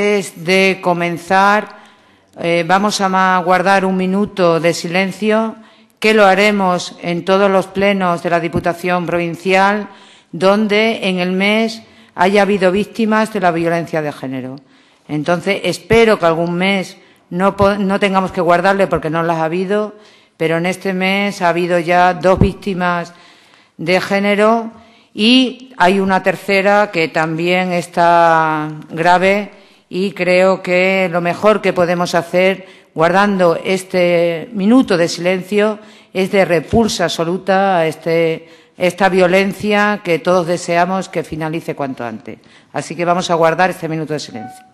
Antes de comenzar, eh, vamos a guardar un minuto de silencio, que lo haremos en todos los plenos de la Diputación Provincial, donde en el mes haya habido víctimas de la violencia de género. Entonces, espero que algún mes no, no tengamos que guardarle porque no las ha habido, pero en este mes ha habido ya dos víctimas de género y hay una tercera que también está grave y creo que lo mejor que podemos hacer, guardando este minuto de silencio, es de repulsa absoluta a este, esta violencia que todos deseamos que finalice cuanto antes. Así que vamos a guardar este minuto de silencio.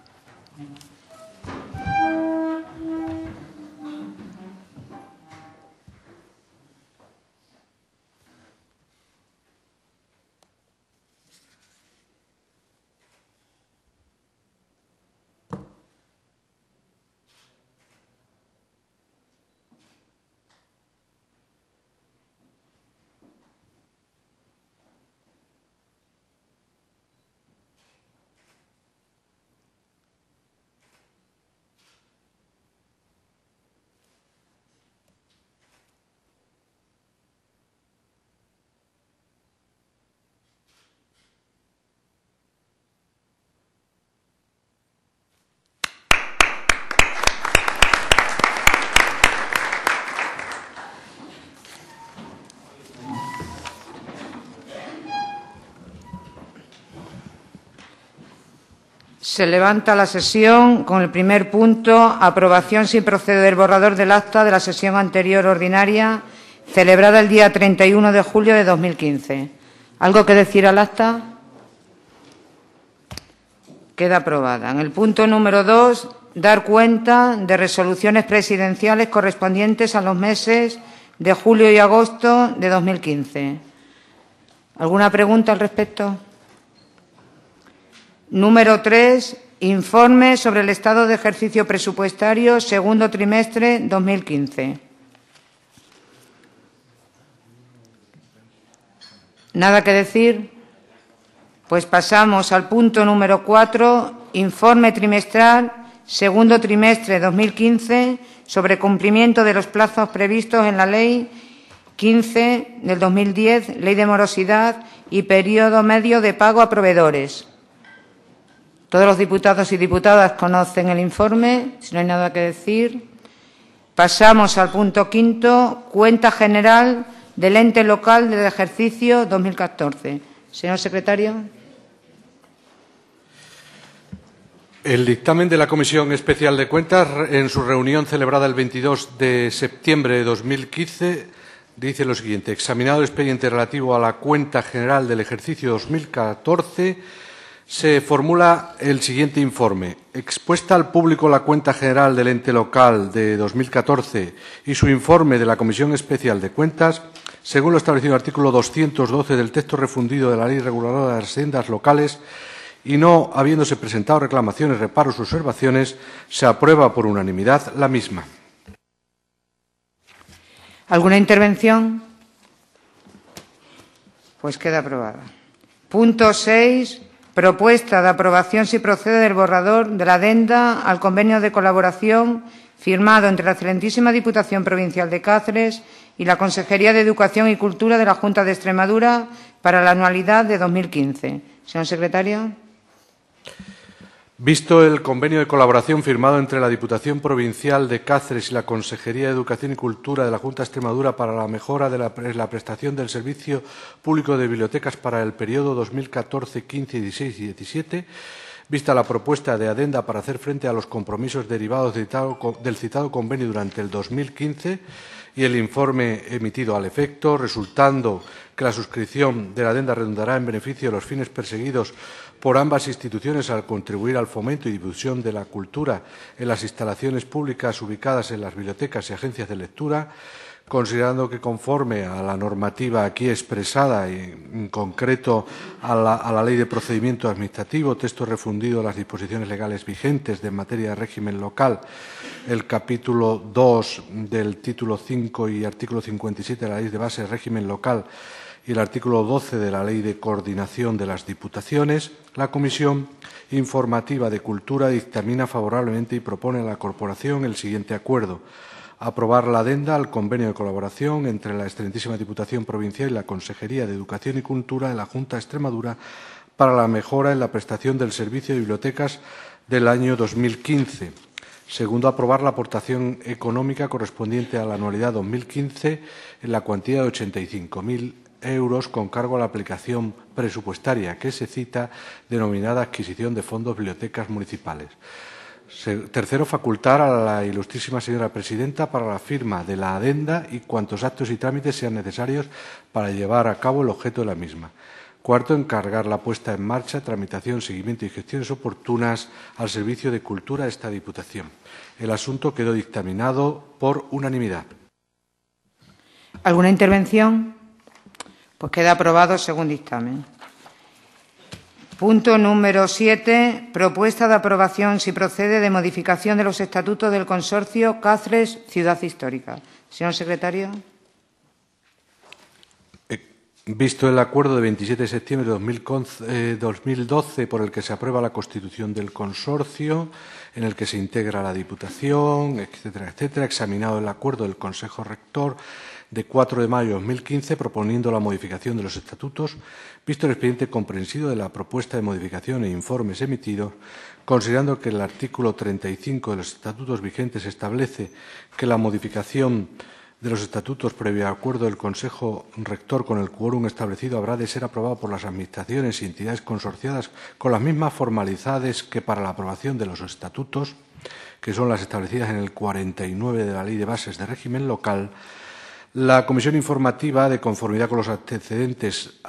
Se levanta la sesión con el primer punto, aprobación sin proceder del borrador del acta de la sesión anterior ordinaria, celebrada el día 31 de julio de 2015. ¿Algo que decir al acta? Queda aprobada. En el punto número dos, dar cuenta de resoluciones presidenciales correspondientes a los meses de julio y agosto de 2015. ¿Alguna pregunta al respecto? Número 3. Informe sobre el estado de ejercicio presupuestario segundo trimestre 2015. ¿Nada que decir? Pues pasamos al punto número 4. Informe trimestral segundo trimestre 2015 sobre cumplimiento de los plazos previstos en la Ley 15 del 2010, Ley de Morosidad y periodo medio de pago a proveedores. Todos los diputados y diputadas conocen el informe. Si no hay nada que decir. Pasamos al punto quinto, cuenta general del ente local del ejercicio 2014. Señor secretario. El dictamen de la Comisión Especial de Cuentas, en su reunión celebrada el 22 de septiembre de 2015, dice lo siguiente. Examinado el expediente relativo a la cuenta general del ejercicio 2014 se formula el siguiente informe. Expuesta al público la cuenta general del ente local de 2014 y su informe de la Comisión Especial de Cuentas, según lo establecido en el artículo 212 del texto refundido de la Ley Reguladora de las Haciendas Locales, y no habiéndose presentado reclamaciones, reparos o observaciones, se aprueba por unanimidad la misma. ¿Alguna intervención? Pues queda aprobada. Punto 6. Propuesta de aprobación si procede del borrador de la adenda al convenio de colaboración firmado entre la excelentísima Diputación Provincial de Cáceres y la Consejería de Educación y Cultura de la Junta de Extremadura para la anualidad de 2015. Señor secretario. Visto el convenio de colaboración firmado entre la Diputación Provincial de Cáceres y la Consejería de Educación y Cultura de la Junta de Extremadura para la mejora de la, prestación del servicio público de bibliotecas para el periodo 2014, 15, 16 y 17, vista la propuesta de adenda para hacer frente a los compromisos derivados citado, del citado convenio durante el 2015 y el informe emitido al efecto, resultando que la suscripción de la adenda redundará en beneficio de los fines perseguidos por ambas instituciones al contribuir al fomento y difusión de la cultura en las instalaciones públicas ubicadas en las bibliotecas y agencias de lectura, considerando que conforme a la normativa aquí expresada y en concreto a la, Ley de Procedimiento Administrativo, texto refundido a las disposiciones legales vigentes de materia de régimen local, el capítulo 2 del título 5 y artículo 57 de la Ley de Base de Régimen Local y el artículo 12 de la Ley de Coordinación de las Diputaciones, la Comisión Informativa de Cultura dictamina favorablemente y propone a la Corporación el siguiente acuerdo. Aprobar la adenda al convenio de colaboración entre la Excelentísima Diputación Provincial y la Consejería de Educación y Cultura de la Junta de Extremadura para la mejora en la prestación del servicio de bibliotecas del año 2015. Segundo, aprobar la aportación económica correspondiente a la anualidad 2015 en la cuantía de 85.000 euros con cargo a la aplicación presupuestaria que se cita denominada adquisición de fondos bibliotecas municipales. Tercero, facultar a la ilustrísima señora presidenta para la firma de la adenda y cuantos actos y trámites sean necesarios para llevar a cabo el objeto de la misma. Cuarto, encargar la puesta en marcha, tramitación, seguimiento y gestiones oportunas al Servicio de Cultura de esta Diputación. El asunto quedó dictaminado por unanimidad. ¿Alguna intervención? Pues queda aprobado según dictamen. Punto número 7. Propuesta de aprobación, si procede, de modificación de los estatutos del consorcio Cáceres Ciudad Histórica. Señor secretario. Eh, visto el acuerdo de 27 de septiembre de 2012 eh, por el que se aprueba la constitución del consorcio, en el que se integra la Diputación, etcétera, etcétera, examinado el acuerdo del Consejo Rector de 4 de mayo de 2015 proponiendo la modificación de los estatutos, visto el expediente comprensivo de la propuesta de modificación e informes emitidos, considerando que el artículo 35 de los estatutos vigentes establece que la modificación de los estatutos previo acuerdo del Consejo Rector con el quórum establecido habrá de ser aprobado por las administraciones y entidades consorciadas con las mismas formalidades que para la aprobación de los estatutos, que son las establecidas en el 49 de la Ley de Bases de Régimen Local, la Comisión Informativa, de conformidad con los antecedentes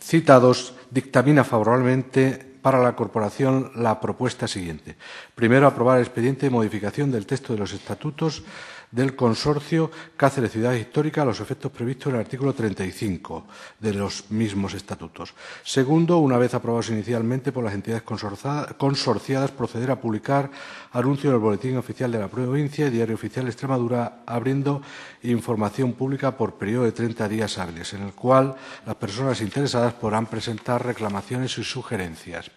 citados, dictamina favorablemente para la Corporación la propuesta siguiente. Primero, aprobar el expediente de modificación del texto de los estatutos del Consorcio Cáceres Ciudad Histórica a los efectos previstos en el artículo 35 de los mismos estatutos. Segundo, una vez aprobados inicialmente por las entidades consorciadas, proceder a publicar anuncio en el Boletín Oficial de la Provincia y Diario Oficial de Extremadura, abriendo información pública por periodo de 30 días hábiles, en el cual las personas interesadas podrán presentar reclamaciones y sugerencias.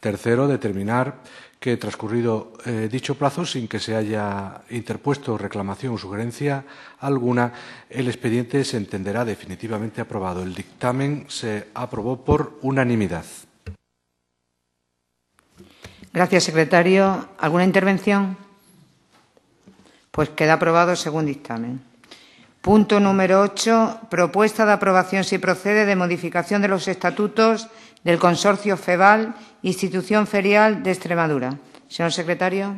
Tercero, determinar que transcurrido eh, dicho plazo, sin que se haya interpuesto reclamación o sugerencia alguna, el expediente se entenderá definitivamente aprobado. El dictamen se aprobó por unanimidad. Gracias, secretario. ¿Alguna intervención? Pues queda aprobado según dictamen. Punto número 8. Propuesta de aprobación, si procede, de modificación de los estatutos del Consorcio FEBAL, Institución Ferial de Extremadura. Señor secretario.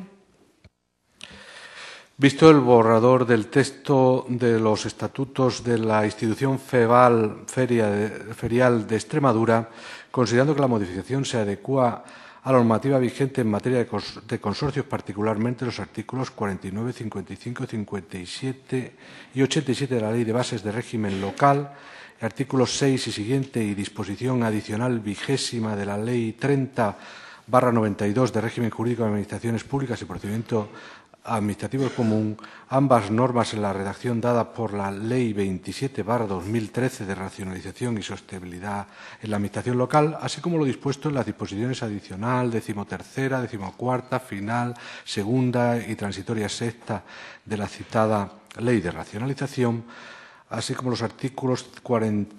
Visto el borrador del texto de los estatutos de la institución FEBAL Ferial de Extremadura, considerando que la modificación se adecua a la normativa vigente en materia de consorcios, particularmente los artículos 49, 55, 57 y 87 de la Ley de Bases de Régimen Local, artículo 6 y siguiente y disposición adicional vigésima de la Ley 30 92 de régimen jurídico de administraciones públicas y procedimiento administrativo común, ambas normas en la redacción dada por la Ley 27 2013 de racionalización y sostenibilidad en la administración local, así como lo dispuesto en las disposiciones adicional, decimotercera, decimocuarta, final, segunda y transitoria sexta de la citada Ley de Racionalización, así como los artículos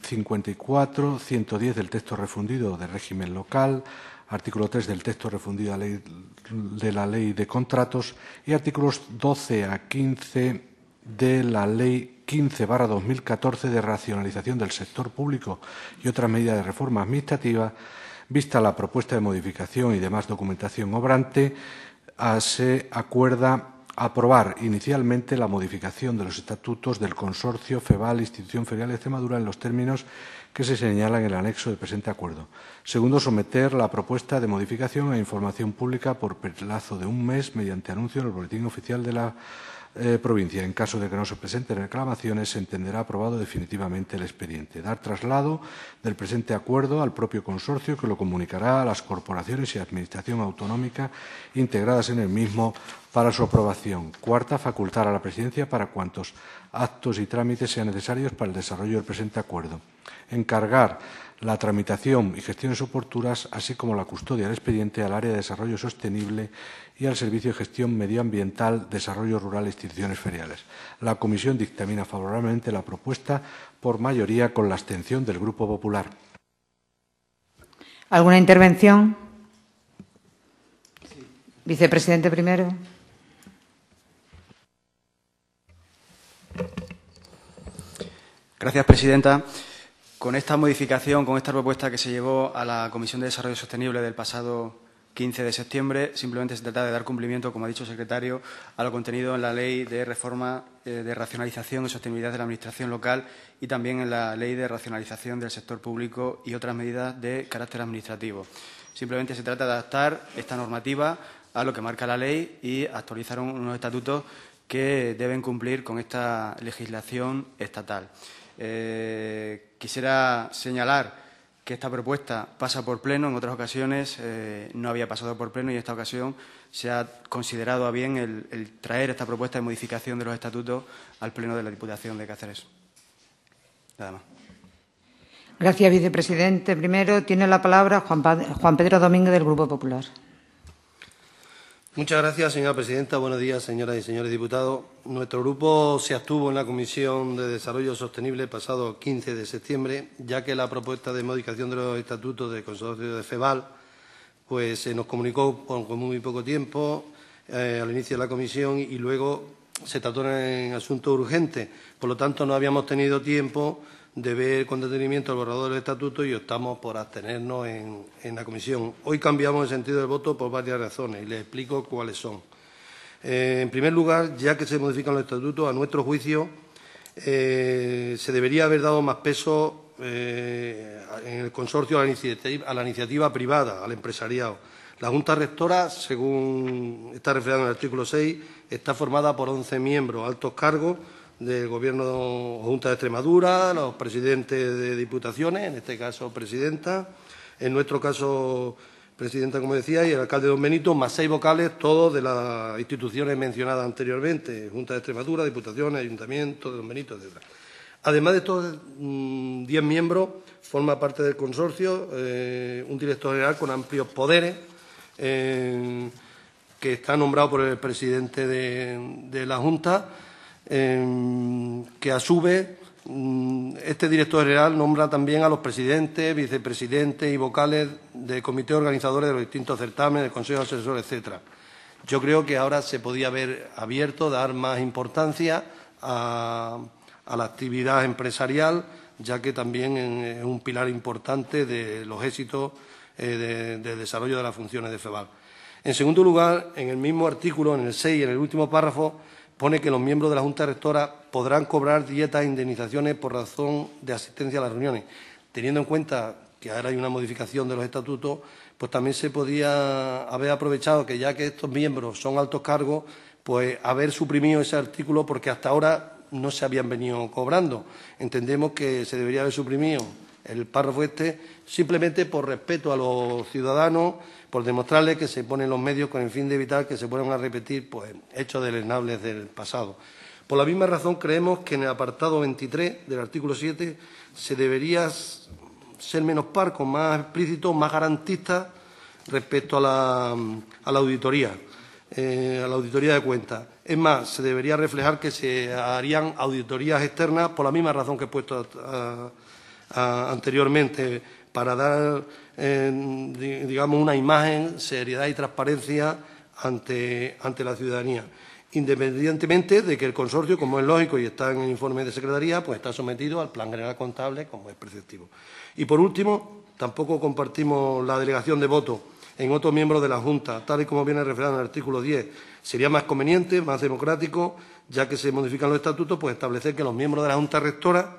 54, 110 del texto refundido de régimen local, artículo 3 del texto refundido de la ley de contratos y artículos 12 a 15 de la ley 15 2014 de racionalización del sector público y otras medidas de reforma administrativa, vista la propuesta de modificación y demás documentación obrante, se acuerda aprobar inicialmente la modificación de los estatutos del consorcio FEBAL Institución Ferial de Extremadura en los términos que se señalan en el anexo del presente acuerdo. Segundo, someter la propuesta de modificación a información pública por plazo de un mes mediante anuncio en el Boletín Oficial de la eh, provincia. En caso de que no se presenten reclamaciones, se entenderá aprobado definitivamente el expediente. Dar traslado del presente acuerdo al propio consorcio que lo comunicará a las corporaciones y administración autonómica integradas en el mismo para su aprobación. Cuarta, facultar a la Presidencia para cuantos actos y trámites sean necesarios para el desarrollo del presente acuerdo. Encargar la tramitación y gestiones oportunas, así como la custodia del expediente al Área de Desarrollo Sostenible y al Servicio de Gestión Medioambiental, Desarrollo Rural e Instituciones Feriales. La Comisión dictamina favorablemente la propuesta por mayoría con la abstención del Grupo Popular. ¿Alguna intervención? Vicepresidente primero. Gracias, presidenta. Con esta modificación, con esta propuesta que se llevó a la Comisión de Desarrollo Sostenible del pasado 15 de septiembre, simplemente se trata de dar cumplimiento, como ha dicho el secretario, a lo contenido en la Ley de Reforma eh, de Racionalización y Sostenibilidad de la Administración Local y también en la Ley de Racionalización del Sector Público y otras medidas de carácter administrativo. Simplemente se trata de adaptar esta normativa a lo que marca la ley y actualizar unos estatutos que deben cumplir con esta legislación estatal. Eh, quisiera señalar que esta propuesta pasa por pleno. En otras ocasiones eh, no había pasado por pleno y en esta ocasión se ha considerado a bien el, el, traer esta propuesta de modificación de los estatutos al pleno de la Diputación de Cáceres. Nada más. Gracias, vicepresidente. Primero tiene la palabra Juan, Pedro Domínguez del Grupo Popular. Muchas gracias, señora presidenta. Buenos días, señoras y señores diputados. Nuestro grupo se abstuvo en la Comisión de Desarrollo Sostenible el pasado 15 de septiembre, ya que la propuesta de modificación de los estatutos del consorcio de FEBAL pues, se nos comunicó con muy poco tiempo eh, al inicio de la comisión y luego se trató en asuntos urgentes. Por lo tanto, no habíamos tenido tiempo de ver con detenimiento el borrador del estatuto y optamos por abstenernos en, en la comisión. Hoy cambiamos el sentido del voto por varias razones y les explico cuáles son. Eh, en primer lugar, ya que se modifican los estatutos, a nuestro juicio eh, se debería haber dado más peso eh, en el consorcio a la, iniciativa, privada, al empresariado. La Junta Rectora, según está reflejado en el artículo 6, está formada por 11 miembros, altos cargos, del Gobierno Junta de Extremadura, los presidentes de diputaciones, en este caso presidenta, en nuestro caso presidenta, como decía, y el alcalde Don Benito, más seis vocales, todos de las instituciones mencionadas anteriormente, Junta de Extremadura, Diputaciones, Ayuntamiento de Don Benito, etc. Además de estos mm, diez miembros, forma parte del consorcio eh, un director general con amplios poderes, eh, que está nombrado por el presidente de la Junta, Em, que a su vez mm, este director general nombra también a los presidentes, vicepresidentes y vocales de comités organizadores de los distintos certámenes, del consejo de Asesores, etcétera. Yo creo que ahora se podía haber abierto, dar más importancia a, la actividad empresarial, ya que también es un pilar importante de los éxitos eh, de, desarrollo de las funciones de FEBAL. En segundo lugar, en el mismo artículo, en el 6, y en el último párrafo, pone que los miembros de la Junta Rectora podrán cobrar dietas e indemnizaciones por razón de asistencia a las reuniones. Teniendo en cuenta que ahora hay una modificación de los estatutos, pues también se podía haber aprovechado que ya que estos miembros son altos cargos, pues haber suprimido ese artículo porque hasta ahora no se habían venido cobrando. Entendemos que se debería haber suprimido el párrafo este simplemente por respeto a los ciudadanos por demostrarle que se ponen los medios con el fin de evitar que se vuelvan a repetir pues, hechos delenables del pasado. Por la misma razón, creemos que en el apartado 23 del artículo 7 se debería ser menos parco, más explícito, más garantista respecto a la, auditoría, eh, a la auditoría de cuentas. Es más, se debería reflejar que se harían auditorías externas por la misma razón que he puesto anteriormente, para dar, digamos, una imagen, seriedad y transparencia ante, la ciudadanía. Independientemente de que el consorcio, como es lógico y está en el informe de secretaría, pues está sometido al plan general contable, como es preceptivo. Y por último, tampoco compartimos la delegación de voto en otros miembros de la Junta, tal y como viene reflejado en el artículo 10. Sería más conveniente, más democrático, ya que se modifican los estatutos, pues establecer que los miembros de la Junta Rectora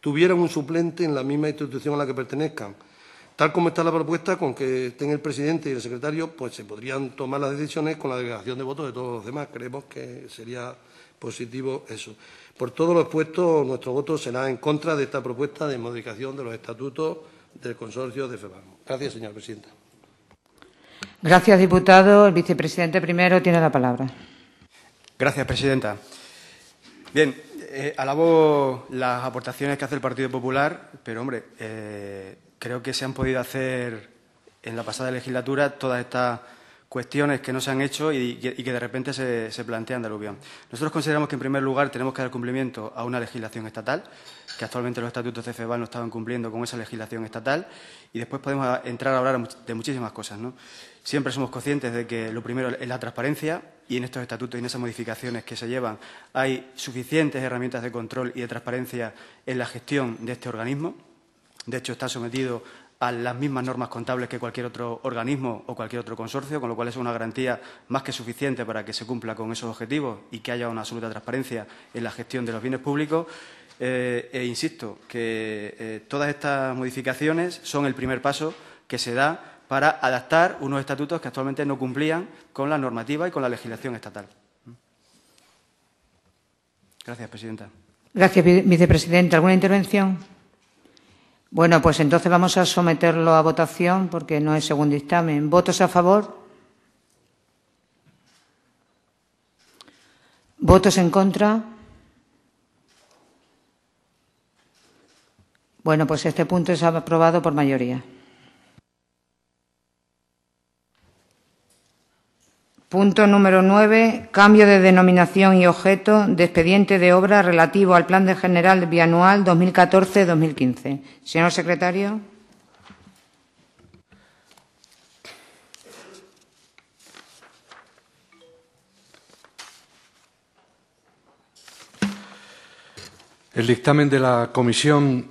tuvieran un suplente en la misma institución a la que pertenezcan. Tal como está la propuesta, con que estén el presidente y el secretario, pues se podrían tomar las decisiones con la delegación de votos de todos los demás. Creemos que sería positivo eso. Por todo lo expuesto, nuestro voto será en contra de esta propuesta de modificación de los estatutos del consorcio de FEBAM. Gracias, señora presidenta. Gracias, diputado. El vicepresidente primero tiene la palabra. Gracias, presidenta. Bien, eh, alabo las aportaciones que hace el Partido Popular, pero hombre, eh, creo que se han podido hacer en la pasada legislatura todas estas cuestiones que no se han hecho y, que de repente se, plantean de aluvión. Nosotros consideramos que, en primer lugar, tenemos que dar cumplimiento a una legislación estatal, que actualmente los estatutos de FEBAL no estaban cumpliendo con esa legislación estatal, y después podemos entrar a hablar de muchísimas cosas. ¿no? Siempre somos conscientes de que lo primero es la transparencia y en estos estatutos y en esas modificaciones que se llevan hay suficientes herramientas de control y de transparencia en la gestión de este organismo. De hecho, está sometido a las mismas normas contables que cualquier otro organismo o cualquier otro consorcio, con lo cual es una garantía más que suficiente para que se cumpla con esos objetivos y que haya una absoluta transparencia en la gestión de los bienes públicos. Eh, e insisto que eh, todas estas modificaciones son el primer paso que se da para adaptar unos estatutos que actualmente no cumplían con la normativa y con la legislación estatal. Gracias, presidenta. Gracias, vicepresidenta. ¿Alguna intervención? Bueno, pues entonces vamos a someterlo a votación porque no es segundo dictamen. ¿Votos a favor? ¿Votos en contra? Bueno, pues este punto es aprobado por mayoría. Punto número 9. Cambio de denominación y objeto de expediente de obra relativo al Plan de General Bianual 2014-2015. Señor secretario. El dictamen de la Comisión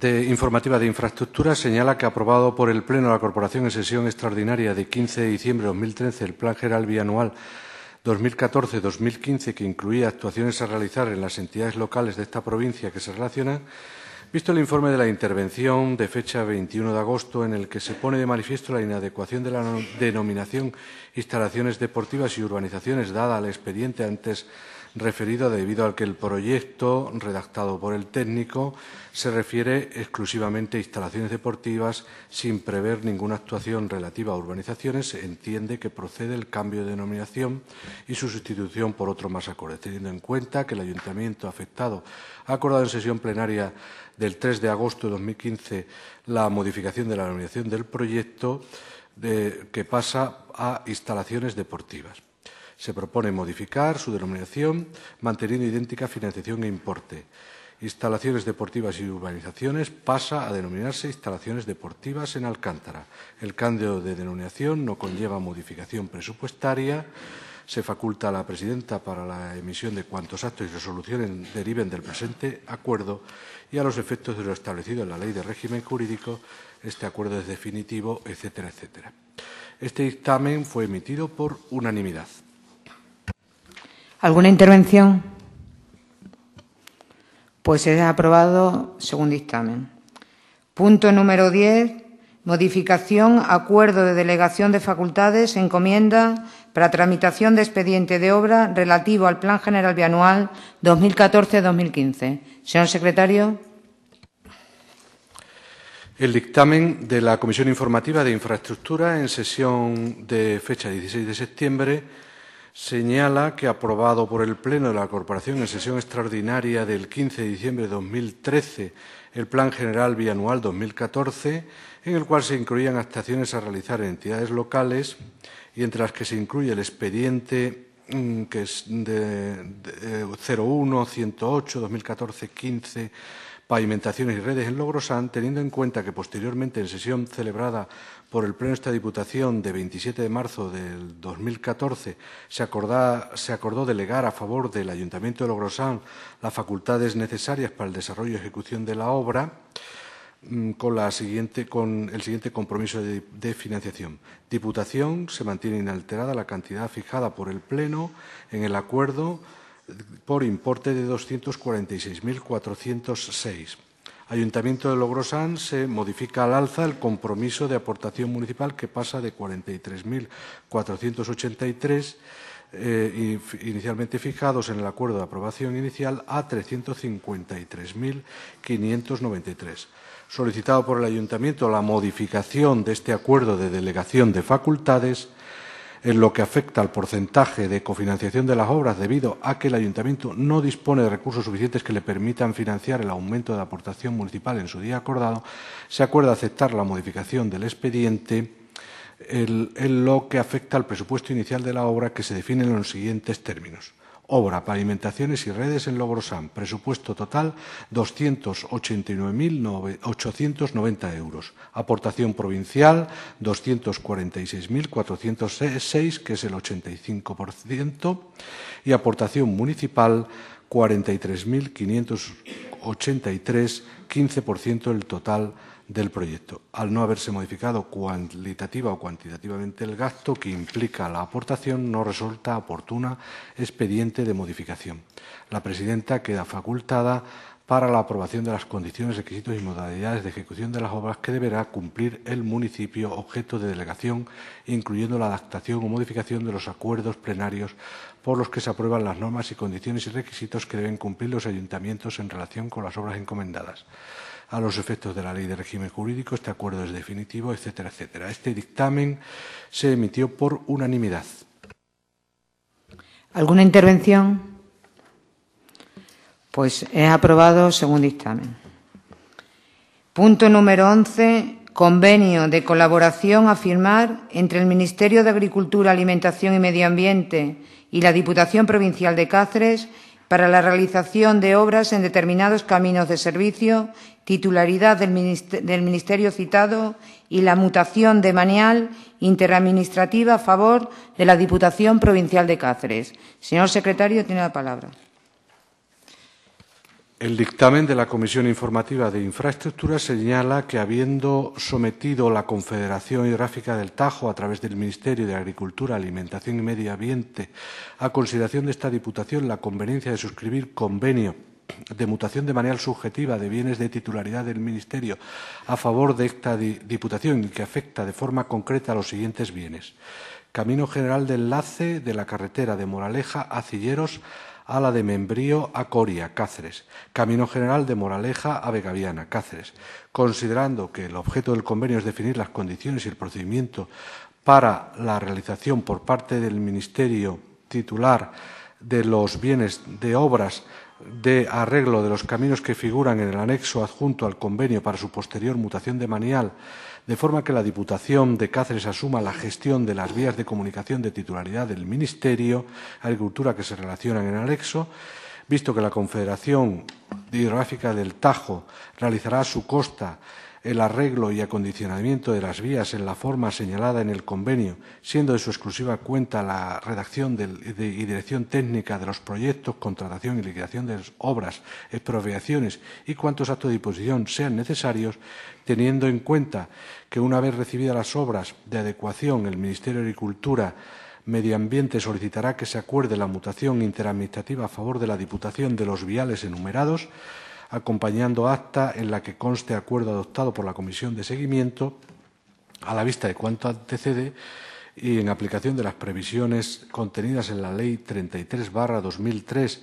de informativa de Infraestructura, señala que aprobado por el Pleno de la Corporación en sesión extraordinaria de 15 de diciembre de 2013 el Plan General Bianual 2014-2015 que incluía actuaciones a realizar en las entidades locales de esta provincia que se relacionan, visto el informe de la intervención de fecha 21 de agosto en el que se pone de manifiesto la inadecuación de la denominación instalaciones deportivas y urbanizaciones dada al expediente antes referido debido a que el proyecto redactado por el técnico se refiere exclusivamente a instalaciones deportivas sin prever ninguna actuación relativa a urbanizaciones. Se entiende que procede el cambio de denominación y su sustitución por otro más acorde, teniendo en cuenta que el ayuntamiento afectado ha acordado en sesión plenaria del 3 de agosto de 2015 la modificación de la denominación del proyecto que pasa a instalaciones deportivas. Se propone modificar su denominación manteniendo idéntica financiación e importe. Instalaciones deportivas y urbanizaciones pasa a denominarse instalaciones deportivas en Alcántara. El cambio de denominación no conlleva modificación presupuestaria. Se faculta a la presidenta para la emisión de cuantos actos y resoluciones deriven del presente acuerdo y a los efectos de lo establecido en la ley de régimen jurídico, este acuerdo es definitivo, etcétera, etcétera. Este dictamen fue emitido por unanimidad. ¿Alguna intervención? Pues es aprobado según dictamen. Punto número 10. Modificación, acuerdo de delegación de facultades, encomienda para tramitación de expediente de obra relativo al Plan General Bianual 2014-2015. Señor secretario. El dictamen de la Comisión Informativa de Infraestructura en sesión de fecha 16 de septiembre señala que aprobado por el Pleno de la Corporación en sesión extraordinaria del 15 de diciembre de 2013 el Plan General Bianual 2014, en el cual se incluían actuaciones a realizar en entidades locales y entre las que se incluye el expediente mm, que es de, 01, 108, 2014, 15, pavimentaciones y redes en Logrosán, teniendo en cuenta que posteriormente en sesión celebrada por el Pleno de esta Diputación de 27 de marzo del 2014 se, se acordó delegar a favor del Ayuntamiento de Logrosán las facultades necesarias para el desarrollo y ejecución de la obra mm, con, el siguiente compromiso de, de, financiación. Diputación se mantiene inalterada la cantidad fijada por el Pleno en el acuerdo eh, por importe de 246.406. Ayuntamiento de Logrosán se modifica al alza el compromiso de aportación municipal que pasa de 43.483 eh, inicialmente fijados en el acuerdo de aprobación inicial a 353.593. Solicitado por el Ayuntamiento la modificación de este acuerdo de delegación de facultades en lo que afecta al porcentaje de cofinanciación de las obras debido a que el ayuntamiento no dispone de recursos suficientes que le permitan financiar el aumento de la aportación municipal en su día acordado, se acuerda aceptar la modificación del expediente en lo que afecta al presupuesto inicial de la obra que se define en los siguientes términos. Obra, pavimentaciones y redes en Logrosán. Presupuesto total 289.890 euros. Aportación provincial 246.406, que es el 85%. Y aportación municipal 43.583, 15% del total del proyecto, al no haberse modificado cualitativa o cuantitativamente el gasto que implica la aportación, no resulta oportuna expediente de modificación. La presidenta queda facultada para la aprobación de las condiciones, requisitos y modalidades de ejecución de las obras que deberá cumplir el municipio objeto de delegación, incluyendo la adaptación o modificación de los acuerdos plenarios por los que se aprueban las normas y condiciones y requisitos que deben cumplir los ayuntamientos en relación con las obras encomendadas a los efectos de la ley de régimen jurídico, este acuerdo es definitivo, etcétera, etcétera. Este dictamen se emitió por unanimidad. ¿Alguna intervención? Pues es aprobado según dictamen. Punto número 11. Convenio de colaboración a firmar entre el Ministerio de Agricultura, Alimentación y Medio Ambiente y la Diputación Provincial de Cáceres para la realización de obras en determinados caminos de servicio, titularidad del ministerio, citado y la mutación de manial interadministrativa a favor de la Diputación Provincial de Cáceres. Señor secretario, tiene la palabra. El dictamen de la Comisión Informativa de Infraestructura señala que, habiendo sometido la Confederación Hidráfica del Tajo a través del Ministerio de Agricultura, Alimentación y Medio Ambiente a consideración de esta Diputación la conveniencia de suscribir convenio de mutación de manera subjetiva de bienes de titularidad del Ministerio a favor de esta Diputación y que afecta de forma concreta a los siguientes bienes. Camino General de Enlace de la carretera de Moraleja a Cilleros ...a la de Membrío a Coria, Cáceres, Camino General de Moraleja a Begaviana, Cáceres. Considerando que el objeto del convenio es definir las condiciones y el procedimiento para la realización por parte del Ministerio titular de los bienes de obras de arreglo de los caminos que figuran en el anexo adjunto al convenio para su posterior mutación de manial de forma que la Diputación de Cáceres asuma la gestión de las vías de comunicación de titularidad del Ministerio de Agricultura que se relacionan en el anexo, visto que la Confederación Hidrográfica del Tajo realizará a su costa el arreglo y acondicionamiento de las vías en la forma señalada en el convenio, siendo de su exclusiva cuenta la redacción y dirección técnica de los proyectos, contratación y liquidación de las obras, expropiaciones y cuantos actos de disposición sean necesarios, teniendo en cuenta que una vez recibidas las obras de adecuación, el Ministerio de Agricultura, Medio Ambiente solicitará que se acuerde la mutación interadministrativa a favor de la Diputación de los viales enumerados, acompañando acta en la que conste acuerdo adoptado por la Comisión de Seguimiento a la vista de cuanto antecede y en aplicación de las previsiones contenidas en la Ley 33-2003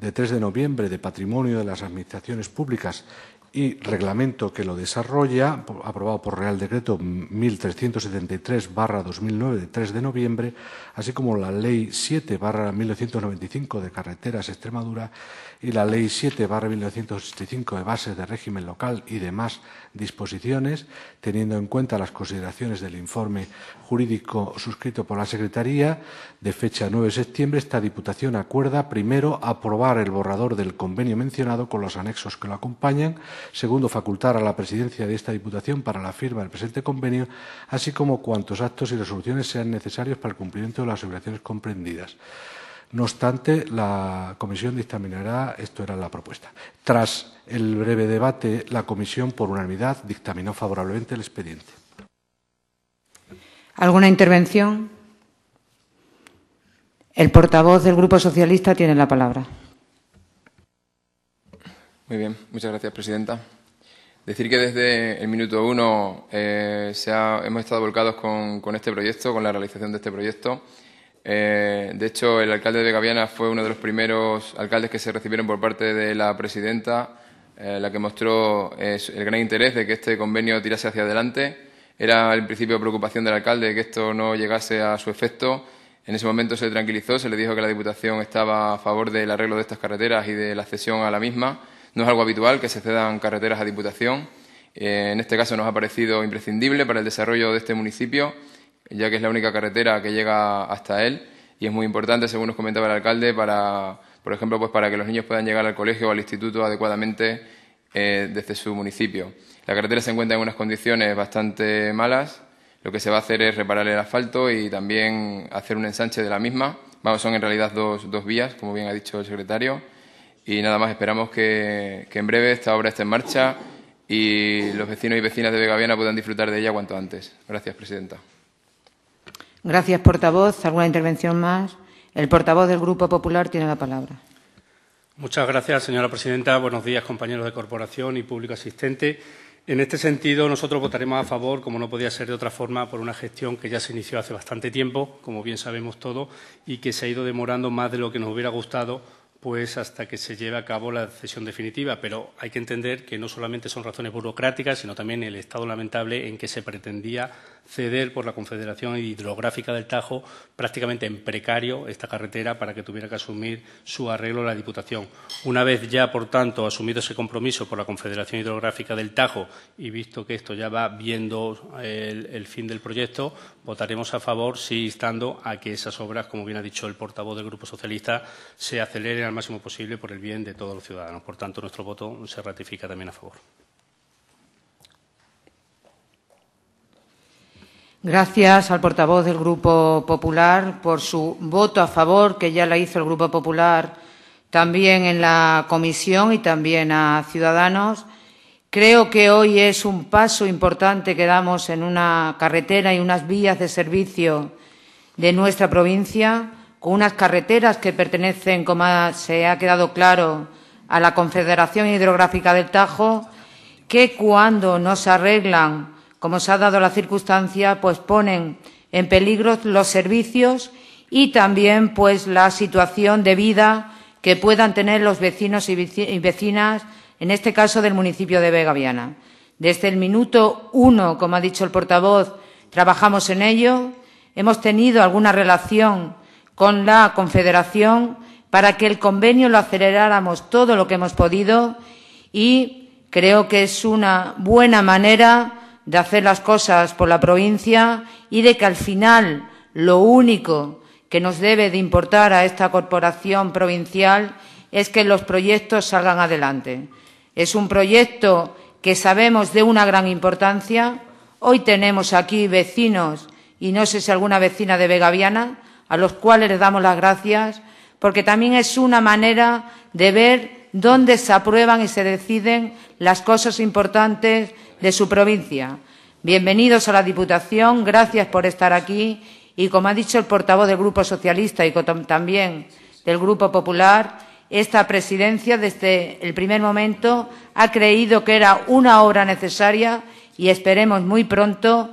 de 3 de noviembre de Patrimonio de las Administraciones Públicas y reglamento que lo desarrolla, aprobado por Real Decreto 1373-2009 de 3 de noviembre, así como la Ley 7-1995 de Carreteras Extremadura y la Ley 7-1965 de Bases de Régimen Local y demás disposiciones, teniendo en cuenta las consideraciones del informe jurídico suscrito por la Secretaría de fecha 9 de septiembre, esta Diputación acuerda primero aprobar el borrador del convenio mencionado con los anexos que lo acompañan, Segundo, facultar a la presidencia de esta Diputación para la firma del presente convenio, así como cuantos actos y resoluciones sean necesarios para el cumplimiento de las obligaciones comprendidas. No obstante, la comisión dictaminará, esto era la propuesta. Tras el breve debate, la comisión, por unanimidad, dictaminó favorablemente el expediente. ¿Alguna intervención? El portavoz del Grupo Socialista tiene la palabra. Muy bien, muchas gracias, Presidenta. Decir que desde el minuto uno eh, hemos estado volcados con, este proyecto, con la realización de este proyecto. Eh, de hecho, el alcalde de Gaviana fue uno de los primeros alcaldes que se recibieron por parte de la presidenta, eh, la que mostró el gran interés de que este convenio tirase hacia adelante. Era el principio de preocupación del alcalde que esto no llegase a su efecto. En ese momento se tranquilizó, se le dijo que la Diputación estaba a favor del arreglo de estas carreteras y de la cesión a la misma no es algo habitual que se cedan carreteras a Diputación. Eh, en este caso nos ha parecido imprescindible para el desarrollo de este municipio, ya que es la única carretera que llega hasta él y es muy importante, según nos comentaba el alcalde, para, por ejemplo, pues para que los niños puedan llegar al colegio o al instituto adecuadamente eh, desde su municipio. La carretera se encuentra en unas condiciones bastante malas. Lo que se va a hacer es reparar el asfalto y también hacer un ensanche de la misma. son en realidad dos vías, como bien ha dicho el secretario. Y nada más, esperamos que, en breve esta obra esté en marcha y los vecinos y vecinas de Vegaviana puedan disfrutar de ella cuanto antes. Gracias, presidenta. Gracias, portavoz. ¿Alguna intervención más? El portavoz del Grupo Popular tiene la palabra. Muchas gracias, señora presidenta. Buenos días, compañeros de corporación y público asistente. En este sentido, nosotros votaremos a favor, como no podía ser de otra forma, por una gestión que ya se inició hace bastante tiempo, como bien sabemos todos, y que se ha ido demorando más de lo que nos hubiera gustado pues hasta que se lleve a cabo la cesión definitiva. Pero hay que entender que no solamente son razones burocráticas, sino también el estado lamentable en que se pretendía ceder por la Confederación Hidrográfica del Tajo prácticamente en precario esta carretera para que tuviera que asumir su arreglo la Diputación. Una vez ya, por tanto, asumido ese compromiso por la Confederación Hidrográfica del Tajo y visto que esto ya va viendo el, fin del proyecto, votaremos a favor, sí instando a que esas obras, como bien ha dicho el portavoz del Grupo Socialista, se aceleren al máximo posible por el bien de todos los ciudadanos. Por tanto, nuestro voto se ratifica también a favor. Gracias al portavoz del Grupo Popular por su voto a favor, que ya la hizo el Grupo Popular también en la comisión y también a Ciudadanos. Creo que hoy es un paso importante que damos en una carretera y unas vías de servicio de nuestra provincia, con unas carreteras que pertenecen, como se ha quedado claro, a la Confederación Hidrográfica del Tajo, que cuando no se arreglan como se ha dado la circunstancia, pues ponen en peligro los servicios y también pues, la situación de vida que puedan tener los vecinos y vecinas, en este caso del municipio de Vega Viana. Desde el minuto uno, como ha dicho el portavoz, trabajamos en ello. Hemos tenido alguna relación con la Confederación para que el convenio lo aceleráramos todo lo que hemos podido y creo que es una buena manera de hacer las cosas por la provincia y de que al final lo único que nos debe de importar a esta corporación provincial es que los proyectos salgan adelante. Es un proyecto que sabemos de una gran importancia. Hoy tenemos aquí vecinos y no sé si alguna vecina de Vegaviana, a los cuales le damos las gracias, porque también es una manera de ver dónde se aprueban y se deciden las cosas importantes de su provincia. Bienvenidos a la Diputación, gracias por estar aquí y, como ha dicho el portavoz del Grupo Socialista y también del Grupo Popular, esta presidencia desde el primer momento ha creído que era una obra necesaria y esperemos muy pronto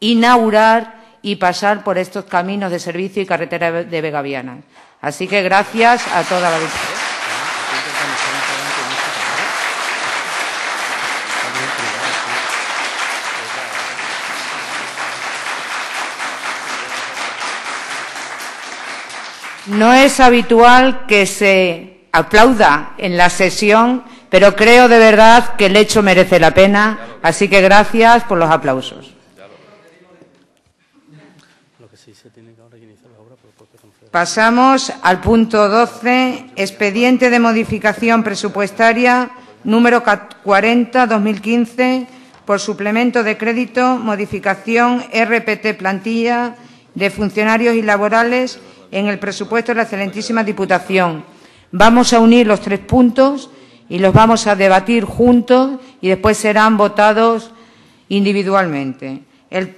inaugurar y pasar por estos caminos de servicio y carretera de Vegaviana. Así que gracias a toda la No es habitual que se aplauda en la sesión, pero creo de verdad que el hecho merece la pena, así que gracias por los aplausos. Pasamos al punto 12, expediente de modificación presupuestaria número 40-2015 por suplemento de crédito, modificación RPT plantilla de funcionarios y laborales en el presupuesto de la excelentísima Diputación. Vamos a unir los tres puntos y los vamos a debatir juntos y después serán votados individualmente. El,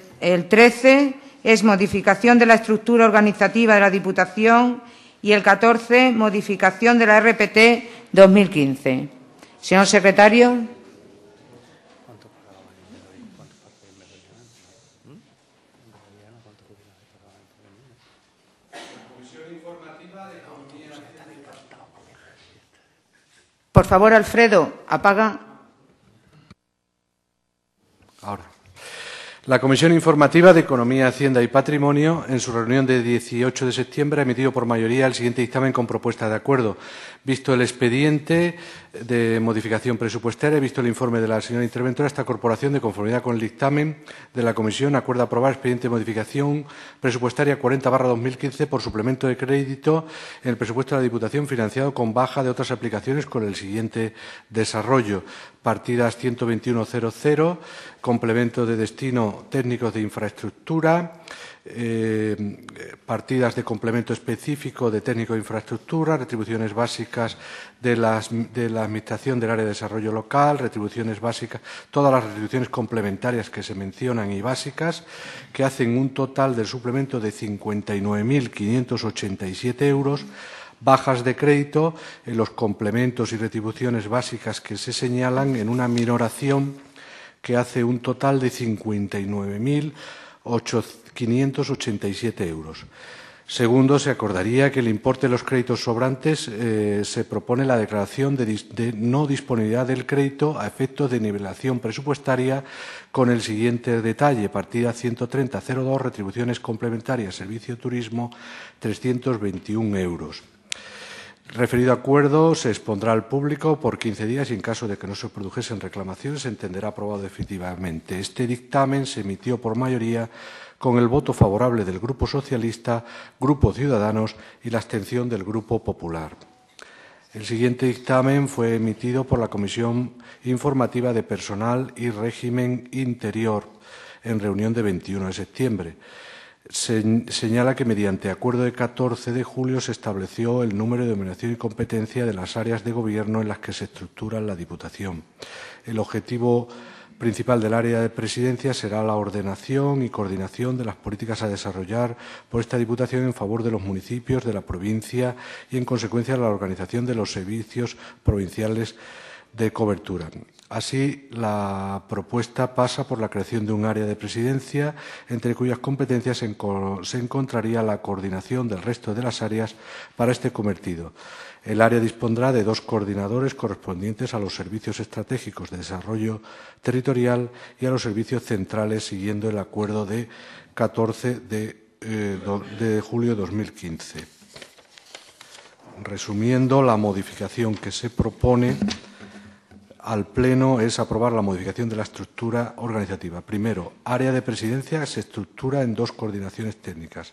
trece 13 es modificación de la estructura organizativa de la Diputación y el 14 modificación de la RPT 2015. Señor secretario. Por favor, Alfredo, apaga La Comisión Informativa de Economía, Hacienda y Patrimonio, en su reunión de 18 de septiembre, ha emitido por mayoría el siguiente dictamen con propuesta de acuerdo. Visto el expediente de modificación presupuestaria, visto el informe de la señora interventora, esta corporación, de conformidad con el dictamen de la Comisión, acuerda aprobar expediente de modificación presupuestaria 40-2015 por suplemento de crédito en el presupuesto de la Diputación financiado con baja de otras aplicaciones con el siguiente desarrollo partidas 121.00, complemento de destino técnico de infraestructura, eh, partidas de complemento específico de técnico de infraestructura, retribuciones básicas de, la Administración del Área de Desarrollo Local, retribuciones básicas, todas las retribuciones complementarias que se mencionan y básicas, que hacen un total del suplemento de 59.587 euros bajas de crédito, en eh, los complementos y retribuciones básicas que se señalan en una minoración que hace un total de 59.587 euros. Segundo, se acordaría que el importe de los créditos sobrantes eh, se propone la declaración de, no disponibilidad del crédito a efecto de nivelación presupuestaria con el siguiente detalle. Partida 130.02, retribuciones complementarias, servicio turismo, 321 euros. Referido acuerdo se expondrá al público por quince días y en caso de que no se produjesen reclamaciones se entenderá aprobado definitivamente. Este dictamen se emitió por mayoría con el voto favorable del Grupo Socialista, Grupo Ciudadanos y la abstención del Grupo Popular. El siguiente dictamen fue emitido por la Comisión Informativa de Personal y Régimen Interior en reunión de 21 de septiembre se señala que mediante acuerdo de 14 de julio se estableció el número, de dominación y competencia de las áreas de gobierno en las que se estructura la Diputación. El objetivo principal del área de presidencia será la ordenación y coordinación de las políticas a desarrollar por esta Diputación en favor de los municipios, de la provincia y, en consecuencia, la organización de los servicios provinciales de cobertura. Así, la propuesta pasa por la creación de un área de presidencia, entre cuyas competencias se, encontraría la coordinación del resto de las áreas para este cometido. El área dispondrá de dos coordinadores correspondientes a los servicios estratégicos de desarrollo territorial y a los servicios centrales, siguiendo el acuerdo de 14 de, eh, de julio de 2015. Resumiendo, la modificación que se propone al Pleno es aprobar la modificación de la estructura organizativa. Primero, área de presidencia se estructura en dos coordinaciones técnicas.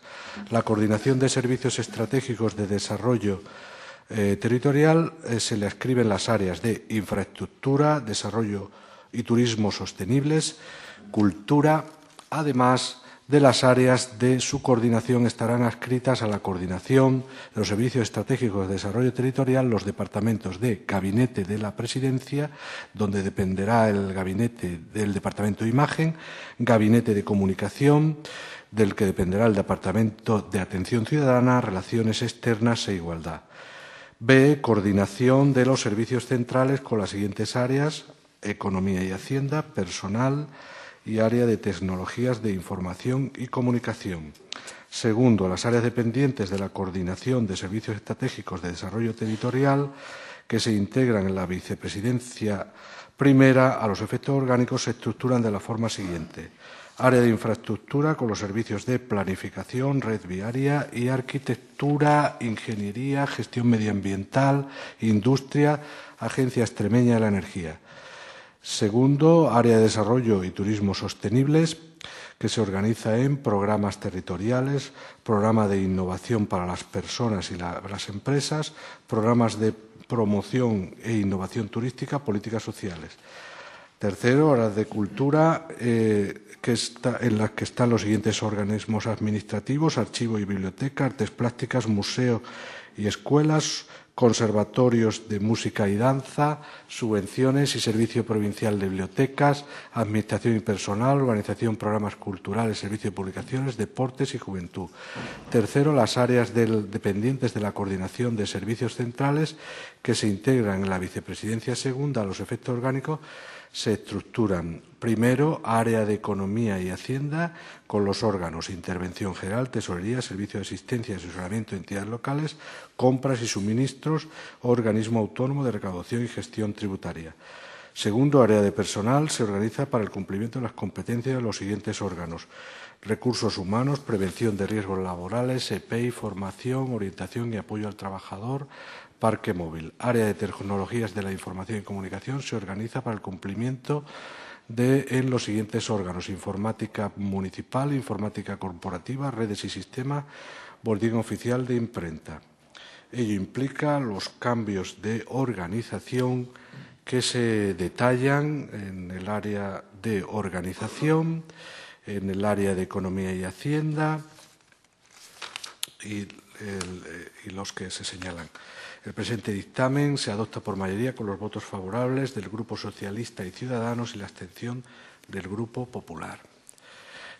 La coordinación de servicios estratégicos de desarrollo eh, territorial eh, se le escriben las áreas de infraestructura, desarrollo y turismo sostenibles, cultura. Además, de las áreas de su coordinación estarán adscritas a la coordinación, de los servicios estratégicos de desarrollo territorial, los departamentos de gabinete de la presidencia, donde dependerá el gabinete del departamento de imagen, gabinete de comunicación, del que dependerá el departamento de atención ciudadana, relaciones externas e igualdad. B. Coordinación de los servicios centrales con las siguientes áreas, economía y hacienda, personal, y área de tecnologías de información y comunicación. Segundo, las áreas dependientes de la coordinación de servicios estratégicos de desarrollo territorial que se integran en la vicepresidencia primera a los efectos orgánicos se estructuran de la forma siguiente. Área de infraestructura con los servicios de planificación, red viaria y arquitectura, ingeniería, gestión medioambiental, industria, agencia extremeña de la energía. Segundo, área de desarrollo y turismo sostenibles, que se organiza en programas territoriales, programa de innovación para las personas y las empresas, programas de promoción e innovación turística, políticas sociales. Tercero, áreas de cultura, eh, en las que están los siguientes organismos administrativos, archivo y biblioteca, artes plásticas, museo y escuelas, conservatorios de música y danza, subvenciones y servicio provincial de bibliotecas, administración y personal, organización, programas culturales, servicio de publicaciones, deportes y juventud. Tercero, las áreas dependientes de la coordinación de servicios centrales que se integran en la vicepresidencia segunda a los efectos orgánicos se estructuran Primero, área de economía y hacienda con los órganos Intervención General, Tesorería, Servicio de Asistencia y Asesoramiento de Entidades Locales, Compras y Suministros, Organismo Autónomo de Recaudación y Gestión Tributaria. Segundo, área de personal se organiza para el cumplimiento de las competencias de los siguientes órganos. Recursos humanos, prevención de riesgos laborales, EPI, formación, orientación y apoyo al trabajador, parque móvil. Área de tecnologías de la información y comunicación se organiza para el cumplimiento de, en los siguientes órganos, informática municipal, informática corporativa, redes y sistemas boletín oficial de imprenta. Ello implica los cambios de organización que se detallan en el área de organización, en el área de economía y hacienda y eh, los que se señalan. El presente dictamen se adopta por mayoría con los votos favorables del Grupo Socialista y Ciudadanos y la abstención del Grupo Popular.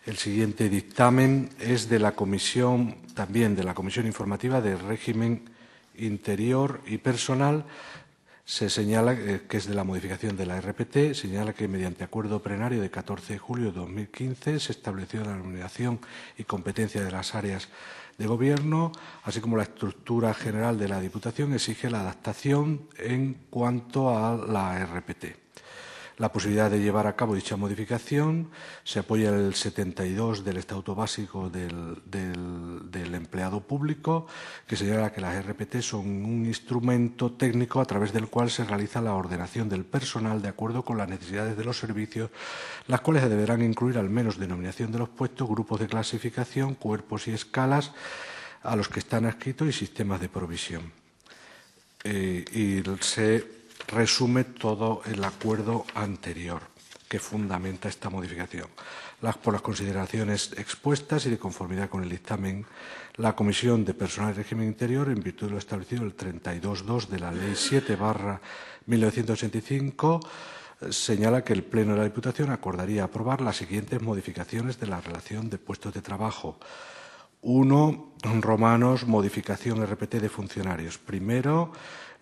El siguiente dictamen es de la Comisión, también de la Comisión Informativa de Régimen Interior y Personal. Se señala eh, que es de la modificación de la RPT. Señala que mediante acuerdo plenario de 14 de julio de 2015 se estableció la nominación y competencia de las áreas de Gobierno, así como la estructura general de la Diputación, exige la adaptación en cuanto a la RPT la posibilidad de llevar a cabo dicha modificación. Se apoya el 72 del Estatuto Básico del, Empleado Público, que señala que las RPT son un instrumento técnico a través del cual se realiza la ordenación del personal de acuerdo con las necesidades de los servicios, las cuales deberán incluir al menos denominación de los puestos, grupos de clasificación, cuerpos y escalas a los que están adscritos y sistemas de provisión. Eh, resume todo el acuerdo anterior que fundamenta esta modificación. por las consideraciones expuestas y de conformidad con el dictamen, la Comisión de Personal y Régimen Interior, en virtud de lo establecido en el 32.2 de la Ley 7 1985, eh, señala que el Pleno de la Diputación acordaría aprobar las siguientes modificaciones de la relación de puestos de trabajo. Uno, Romanos, modificación RPT de funcionarios. Primero,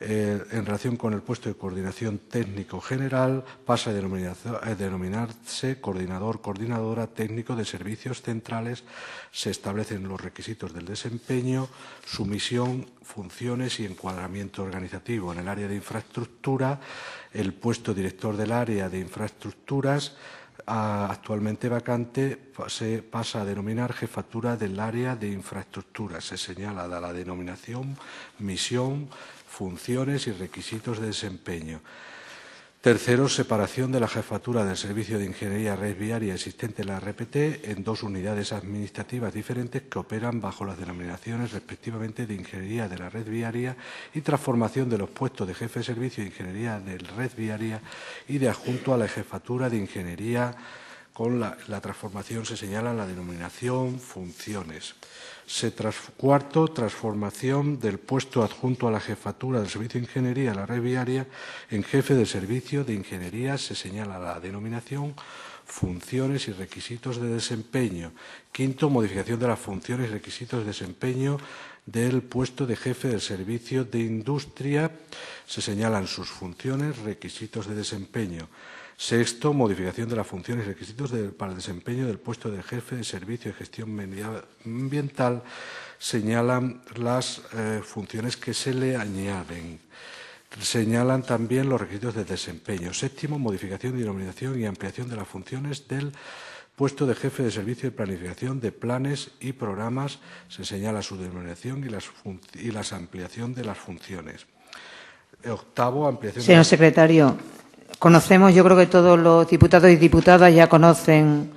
eh, en relación con el puesto de coordinación técnico general, pasa a, a denominarse coordinador, coordinadora técnico de servicios centrales, se establecen los requisitos del desempeño, su misión, funciones y encuadramiento organizativo. En el área de infraestructura, el puesto director del área de infraestructuras, actualmente vacante se pasa a denominar jefatura del área de infraestructuras. Se señala la denominación, misión, funciones y requisitos de desempeño. Tercero, separación de la jefatura del Servicio de Ingeniería Red Viaria existente en la RPT en dos unidades administrativas diferentes que operan bajo las denominaciones respectivamente de Ingeniería de la Red Viaria y transformación de los puestos de jefe de servicio de Ingeniería de Red Viaria y de adjunto a la jefatura de Ingeniería. Con la, transformación se señala la denominación, funciones. Se cuarto, transformación del puesto adjunto a la jefatura del Servicio de Ingeniería de la Red Viaria en jefe del Servicio de Ingeniería. Se señala la denominación funciones y requisitos de desempeño. Quinto, modificación de las funciones y requisitos de desempeño del puesto de jefe del servicio de industria. Se señalan sus funciones, requisitos de desempeño. Sexto, modificación de las funciones y requisitos para el desempeño del puesto de jefe de servicio de gestión medioambiental. Señalan las eh, funciones que se le añaden. Señalan también los requisitos de desempeño. Séptimo, modificación de denominación y ampliación de las funciones del puesto de jefe de servicio de planificación de planes y programas. Se señala su denominación y, la ampliación de las funciones. Octavo, ampliación. Señor secretario, conocemos, yo creo que todos los diputados y diputadas ya conocen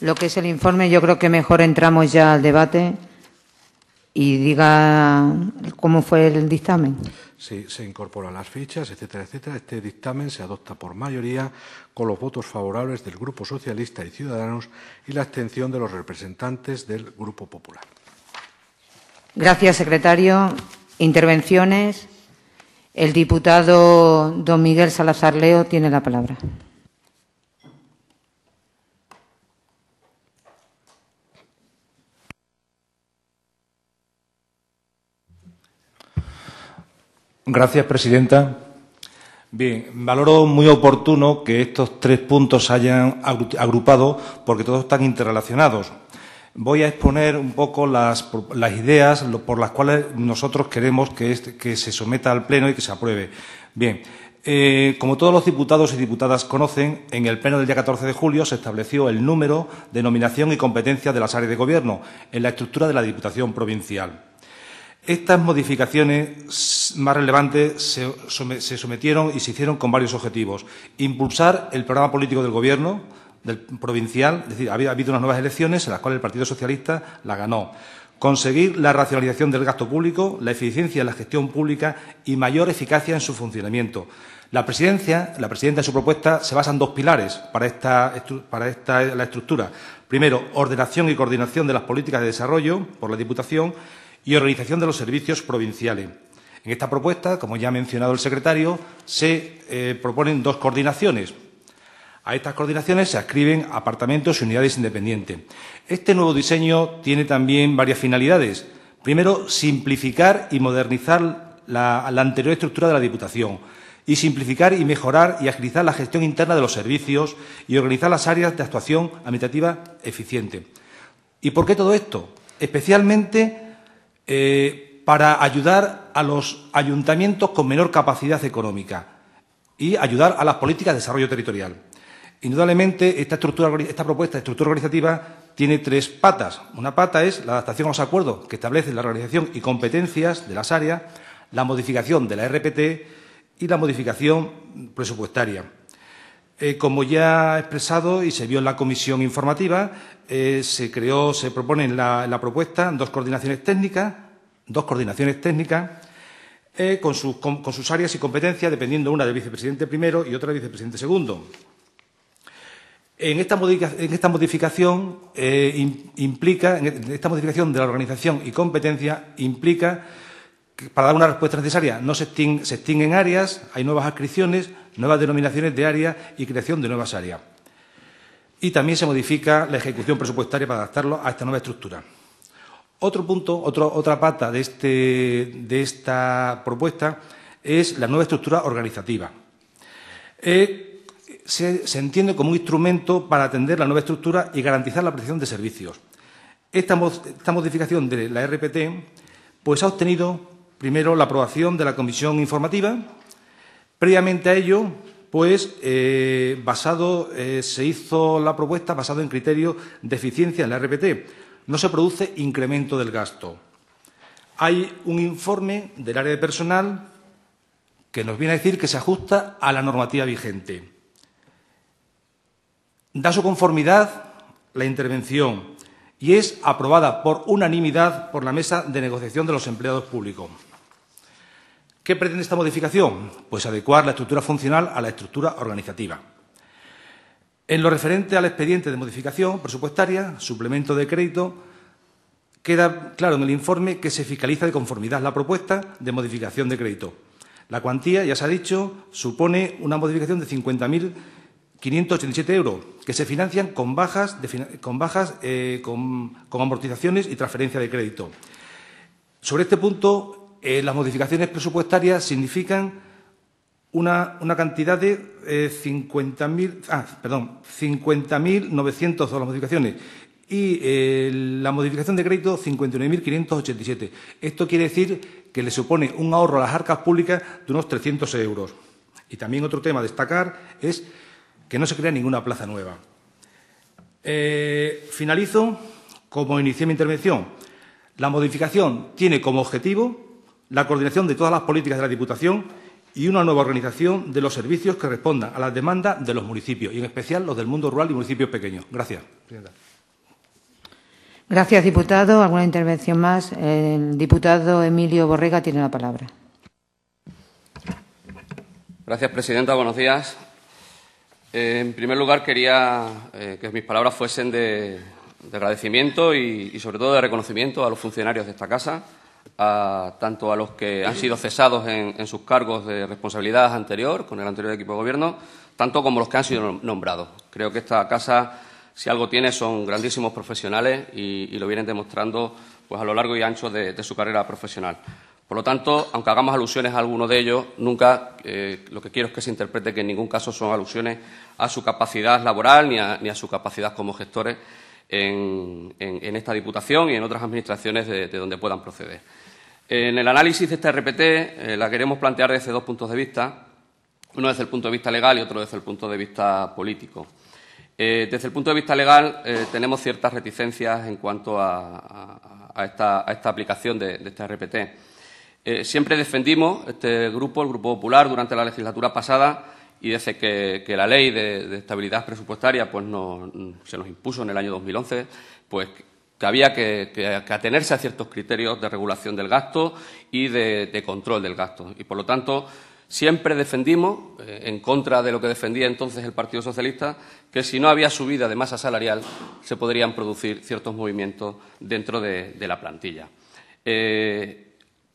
lo que es el informe. Yo creo que mejor entramos ya al debate y diga cómo fue el dictamen. Sí, se incorporan las fichas, etcétera, etcétera. Este dictamen se adopta por mayoría con los votos favorables del Grupo Socialista y Ciudadanos y la abstención de los representantes del Grupo Popular. Gracias, secretario. Intervenciones. El diputado don Miguel Salazar Leo tiene la palabra. Gracias, presidenta. Bien, valoro muy oportuno que estos tres puntos se hayan agrupado porque todos están interrelacionados voy a exponer un poco las, ideas por las cuales nosotros queremos este, que, se someta al Pleno y que se apruebe. Bien, eh, como todos los diputados y diputadas conocen, en el Pleno del día 14 de julio se estableció el número, de nominación y competencia de las áreas de Gobierno en la estructura de la Diputación Provincial. Estas modificaciones más relevantes se sometieron y se hicieron con varios objetivos. Impulsar el programa político del Gobierno, del provincial, es decir, ha habido unas nuevas elecciones en las cuales el Partido Socialista la ganó. Conseguir la racionalización del gasto público, la eficiencia en la gestión pública y mayor eficacia en su funcionamiento. La presidencia, la presidenta en su propuesta se basa en dos pilares para esta, la estructura. Primero, ordenación y coordinación de las políticas de desarrollo por la Diputación y organización de los servicios provinciales. En esta propuesta, como ya ha mencionado el secretario, se eh, proponen dos coordinaciones. A estas coordinaciones se adscriben apartamentos y unidades independientes. Este nuevo diseño tiene también varias finalidades. Primero, simplificar y modernizar la, anterior estructura de la Diputación y simplificar y mejorar y agilizar la gestión interna de los servicios y organizar las áreas de actuación administrativa eficiente. ¿Y por qué todo esto? Especialmente eh, para ayudar a los ayuntamientos con menor capacidad económica y ayudar a las políticas de desarrollo territorial. Indudablemente, esta, propuesta de estructura organizativa tiene tres patas. Una pata es la adaptación a los acuerdos que establecen la organización y competencias de las áreas, la modificación de la RPT y la modificación presupuestaria. Eh, como ya ha expresado y se vio en la comisión informativa, eh, se creó, propone en la, propuesta dos coordinaciones técnicas, dos coordinaciones técnicas eh, con, sus, con sus áreas y competencias, dependiendo una del vicepresidente primero y otra del vicepresidente segundo. En esta, modificación eh, implica, esta modificación de la organización y competencia implica para dar una respuesta necesaria no se, extinguen, áreas, hay nuevas adscripciones, nuevas denominaciones de áreas y creación de nuevas áreas. Y también se modifica la ejecución presupuestaria para adaptarlo a esta nueva estructura. Otro punto, otra pata este, de, esta propuesta es la nueva estructura organizativa. Eh, se, entiende como un instrumento para atender la nueva estructura y garantizar la prestación de servicios. Esta, modificación de la RPT pues, ha obtenido primero la aprobación de la comisión informativa. Previamente a ello, pues eh, eh, se hizo la propuesta basada en criterios de eficiencia en la RPT. No se produce incremento del gasto. Hay un informe del área de personal que nos viene a decir que se ajusta a la normativa vigente. Da su conformidad la intervención y es aprobada por unanimidad por la Mesa de Negociación de los Empleados Públicos. ¿Qué pretende esta modificación? Pues adecuar la estructura funcional a la estructura organizativa. En lo referente al expediente de modificación presupuestaria, suplemento de crédito, queda claro en el informe que se fiscaliza de conformidad la propuesta de modificación de crédito. La cuantía, ya se ha dicho, supone una modificación de 50.000 587 euros, que se financian con bajas, con, bajas eh, con, amortizaciones y transferencia de crédito. Sobre este punto, eh, las modificaciones presupuestarias significan una, cantidad de 50.000... Eh, ah, perdón, 50.900 las modificaciones y la modificación de crédito 59.587. Esto quiere decir que le supone un ahorro a las arcas públicas de unos 300 euros. Y también otro tema a destacar es que no se crea ninguna plaza nueva. Eh, finalizo como inicié mi intervención. La modificación tiene como objetivo la coordinación de todas las políticas de la Diputación y una nueva organización de los servicios que respondan a las demandas de los municipios, y en especial los del mundo rural y municipios pequeños. Gracias, Gracias, diputado. ¿Alguna intervención más? El diputado Emilio Borrega tiene la palabra. Gracias, presidenta. Buenos días en primer lugar, quería eh, que mis palabras fuesen de, agradecimiento y, sobre todo, de reconocimiento a los funcionarios de esta casa, tanto a los que han sido cesados en, sus cargos de responsabilidad anterior, con el anterior equipo de gobierno, tanto como los que han sido nombrados. Creo que esta casa, si algo tiene, son grandísimos profesionales y, lo vienen demostrando pues, a lo largo y ancho de, su carrera profesional. Por lo tanto, aunque hagamos alusiones a alguno de ellos, nunca eh, lo que quiero es que se interprete que en ningún caso son alusiones a su capacidad laboral ni a, su capacidad como gestores en, esta Diputación y en otras administraciones de, donde puedan proceder. En el análisis de este RPT eh, la queremos plantear desde dos puntos de vista, uno desde el punto de vista legal y otro desde el punto de vista político. Eh, desde el punto de vista legal eh, tenemos ciertas reticencias en cuanto a, esta, aplicación de, este RPT. siempre defendimos, este grupo, el Grupo Popular, durante la legislatura pasada, y desde que, la ley de, estabilidad presupuestaria pues, se nos impuso en el año 2011, pues que había que, atenerse a ciertos criterios de regulación del gasto y de, control del gasto. Y, por lo tanto, siempre defendimos, eh, en contra de lo que defendía entonces el Partido Socialista, que si no había subida de masa salarial se podrían producir ciertos movimientos dentro de, la plantilla. Eh,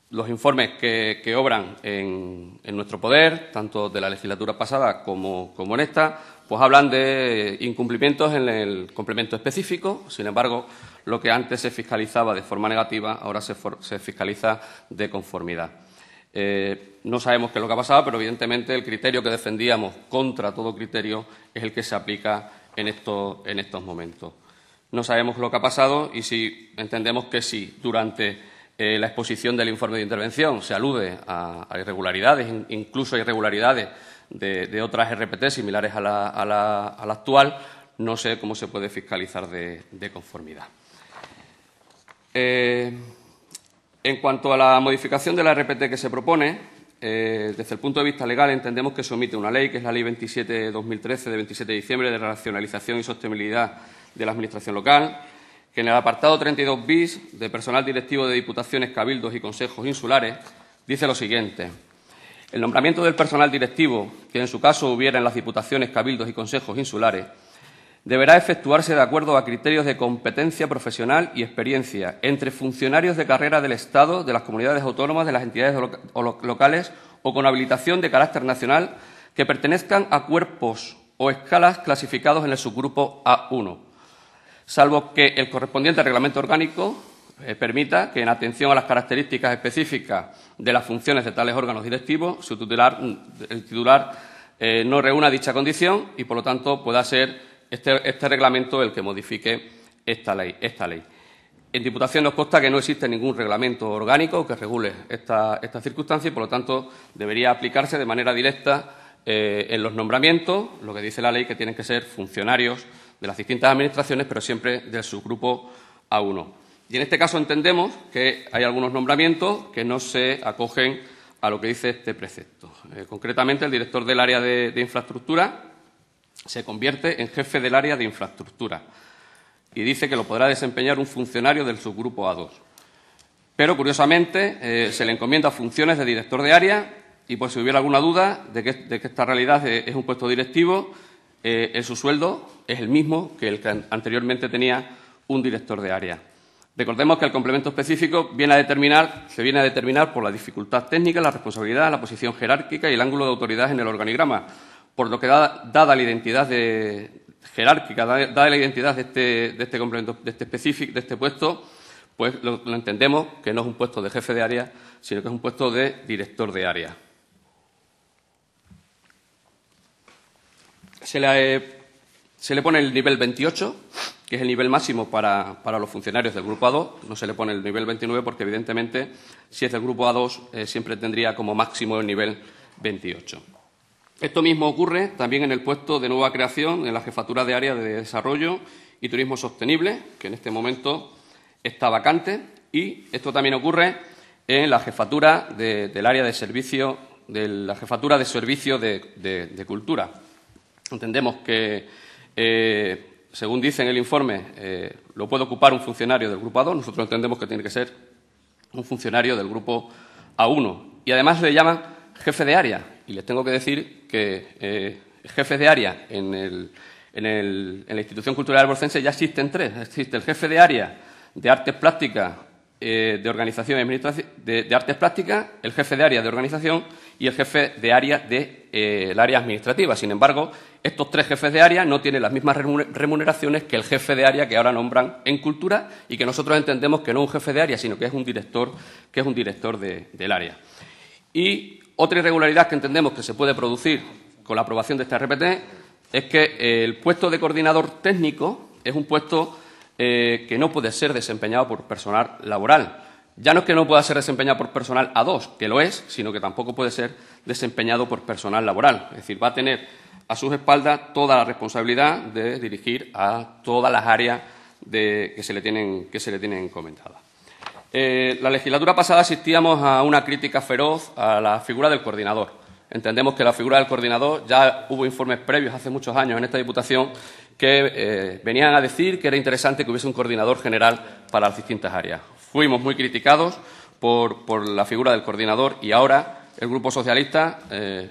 los informes que, obran en, nuestro poder, tanto de la legislatura pasada como, en esta, pues hablan de incumplimientos en el complemento específico. Sin embargo, lo que antes se fiscalizaba de forma negativa, ahora se, fiscaliza de conformidad. Eh, no sabemos qué es lo que ha pasado, pero evidentemente el criterio que defendíamos contra todo criterio es el que se aplica en, en estos momentos. No sabemos lo que ha pasado y si entendemos que sí durante eh, la exposición del informe de intervención. Se alude a, irregularidades, incluso a irregularidades de, otras RPT similares a la, actual. No sé cómo se puede fiscalizar de, conformidad. Eh, en cuanto a la modificación de la RPT que se propone, eh, desde el punto de vista legal entendemos que se omite una ley, que es la Ley 27-2013 de 27 de diciembre de Racionalización y Sostenibilidad de la Administración Local, que en el apartado 32 bis de personal directivo de diputaciones, cabildos y consejos insulares dice lo siguiente. El nombramiento del personal directivo, que en su caso hubiera en las diputaciones, cabildos y consejos insulares, deberá efectuarse de acuerdo a criterios de competencia profesional y experiencia entre funcionarios de carrera del Estado, de las comunidades autónomas, de las entidades locales o con habilitación de carácter nacional que pertenezcan a cuerpos o escalas clasificados en el subgrupo A1 salvo que el correspondiente reglamento orgánico eh, permita que, en atención a las características específicas de las funciones de tales órganos directivos, su titular, mm, el titular eh, no reúna dicha condición y, por lo tanto, pueda ser este, este reglamento el que modifique esta ley. En Diputación nos consta que no existe ningún reglamento orgánico que regule esta, circunstancia y, por lo tanto, debería aplicarse de manera directa eh, en los nombramientos, lo que dice la ley, que tienen que ser funcionarios de las distintas administraciones, pero siempre del subgrupo A1. Y en este caso entendemos que hay algunos nombramientos que no se acogen a lo que dice este precepto. Eh, concretamente, el director del área de, infraestructura se convierte en jefe del área de infraestructura y dice que lo podrá desempeñar un funcionario del subgrupo A2. Pero, curiosamente, eh, se le encomienda funciones de director de área y, por si hubiera alguna duda de que, esta realidad es, un puesto directivo, eh, en su sueldo es el mismo que el que anteriormente tenía un director de área. Recordemos que el complemento específico viene a determinar, se viene a determinar por la dificultad técnica, la responsabilidad, la posición jerárquica y el ángulo de autoridad en el organigrama, por lo que dada, la identidad de, jerárquica, dada la identidad de este, de este complemento, de este, este puesto, pues lo, entendemos que no es un puesto de jefe de área, sino que es un puesto de director de área. Se le eh, se le pone el nivel 28, que es el nivel máximo para, los funcionarios del grupo A2. No se le pone el nivel 29 porque, evidentemente, si es del grupo A2, eh, siempre tendría como máximo el nivel 28. Esto mismo ocurre también en el puesto de nueva creación en la Jefatura de Área de Desarrollo y Turismo Sostenible, que en este momento está vacante. Y esto también ocurre en la Jefatura de, del Área de Servicio, de la Jefatura de Servicio de, de Cultura. Entendemos que eh, según dice en el informe, eh, lo puede ocupar un funcionario del grupo A2. Nosotros entendemos que tiene que ser un funcionario del grupo A1. Y además le llaman jefe de área. Y les tengo que decir que eh, jefes de área en, la institución cultural alborcense ya existen tres. Existe el jefe de área de artes plásticas, eh, de organización y de, de artes plásticas, el jefe de área de organización y el jefe de área de, eh, área administrativa. Sin embargo, estos tres jefes de área no tienen las mismas remuneraciones que el jefe de área que ahora nombran en cultura y que nosotros entendemos que no es un jefe de área, sino que es un director, que es un director del área. Y otra irregularidad que entendemos que se puede producir con la aprobación de este RPT es que eh, el puesto de coordinador técnico es un puesto eh, que no puede ser desempeñado por personal laboral. Ya no es que no pueda ser desempeñado por personal a dos, que lo es, sino que tampoco puede ser desempeñado por personal laboral. Es decir, va a tener a sus espaldas toda la responsabilidad de dirigir a todas las áreas que, se le tienen, que comentadas. Eh, la legislatura pasada asistíamos a una crítica feroz a la figura del coordinador. Entendemos que la figura del coordinador, ya hubo informes previos hace muchos años en esta Diputación que eh, venían a decir que era interesante que hubiese un coordinador general para las distintas áreas. Fuimos muy criticados por, por la figura del coordinador y ahora el Grupo Socialista, eh,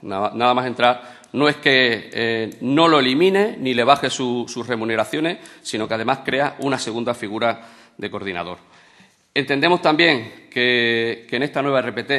nada, más entrar, no es que eh, no lo elimine ni le baje sus remuneraciones, sino que además crea una segunda figura de coordinador. Entendemos también que, en esta nueva RPT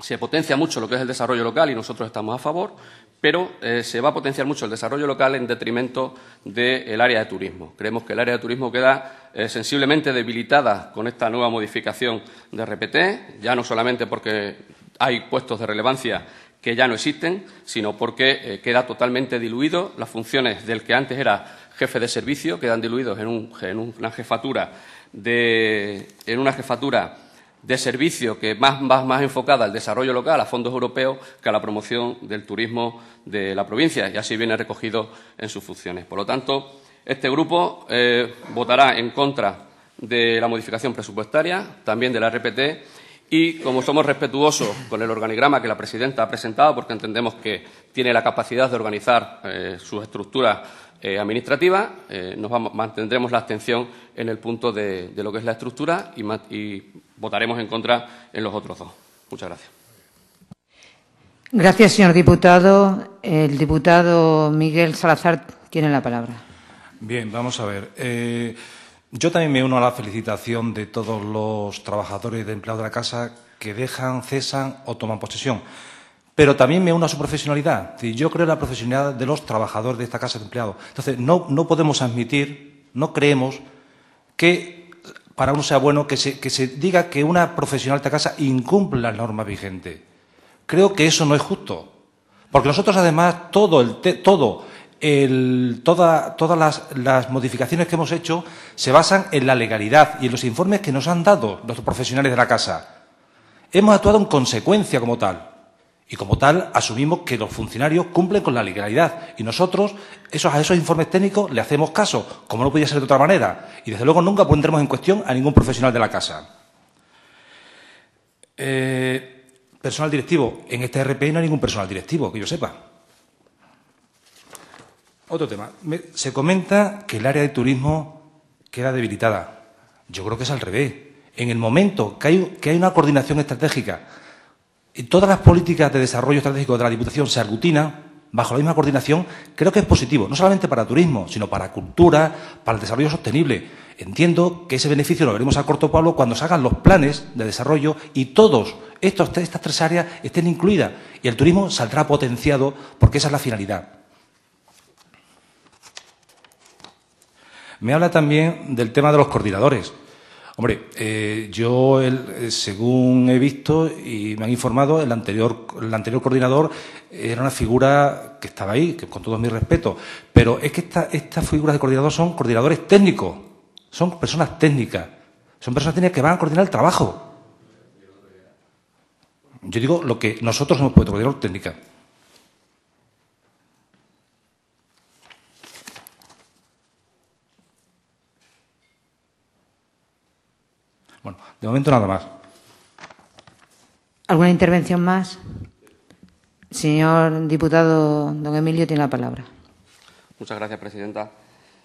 se potencia mucho lo que es el desarrollo local y nosotros estamos a favor, pero eh, se va a potenciar mucho el desarrollo local en detrimento del área de turismo. Creemos que el área de turismo queda eh, sensiblemente debilitada con esta nueva modificación de RPT, ya no solamente porque hay puestos de relevancia que ya no existen, sino porque eh, queda totalmente diluido las funciones del que antes era jefe de servicio, quedan diluidos en, una jefatura de, una jefatura de servicio que más, más enfocada al desarrollo local, a fondos europeos, que a la promoción del turismo de la provincia, y así viene recogido en sus funciones. Por lo tanto, este grupo eh, votará en contra de la modificación presupuestaria, también de la RPT, y como somos respetuosos con el organigrama que la presidenta ha presentado, porque entendemos que tiene la capacidad de organizar eh, sus estructuras eh, administrativas, mantendremos la abstención en el punto de, lo que es la estructura y, y, votaremos en contra en los otros dos. Muchas gracias. Gracias, señor diputado. El diputado Miguel Salazar tiene la palabra. Bien, vamos a ver. Eh, yo también me uno a la felicitación de todos los trabajadores de empleados de la casa que dejan, cesan o toman posesión. Pero también me uno a su profesionalidad. Yo creo en la profesionalidad de los trabajadores de esta casa de empleados. Entonces, no, podemos admitir, no creemos que para uno sea bueno que se, diga que una profesional de esta casa incumple las normas vigentes. Creo que eso no es justo. Porque nosotros, además, todo el, todo todas las, modificaciones que hemos hecho se basan en la legalidad y en los informes que nos han dado los profesionales de la casa. Hemos actuado en consecuencia como tal. Y como tal, asumimos que los funcionarios cumplen con la legalidad. Y nosotros a esos informes técnicos le hacemos caso, como no podía ser de otra manera. Y desde luego nunca pondremos en cuestión a ningún profesional de la casa. Eh, personal directivo. En este RPI no hay ningún personal directivo, que yo sepa. Otro tema. se comenta que el área de turismo queda debilitada. Yo creo que es al revés. En el momento que hay, que hay una coordinación estratégica, todas las políticas de desarrollo estratégico de la Diputación se aglutinan bajo la misma coordinación, creo que es positivo, no solamente para turismo, sino para cultura, para el desarrollo sostenible. Entiendo que ese beneficio lo veremos a corto plazo cuando se hagan los planes de desarrollo y todos estas tres áreas estén incluidas y el turismo saldrá potenciado porque esa es la finalidad. Me habla también del tema de los coordinadores. Hombre, eh, yo, eh, según he visto y me han informado, el anterior, el anterior coordinador era una figura que estaba ahí, que con todo mi respeto, pero es que estas figuras de coordinador son coordinadores técnicos, son personas técnicas, son personas técnicas que van a coordinar el trabajo. Yo digo lo que nosotros hemos puesto, coordinador técnica. De momento nada más. ¿Alguna intervención más? Señor diputado don Emilio tiene la palabra. Muchas gracias, presidenta.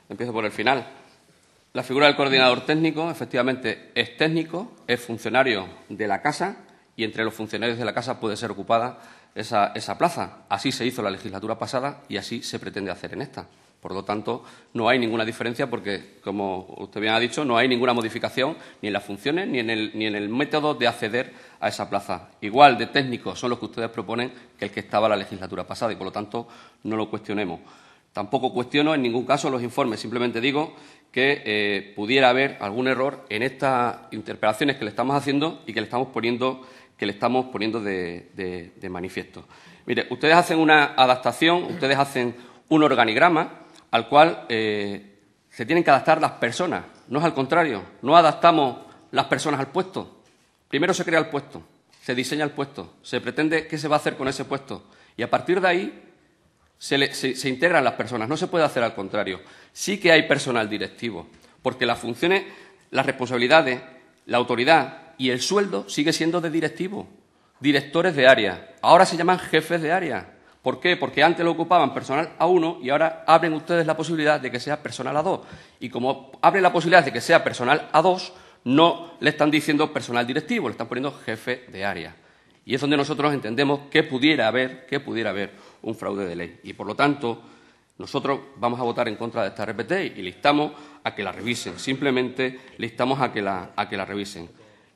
Empiezo por el final. La figura del coordinador técnico, efectivamente, es técnico, es funcionario de la casa y entre los funcionarios de la casa puede ser ocupada esa, plaza. Así se hizo la legislatura pasada y así se pretende hacer en esta. Por lo tanto, no hay ninguna diferencia porque, como usted bien ha dicho, no hay ninguna modificación ni en las funciones ni en el, método de acceder a esa plaza. Igual de técnicos son los que ustedes proponen que el que estaba la legislatura pasada y, por lo tanto, no lo cuestionemos. Tampoco cuestiono en ningún caso los informes, simplemente digo que eh, pudiera haber algún error en estas interpelaciones que le estamos haciendo y que le estamos poniendo, que le estamos poniendo de manifiesto. Mire, ustedes hacen una adaptación, ustedes hacen un organigrama al cual eh, se tienen que adaptar las personas, no es al contrario, no adaptamos las personas al puesto. Primero se crea el puesto, se diseña el puesto, se pretende qué se va a hacer con ese puesto y a partir de ahí se, integran las personas, no se puede hacer al contrario. Sí que hay personal directivo, porque las funciones, las responsabilidades, la autoridad y el sueldo sigue siendo de directivo, directores de área. Ahora se llaman jefes de área. ¿Por qué? Porque antes lo ocupaban personal A1 y ahora abren ustedes la posibilidad de que sea personal A2. Y como abren la posibilidad de que sea personal A2, no le están diciendo personal directivo, le están poniendo jefe de área. Y es donde nosotros entendemos que pudiera haber, que pudiera haber un fraude de ley. Y por lo tanto, nosotros vamos a votar en contra de esta RPT y listamos a que la revisen. Simplemente listamos a que la, a que la revisen.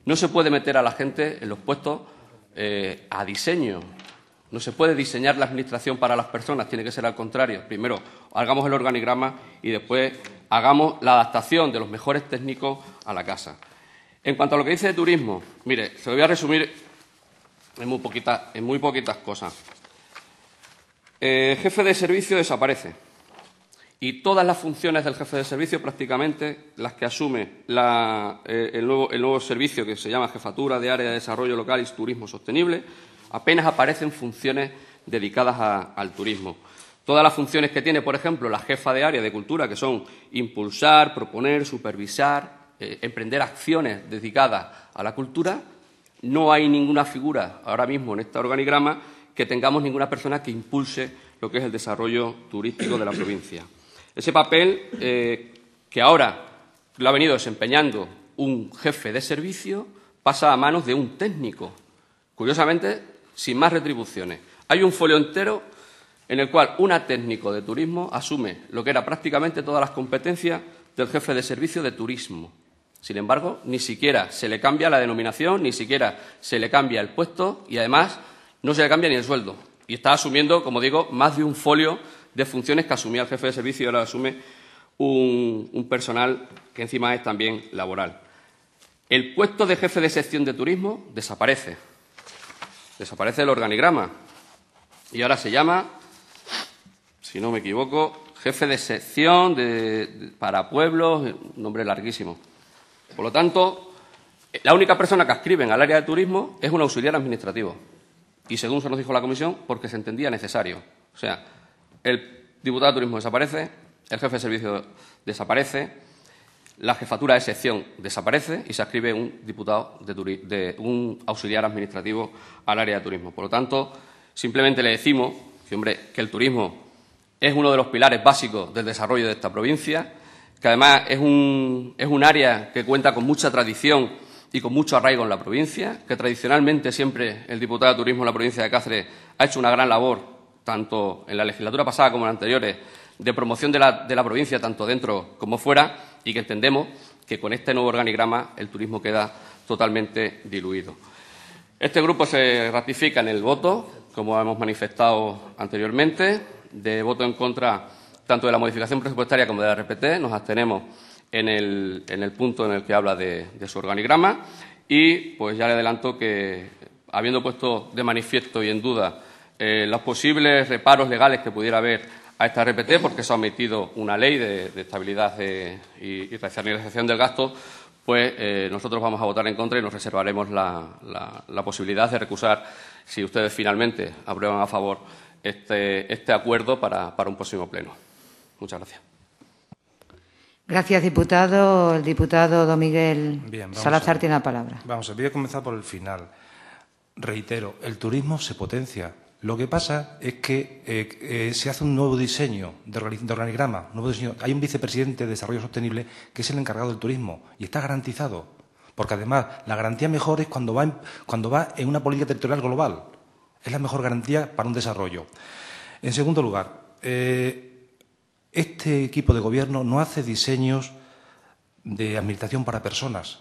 No se puede meter a la gente en los puestos eh, a diseño no se puede diseñar la Administración para las personas, tiene que ser al contrario. Primero, hagamos el organigrama y después hagamos la adaptación de los mejores técnicos a la casa. En cuanto a lo que dice de turismo, mire, se lo voy a resumir en muy, poquitas cosas. El jefe de servicio desaparece y todas las funciones del jefe de servicio, prácticamente las que asume eh, el nuevo servicio que se llama Jefatura de Área de Desarrollo Local y Turismo Sostenible, Apenas aparecen funciones dedicadas al turismo. Todas las funciones que tiene, por ejemplo, la jefa de área de cultura, que son impulsar, proponer, supervisar, eh, emprender acciones dedicadas a la cultura, no hay ninguna figura ahora mismo en este organigrama que tengamos ninguna persona que impulse lo que es el desarrollo turístico de la provincia. Ese papel eh, que ahora lo ha venido desempeñando un jefe de servicio pasa a manos de un técnico. Curiosamente, sin más retribuciones. Hay un folio entero en el cual una técnico de turismo asume lo que era prácticamente todas las competencias del jefe de servicio de turismo. Sin embargo, ni siquiera se le cambia la denominación, ni siquiera se le cambia el puesto y, además, no se le cambia ni el sueldo. Y está asumiendo, como digo, más de un folio de funciones que asumía el jefe de servicio y ahora asume un personal que encima es también laboral. El puesto de jefe de sección de turismo desaparece desaparece el organigrama y ahora se llama, si no me equivoco, jefe de sección de, para pueblos, un nombre larguísimo. Por lo tanto, eh, la única persona que escriben al área de turismo es un auxiliar administrativo. Y según se nos dijo la comisión, porque se entendía necesario. O sea, el diputado de turismo desaparece, el jefe de servicio desaparece, la jefatura de sección desaparece y se ascribe un diputado de, un auxiliar administrativo al área de turismo. Por lo tanto, simplemente le decimos que, hombre, que el turismo es uno de los pilares básicos del desarrollo de esta provincia, que además es un, es un área que cuenta con mucha tradición y con mucho arraigo en la provincia, que tradicionalmente siempre el diputado de turismo en la provincia de Cáceres ha hecho una gran labor, tanto en la legislatura pasada como en anteriores, de promoción de la, de la provincia, tanto dentro como fuera y que entendemos que con este nuevo organigrama el turismo queda totalmente diluido. Este grupo se ratifica en el voto, como hemos manifestado anteriormente, de voto en contra tanto de la modificación presupuestaria como de la RPT. Nos abstenemos en el, punto en el que habla de, su organigrama y pues ya le adelanto que, habiendo puesto de manifiesto y en duda eh, los posibles reparos legales que pudiera haber a esta RPT porque se ha omitido una ley de, estabilidad eh, y, y, racionalización del gasto, pues eh, nosotros vamos a votar en contra y nos reservaremos la, posibilidad de recusar, si ustedes finalmente aprueban a favor, este, este acuerdo para, un próximo pleno. Muchas gracias. Gracias, diputado. El diputado Don Miguel Salazar tiene la palabra. Vamos, voy a comenzar por el final. Reitero, el turismo se potencia lo que pasa es que eh, eh, se hace un nuevo diseño de, organigrama, Hay un vicepresidente de Desarrollo Sostenible que es el encargado del turismo y está garantizado. Porque además, la garantía mejor es cuando va en, cuando va en una política territorial global. Es la mejor garantía para un desarrollo. En segundo lugar, eh, este equipo de gobierno no hace diseños de administración para personas.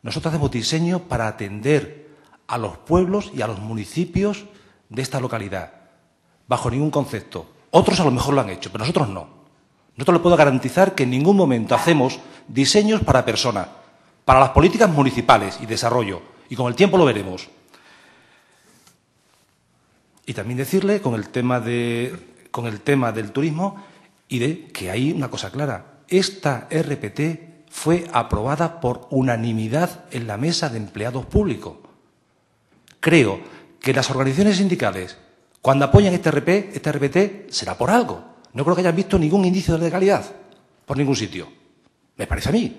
Nosotros hacemos diseños para atender a los pueblos y a los municipios de esta localidad, bajo ningún concepto. Otros a lo mejor lo han hecho, pero nosotros no. Nosotros le puedo garantizar que en ningún momento hacemos diseños para personas, para las políticas municipales y desarrollo, y con el tiempo lo veremos. Y también decirle con el tema, de, con el tema del turismo y de que hay una cosa clara. Esta RPT fue aprobada por unanimidad en la mesa de empleados públicos. Creo que las organizaciones sindicales, cuando apoyan este, RP, este RPT, será por algo. No creo que hayan visto ningún indicio de legalidad por ningún sitio. Me parece a mí.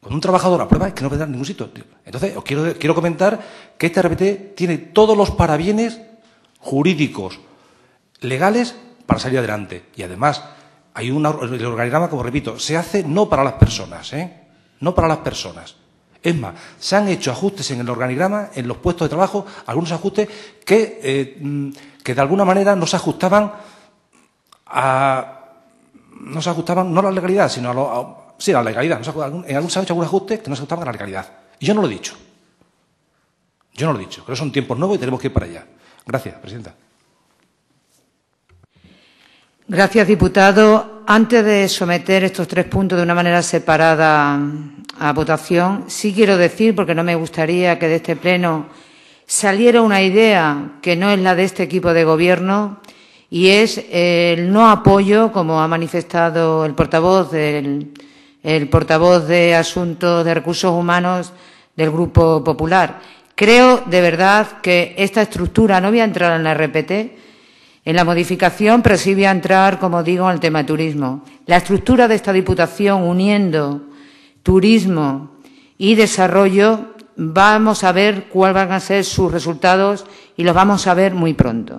Cuando un trabajador a prueba es que no vendrá en ningún sitio. Entonces, os quiero, quiero comentar que este RPT tiene todos los parabienes jurídicos, legales, para salir adelante. Y además, hay un el organigrama, como repito, se hace no para las personas, ¿eh? No para las personas. Es más, se han hecho ajustes en el organigrama, en los puestos de trabajo, algunos ajustes que, eh, mm, de alguna manera no se ajustaban a. No ajustaban, no a la legalidad, sino a, la legalidad. en se han hecho algunos ajustes que no se ajustaban a la legalidad. Y yo no lo he dicho. Yo no lo he dicho. Pero son tiempos nuevos y tenemos que ir para allá. Gracias, presidenta. Gracias, diputado. Antes de someter estos tres puntos de una manera separada a votación, sí quiero decir, porque no me gustaría que de este pleno saliera una idea que no es la de este equipo de gobierno y es el no apoyo, como ha manifestado el portavoz del portavoz de Asuntos de Recursos Humanos del Grupo Popular. Creo de verdad que esta estructura, no voy a entrar en la RPT, en la modificación presidia entrar, como digo, al tema turismo. La estructura de esta Diputación uniendo turismo y desarrollo, vamos a ver cuáles van a ser sus resultados y los vamos a ver muy pronto.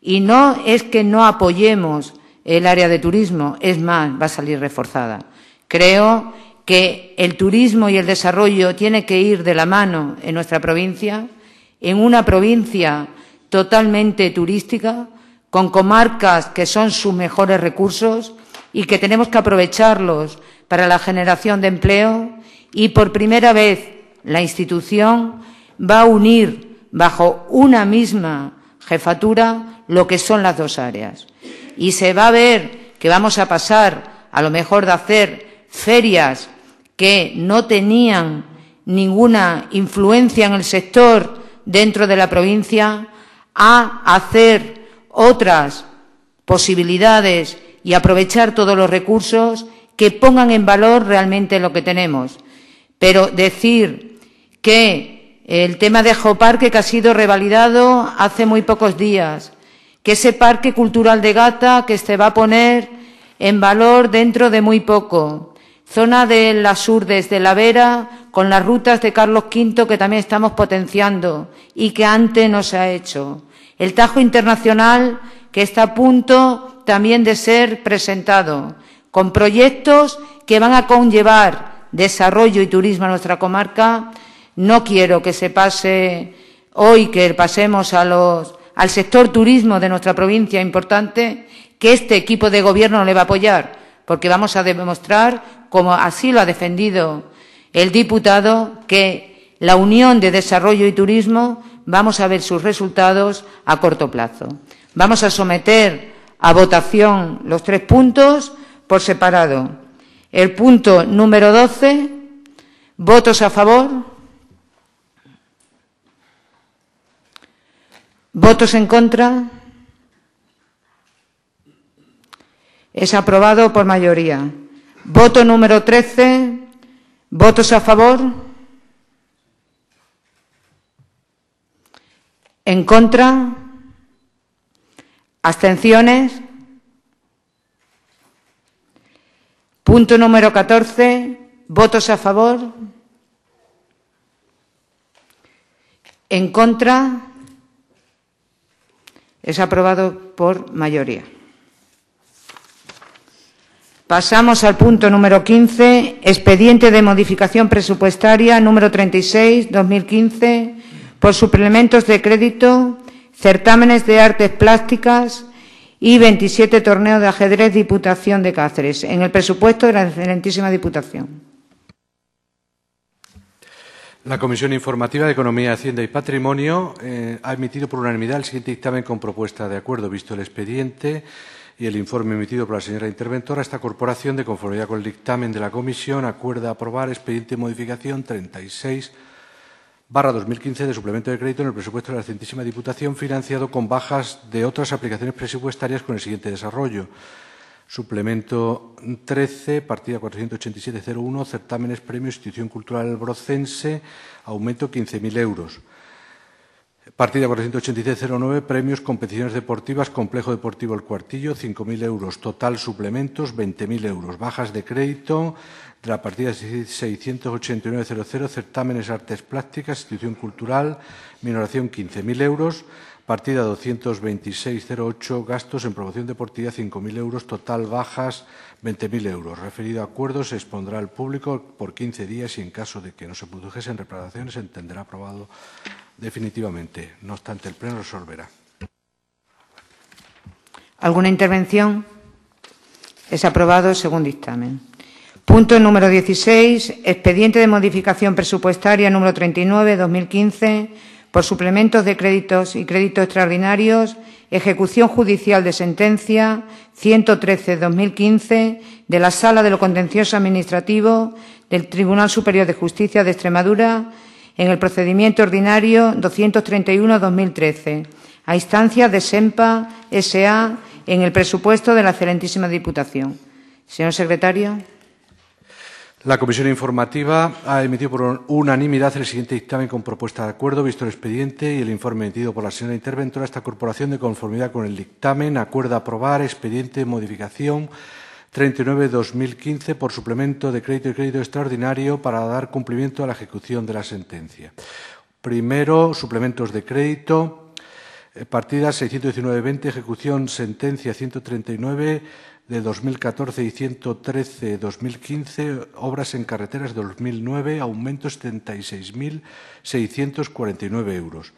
Y no es que no apoyemos el área de turismo, es más, va a salir reforzada. Creo que el turismo y el desarrollo tienen que ir de la mano en nuestra provincia, en una provincia totalmente turística, con comarcas que son sus mejores recursos y que tenemos que aprovecharlos para la generación de empleo y por primera vez la institución va a unir bajo una misma jefatura lo que son las dos áreas. Y se va a ver que vamos a pasar a lo mejor de hacer ferias que no tenían ninguna influencia en el sector dentro de la provincia a hacer otras posibilidades y aprovechar todos los recursos que pongan en valor realmente lo que tenemos. Pero decir que el tema de Joparque que ha sido revalidado hace muy pocos días, que ese parque cultural de Gata que se va a poner en valor dentro de muy poco, zona de las Urdes de la Vera con las rutas de Carlos V que también estamos potenciando y que antes no se ha hecho el Tajo Internacional que está a punto también de ser presentado, con proyectos que van a conllevar desarrollo y turismo a nuestra comarca. No quiero que se pase hoy, que pasemos al sector turismo de nuestra provincia importante, que este equipo de gobierno le va a apoyar, porque vamos a demostrar, como así lo ha defendido el diputado, que la unión de desarrollo y turismo vamos a ver sus resultados a corto plazo. Vamos a someter a votación los tres puntos por separado. El punto número 12, votos a favor, votos en contra. Es aprobado por mayoría. Voto número 13, votos a favor. ¿En contra? ¿Abstenciones? Punto número 14. ¿Votos a favor? ¿En contra? Es aprobado por mayoría. Pasamos al punto número 15, expediente de modificación presupuestaria número 36, 2015 por suplementos de crédito, certámenes de artes plásticas y 27 torneos de ajedrez Diputación de Cáceres, en el presupuesto de la excelentísima Diputación. La Comisión Informativa de Economía, Hacienda y Patrimonio eh, ha emitido por unanimidad el siguiente dictamen con propuesta de acuerdo, visto el expediente y el informe emitido por la señora interventora, esta corporación, de conformidad con el dictamen de la Comisión, acuerda aprobar expediente de modificación 36 barra 2015 de suplemento de crédito en el presupuesto de la Centísima Diputación financiado con bajas de otras aplicaciones presupuestarias con el siguiente desarrollo. Suplemento 13, partida 487.01, certámenes, premio, institución cultural brocense, aumento 15.000 euros. Partida nueve premios, competiciones deportivas, complejo deportivo El Cuartillo, 5.000 euros. Total suplementos, 20.000 euros. Bajas de crédito de la partida 689.00, certámenes, artes plásticas, institución cultural, minoración, 15.000 euros. Partida 226.08, gastos en promoción deportiva 5.000 euros, total bajas 20.000 euros. Referido a acuerdo se expondrá al público por 15 días y en caso de que no se produjesen reparaciones se entenderá aprobado definitivamente. No obstante, el Pleno resolverá. ¿Alguna intervención? Es aprobado según dictamen. Punto número 16. Expediente de modificación presupuestaria número 39, 2015 por suplementos de créditos y créditos extraordinarios, ejecución judicial de sentencia 113-2015 de la Sala de lo Contencioso Administrativo del Tribunal Superior de Justicia de Extremadura en el procedimiento ordinario 231-2013, a instancia de SEMPA SA en el presupuesto de la Excelentísima Diputación. Señor secretario. La Comisión Informativa ha emitido por unanimidad el siguiente dictamen con propuesta de acuerdo, visto el expediente y el informe emitido por la señora interventora. Esta corporación, de conformidad con el dictamen, acuerda aprobar expediente de modificación 39-2015 por suplemento de crédito y crédito extraordinario para dar cumplimiento a la ejecución de la sentencia. Primero, suplementos de crédito, eh, Partida 619-20, ejecución sentencia 139 de 2014 y 113 2015, obras en carreteras de 2009, aumento 76.649 euros.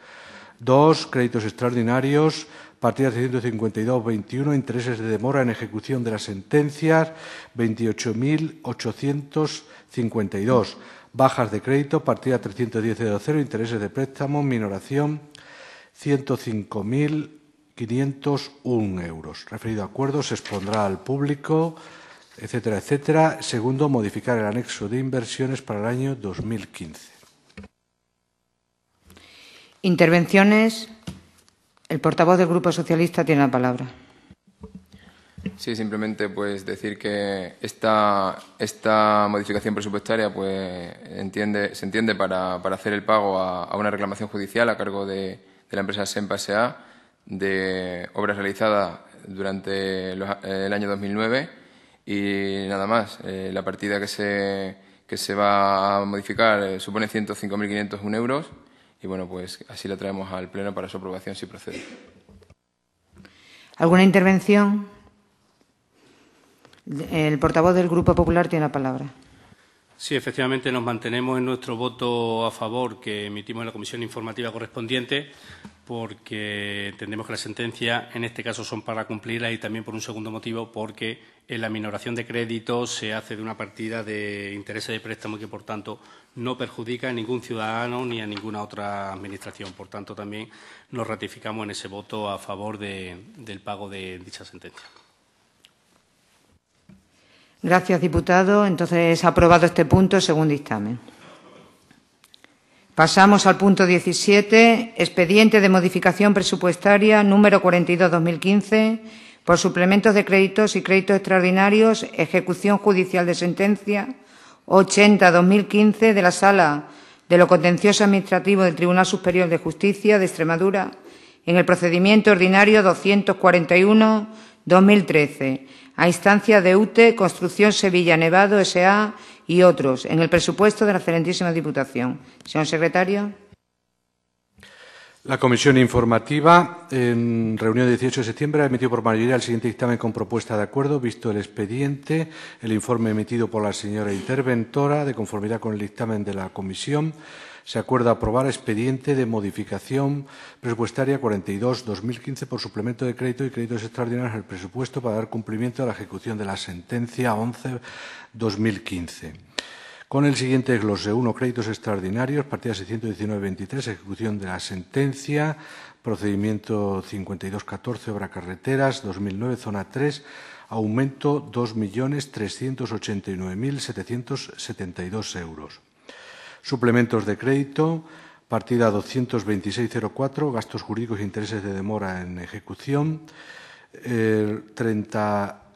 Dos, créditos extraordinarios, partida 21, intereses de demora en ejecución de las sentencias 28.852. Bajas de crédito, partida 20, intereses de préstamo, minoración 105.000 501 euros. Referido acuerdos, se expondrá al público, etcétera, etcétera. Segundo, modificar el anexo de inversiones para el año 2015. Intervenciones. El portavoz del Grupo Socialista tiene la palabra. Sí, simplemente pues decir que esta, modificación presupuestaria pues entiende, se entiende para, hacer el pago a, una reclamación judicial a cargo de, la empresa SEMPA SA de obras realizadas durante eh, el año 2009 y nada más. Eh, la partida que se, va a modificar eh, supone 105.501 euros y bueno, pues así la traemos al Pleno para su aprobación si procede. ¿Alguna intervención? El portavoz del Grupo Popular tiene la palabra. Sí, efectivamente nos mantenemos en nuestro voto a favor que emitimos en la comisión informativa correspondiente porque entendemos que las sentencias, en este caso son para cumplirlas y también por un segundo motivo porque la minoración de crédito se hace de una partida de intereses de préstamo que por tanto no perjudica a ningún ciudadano ni a ninguna otra administración. Por tanto, también nos ratificamos en ese voto a favor del pago de dicha sentencia. Gracias, diputado. Entonces, aprobado este punto segundo dictamen. Pasamos al punto 17, expediente de modificación presupuestaria número 42-2015 por suplementos de créditos y créditos extraordinarios, ejecución judicial de sentencia 80-2015 de la Sala de lo Contencioso Administrativo del Tribunal Superior de Justicia de Extremadura en el procedimiento ordinario 241-2013, a instancia de UTE Construcción Sevilla Nevado S.A y otros en el presupuesto de la excelentísima Diputación. Señor secretario. La Comisión Informativa, en reunión del 18 de septiembre, ha emitió por mayoría el siguiente dictamen con propuesta de acuerdo, visto el expediente, el informe emitido por la señora interventora, de conformidad con el dictamen de la Comisión. Se acuerda aprobar expediente de modificación presupuestaria 42-2015 por suplemento de crédito y créditos extraordinarios en el presupuesto para dar cumplimiento a la ejecución de la sentencia 11 2015. Con el siguiente glose, 1. Créditos extraordinarios, partida 23 ejecución de la sentencia, procedimiento 5214, obra carreteras, 2009, zona 3, aumento 2.389.772 euros. Suplementos de crédito, partida 226.04, gastos jurídicos e intereses de demora en ejecución, 30 eh,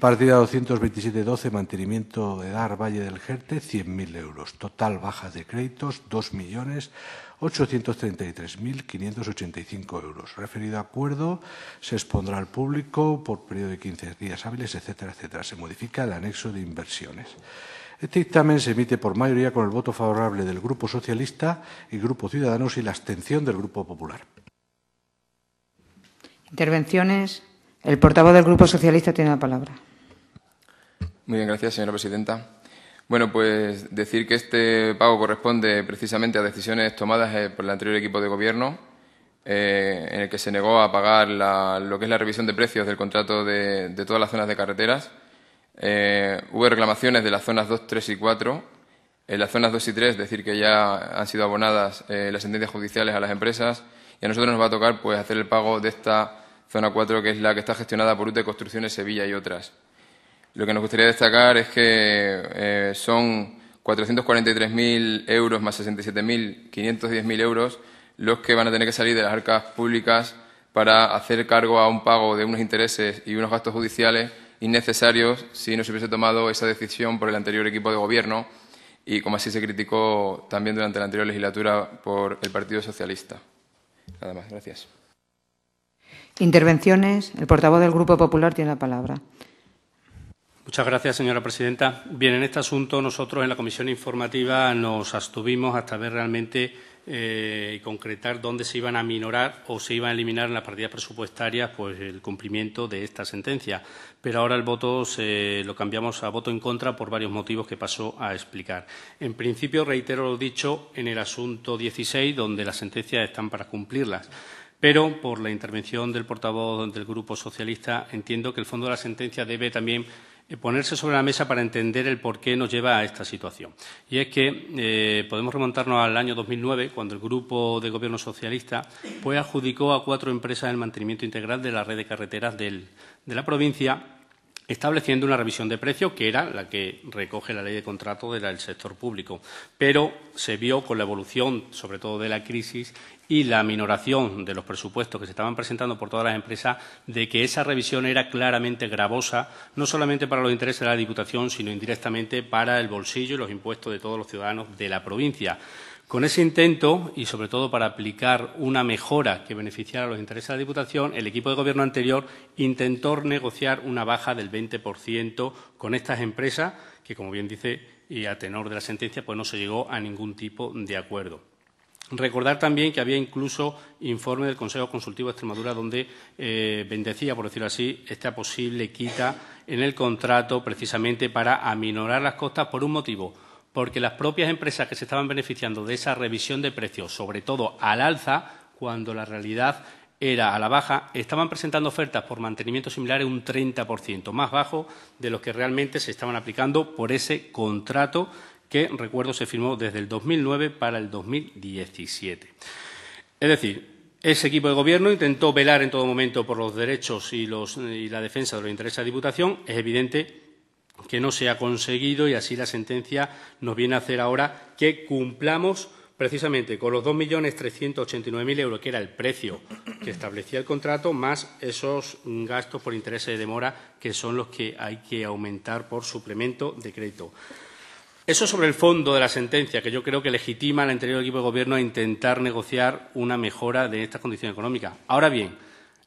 Partida 227.12, mantenimiento de DAR Valle del Jerte, 100.000 euros. Total baja de créditos, 2.833.585 euros. Referido acuerdo se expondrá al público por periodo de 15 días hábiles, etcétera, etcétera. Se modifica el anexo de inversiones. Este dictamen se emite por mayoría con el voto favorable del Grupo Socialista y Grupo Ciudadanos y la abstención del Grupo Popular. Intervenciones. El portavoz del Grupo Socialista tiene la palabra. Muy bien, gracias, señora presidenta. Bueno, pues decir que este pago corresponde precisamente a decisiones tomadas eh, por el anterior equipo de gobierno, eh, en el que se negó a pagar la, lo que es la revisión de precios del contrato de, todas las zonas de carreteras. Eh, hubo reclamaciones de las zonas 2, 3 y 4. En las zonas 2 y 3, decir que ya han sido abonadas las sentencias judiciales a las empresas y a nosotros nos va a tocar pues, hacer el pago de esta zona 4, que es la que está gestionada por UTE Construcciones Sevilla y otras. Lo que nos gustaría destacar es que eh, son 443.000 euros más 67.510.000 mil euros los que van a tener que salir de las arcas públicas para hacer cargo a un pago de unos intereses y unos gastos judiciales innecesarios si no se hubiese tomado esa decisión por el anterior equipo de gobierno y como así se criticó también durante la anterior legislatura por el Partido Socialista. Nada más, gracias. Intervenciones. El portavoz del Grupo Popular tiene la palabra. Muchas gracias, señora presidenta. Bien, en este asunto nosotros en la comisión informativa nos abstuvimos hasta ver realmente eh, y concretar dónde se iban a minorar o se iban a eliminar en las partidas presupuestarias pues el cumplimiento de esta sentencia. Pero ahora el voto se, lo cambiamos a voto en contra por varios motivos que pasó a explicar. En principio, reitero lo dicho en el asunto 16, donde las sentencias están para cumplirlas. Pero, por la intervención del portavoz del Grupo Socialista, entiendo que el fondo de la sentencia debe también eh, ponerse sobre la mesa para entender el por qué nos lleva a esta situación. Y es que eh, podemos remontarnos al año 2009, cuando el Grupo de Gobierno Socialista pues, adjudicó a cuatro empresas el mantenimiento integral de la red de carreteras de la provincia estableciendo una revisión de precios que era la que recoge la ley de contrato del sector público. Pero se vio con la evolución, sobre todo de la crisis, y la minoración de los presupuestos que se estaban presentando por todas las empresas, de que esa revisión era claramente gravosa, no solamente para los intereses de la Diputación, sino indirectamente para el bolsillo y los impuestos de todos los ciudadanos de la provincia. Con ese intento, y sobre todo para aplicar una mejora que beneficiara a los intereses de la Diputación, el equipo de gobierno anterior intentó negociar una baja del 20% con estas empresas, que, como bien dice, y a tenor de la sentencia, pues no se llegó a ningún tipo de acuerdo. Recordar también que había incluso informe del Consejo Consultivo de Extremadura donde eh, bendecía, por decirlo así, esta posible quita en el contrato precisamente para aminorar las costas por un motivo porque las propias empresas que se estaban beneficiando de esa revisión de precios, sobre todo al alza, cuando la realidad era a la baja, estaban presentando ofertas por mantenimiento similar en un 30% más bajo de los que realmente se estaban aplicando por ese contrato que, recuerdo, se firmó desde el 2009 para el 2017. Es decir, ese equipo de gobierno intentó velar en todo momento por los derechos y, y la defensa de los intereses de la Diputación. Es evidente que no se ha conseguido y así la sentencia nos viene a hacer ahora que cumplamos precisamente con los 2.389.000 euros, que era el precio que establecía el contrato, más esos gastos por interés de demora, que son los que hay que aumentar por suplemento de crédito. Eso sobre el fondo de la sentencia, que yo creo que legitima al anterior equipo de Gobierno a intentar negociar una mejora de estas condiciones económicas. Ahora bien,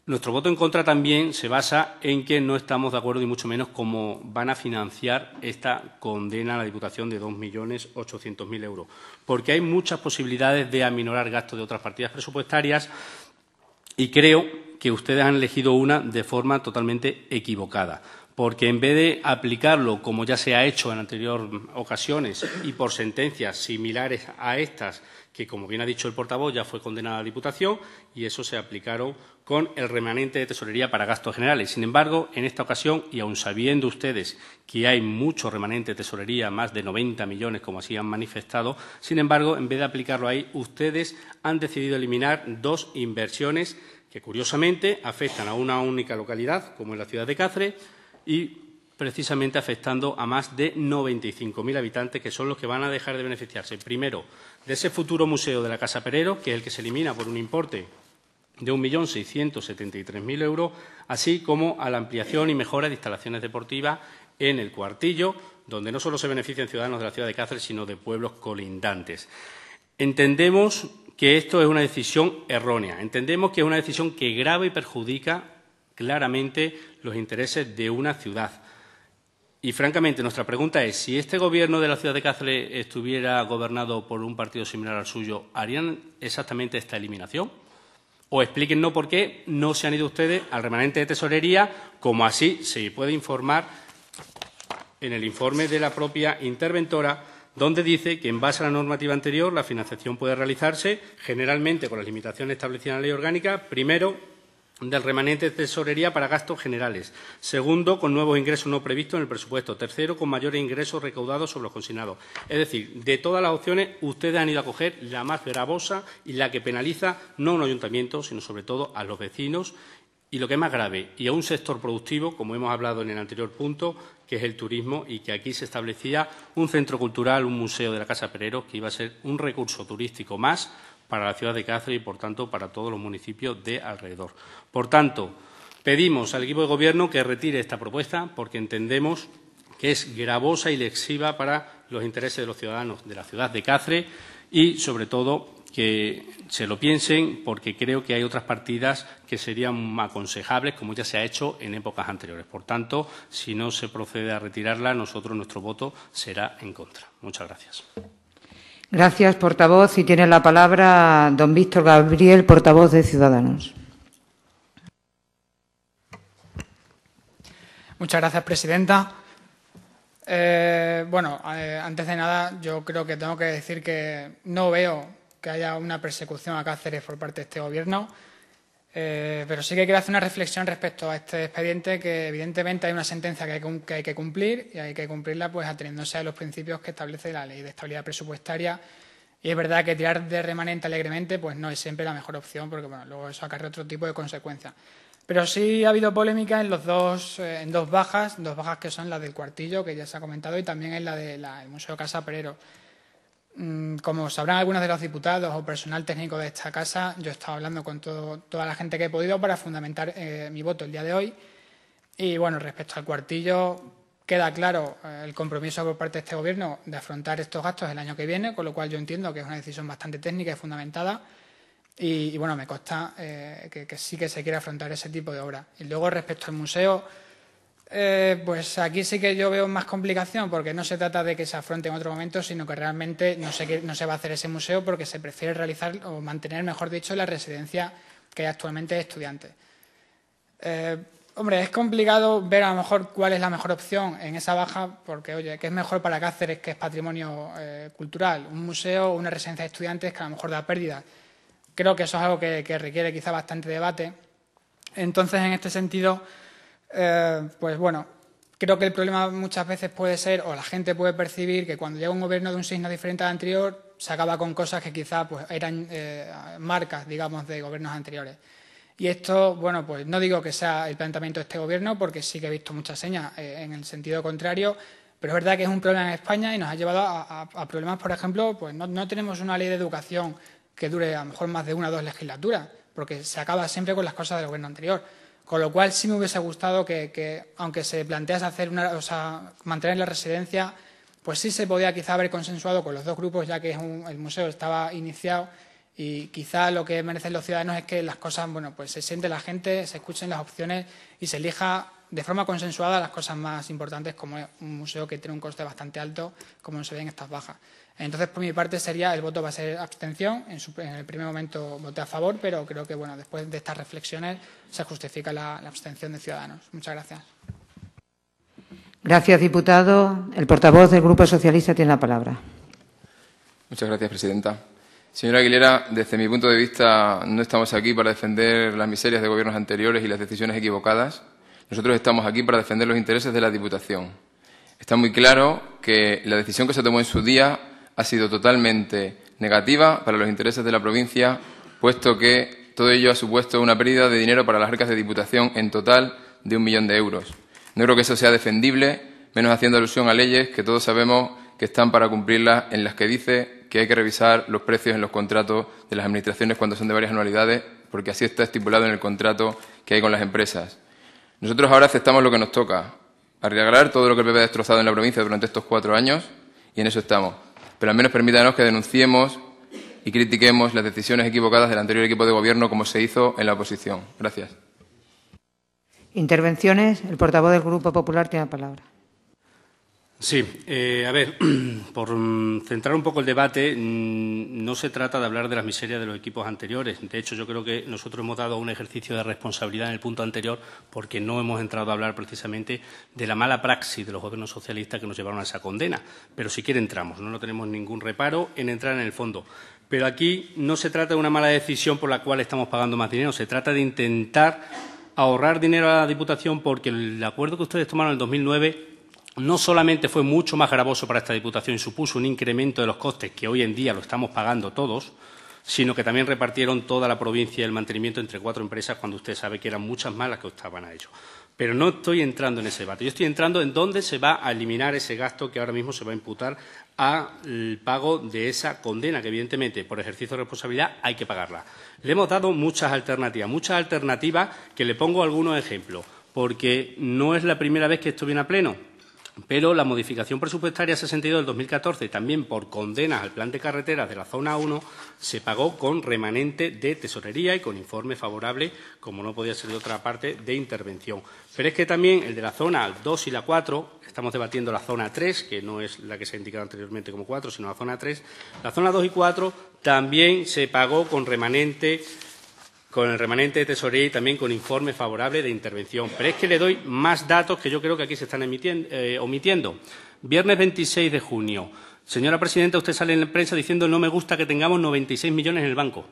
nuestro voto en contra también se basa en que no estamos de acuerdo y mucho menos cómo van a financiar esta condena a la Diputación de 2.800.000 euros, porque hay muchas posibilidades de aminorar gastos de otras partidas presupuestarias y creo que ustedes han elegido una de forma totalmente equivocada, porque en vez de aplicarlo como ya se ha hecho en anteriores ocasiones y por sentencias similares a estas, que, como bien ha dicho el portavoz, ya fue condenada a la Diputación y eso se aplicaron con el remanente de tesorería para gastos generales. Sin embargo, en esta ocasión, y aun sabiendo ustedes que hay mucho remanente de tesorería, más de 90 millones, como así han manifestado, sin embargo, en vez de aplicarlo ahí, ustedes han decidido eliminar dos inversiones que, curiosamente, afectan a una única localidad, como es la ciudad de Cáceres, y precisamente afectando a más de 95.000 habitantes, que son los que van a dejar de beneficiarse, primero, de ese futuro museo de la Casa Perero, que es el que se elimina por un importe de 1.673.000 euros, así como a la ampliación y mejora de instalaciones deportivas en el cuartillo, donde no solo se benefician ciudadanos de la ciudad de Cáceres, sino de pueblos colindantes. Entendemos que esto es una decisión errónea, entendemos que es una decisión que grava y perjudica claramente los intereses de una ciudad. Y francamente, nuestra pregunta es, si este gobierno de la ciudad de Cáceres estuviera gobernado por un partido similar al suyo, ¿harían exactamente esta eliminación? O explíquenos por qué no se han ido ustedes al remanente de tesorería, como así se puede informar en el informe de la propia interventora, donde dice que, en base a la normativa anterior, la financiación puede realizarse generalmente con las limitaciones establecidas en la ley orgánica, primero, del remanente de tesorería para gastos generales. Segundo, con nuevos ingresos no previstos en el presupuesto. Tercero, con mayores ingresos recaudados sobre los consignados. Es decir, de todas las opciones, ustedes han ido a coger la más gravosa y la que penaliza no a un ayuntamiento, sino sobre todo a los vecinos y, lo que es más grave, y a un sector productivo, como hemos hablado en el anterior punto, que es el turismo, y que aquí se establecía un centro cultural, un museo de la Casa Perero, que iba a ser un recurso turístico más para la ciudad de Cáceres y, por tanto, para todos los municipios de alrededor. Por tanto, pedimos al equipo de Gobierno que retire esta propuesta porque entendemos que es gravosa y lexiva para los intereses de los ciudadanos de la ciudad de Cáceres y, sobre todo, que se lo piensen porque creo que hay otras partidas que serían aconsejables, como ya se ha hecho en épocas anteriores. Por tanto, si no se procede a retirarla, nosotros nuestro voto será en contra. Muchas gracias. Gracias, portavoz. Y tiene la palabra don Víctor Gabriel, portavoz de Ciudadanos. Muchas gracias, presidenta. Eh, bueno, eh, antes de nada, yo creo que tengo que decir que no veo que haya una persecución a Cáceres por parte de este Gobierno. Eh, pero sí que quiero hacer una reflexión respecto a este expediente, que evidentemente hay una sentencia que hay que, cumplir y hay que cumplirla pues ateniéndose a los principios que establece la ley de estabilidad presupuestaria. Y es verdad que tirar de remanente alegremente pues no es siempre la mejor opción porque bueno, luego eso acarrea otro tipo de consecuencias. Pero sí ha habido polémica en, los dos, eh, en dos bajas, dos bajas que son la del cuartillo, que ya se ha comentado, y también en la del Museo Casa Perero. Mm, como sabrán algunos de los diputados o personal técnico de esta casa, yo he estado hablando con toda la gente que he podido para fundamentar eh, mi voto el día de hoy. Y bueno, respecto al cuartillo, queda claro eh, el compromiso por parte de este Gobierno de afrontar estos gastos el año que viene, con lo cual yo entiendo que es una decisión bastante técnica y fundamentada. Y, bueno, me consta eh, que, que, sí que se quiere afrontar ese tipo de obra. Y luego, respecto al museo eh, pues aquí sí que yo veo más complicación porque no se trata de que se afronte en otro momento, sino que realmente no se, va a hacer ese museo porque se prefiere realizar o mantener, mejor dicho, la residencia que hay actualmente de estudiantes. Eh, hombre, es complicado ver a lo mejor cuál es la mejor opción en esa baja porque, oye, ¿qué es mejor para Cáceres que es patrimonio eh, cultural? ¿Un museo o una residencia de estudiantes que a lo mejor da pérdida? Creo que eso es algo que requiere quizá bastante debate. Entonces, en este sentido eh, pues bueno, creo que el problema muchas veces puede ser, o la gente puede percibir, que cuando llega un gobierno de un signo diferente al anterior, se acaba con cosas que quizá pues, eran eh, marcas, digamos, de gobiernos anteriores. Y esto, bueno, pues no digo que sea el planteamiento de este gobierno, porque sí que he visto muchas señas eh, en el sentido contrario, pero es verdad que es un problema en España y nos ha llevado a, problemas, por ejemplo, pues no, no, tenemos una ley de educación que dure a lo mejor más de una o dos legislaturas, porque se acaba siempre con las cosas del gobierno anterior. Con lo cual sí me hubiese gustado que, aunque se plantease hacer una, mantener la residencia, pues sí se podía quizá haber consensuado con los dos grupos, ya que el museo estaba iniciado y quizá lo que merecen los ciudadanos es que las cosas, bueno, pues se siente la gente, se escuchen las opciones y se elija de forma consensuada las cosas más importantes, como un museo que tiene un coste bastante alto, como se ve en estas bajas. Entonces, por mi parte, sería el voto va a ser abstención. En, el primer momento voté a favor, pero creo que bueno, después de estas reflexiones se justifica la, abstención de Ciudadanos. Muchas gracias. Gracias, diputado. El portavoz del Grupo Socialista tiene la palabra. Muchas gracias, presidenta. Señora Aguilera, desde mi punto de vista no estamos aquí para defender las miserias de gobiernos anteriores y las decisiones equivocadas. Nosotros estamos aquí para defender los intereses de la Diputación. Está muy claro que la decisión que se tomó en su día ha sido totalmente negativa para los intereses de la provincia, puesto que todo ello ha supuesto una pérdida de dinero para las arcas de Diputación en total de un millón de euros. No creo que eso sea defendible, menos haciendo alusión a leyes que todos sabemos que están para cumplirlas, en las que dice que hay que revisar los precios en los contratos de las administraciones cuando son de varias anualidades, porque así está estipulado en el contrato que hay con las empresas. Nosotros ahora aceptamos lo que nos toca, arreglar todo lo que el e ha destrozado en la provincia durante estos cuatro años, y en eso estamos pero al menos permítanos que denunciemos y critiquemos las decisiones equivocadas del anterior equipo de gobierno como se hizo en la oposición. Gracias. Intervenciones. El portavoz del Grupo Popular tiene la palabra. Sí, eh, a ver, por mm, centrar un poco el debate, mm, no se trata de hablar de las miserias de los equipos anteriores. De hecho, yo creo que nosotros hemos dado un ejercicio de responsabilidad en el punto anterior porque no hemos entrado a hablar precisamente de la mala praxis de los gobiernos socialistas que nos llevaron a esa condena. Pero si quiere entramos, no, no tenemos ningún reparo en entrar en el fondo. Pero aquí no se trata de una mala decisión por la cual estamos pagando más dinero, se trata de intentar ahorrar dinero a la Diputación porque el acuerdo que ustedes tomaron en el 2009 no solamente fue mucho más gravoso para esta Diputación y supuso un incremento de los costes que hoy en día lo estamos pagando todos, sino que también repartieron toda la provincia el mantenimiento entre cuatro empresas cuando usted sabe que eran muchas más las que estaban a ello. Pero no estoy entrando en ese debate. Yo estoy entrando en dónde se va a eliminar ese gasto que ahora mismo se va a imputar al pago de esa condena, que evidentemente por ejercicio de responsabilidad hay que pagarla. Le hemos dado muchas alternativas, muchas alternativas que le pongo algunos ejemplos, porque no es la primera vez que esto viene a pleno pero la modificación presupuestaria 62 del 2014, también por condenas al plan de carreteras de la zona 1, se pagó con remanente de tesorería y con informe favorable, como no podía ser de otra parte, de intervención. Pero es que también el de la zona 2 y la 4, estamos debatiendo la zona 3, que no es la que se ha indicado anteriormente como 4, sino la zona 3, la zona 2 y 4 también se pagó con remanente con el remanente de tesorería y también con informe favorable de intervención. Pero es que le doy más datos que yo creo que aquí se están eh, omitiendo. Viernes 26 de junio. Señora presidenta, usted sale en la prensa diciendo no me gusta que tengamos 96 millones en el banco.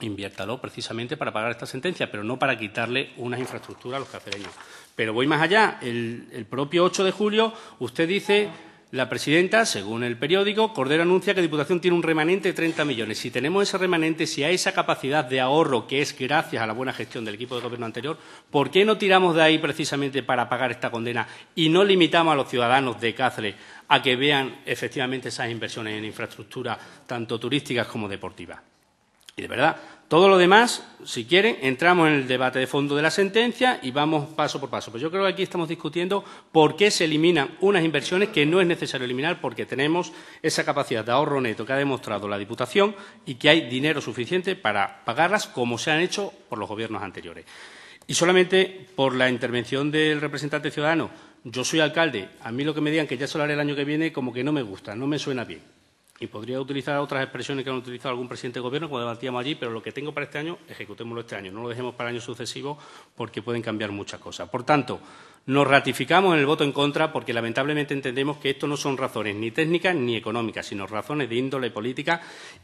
Inviértalo precisamente para pagar esta sentencia, pero no para quitarle unas infraestructuras a los cacereños. Pero voy más allá. El, el propio 8 de julio usted dice la presidenta, según el periódico, Cordero anuncia que la Diputación tiene un remanente de 30 millones. Si tenemos ese remanente, si hay esa capacidad de ahorro que es gracias a la buena gestión del equipo de gobierno anterior, ¿por qué no tiramos de ahí precisamente para pagar esta condena y no limitamos a los ciudadanos de Cáceres a que vean efectivamente esas inversiones en infraestructura, tanto turísticas como deportivas? Y de verdad, todo lo demás, si quieren, entramos en el debate de fondo de la sentencia y vamos paso por paso. Pues yo creo que aquí estamos discutiendo por qué se eliminan unas inversiones que no es necesario eliminar porque tenemos esa capacidad de ahorro neto que ha demostrado la Diputación y que hay dinero suficiente para pagarlas como se han hecho por los gobiernos anteriores. Y solamente por la intervención del representante ciudadano, yo soy alcalde, a mí lo que me digan que ya se haré el año que viene como que no me gusta, no me suena bien. Y podría utilizar otras expresiones que han utilizado algún presidente de gobierno, cuando debatíamos allí, pero lo que tengo para este año, ejecutémoslo este año. No lo dejemos para año sucesivos porque pueden cambiar muchas cosas. Por tanto, nos ratificamos en el voto en contra porque lamentablemente entendemos que esto no son razones ni técnicas ni económicas, sino razones de índole política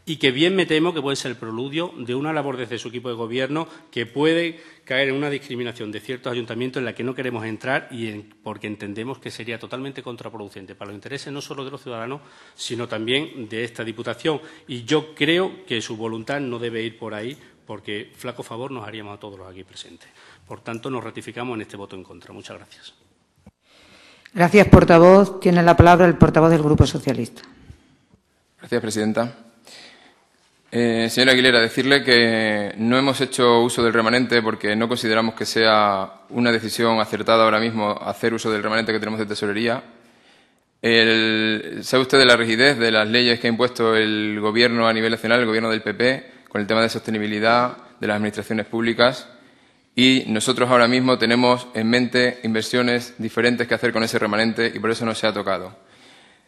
y que bien me temo que puede ser el preludio de una labor desde su equipo de gobierno que puede caer en una discriminación de ciertos ayuntamientos en la que no queremos entrar y porque entendemos que sería totalmente contraproducente para los intereses no solo de los ciudadanos, sino también de esta Diputación. Y yo creo que su voluntad no debe ir por ahí porque flaco favor nos haríamos a todos los aquí presentes. Por tanto, nos ratificamos en este voto en contra. Muchas gracias. Gracias, portavoz. Tiene la palabra el portavoz del Grupo Socialista. Gracias, presidenta. Eh, señora Aguilera, decirle que no hemos hecho uso del remanente porque no consideramos que sea una decisión acertada ahora mismo hacer uso del remanente que tenemos de tesorería. ¿Sabe usted de la rigidez de las leyes que ha impuesto el Gobierno a nivel nacional, el Gobierno del PP? con el tema de sostenibilidad de las administraciones públicas y nosotros ahora mismo tenemos en mente inversiones diferentes que hacer con ese remanente y por eso no se ha tocado.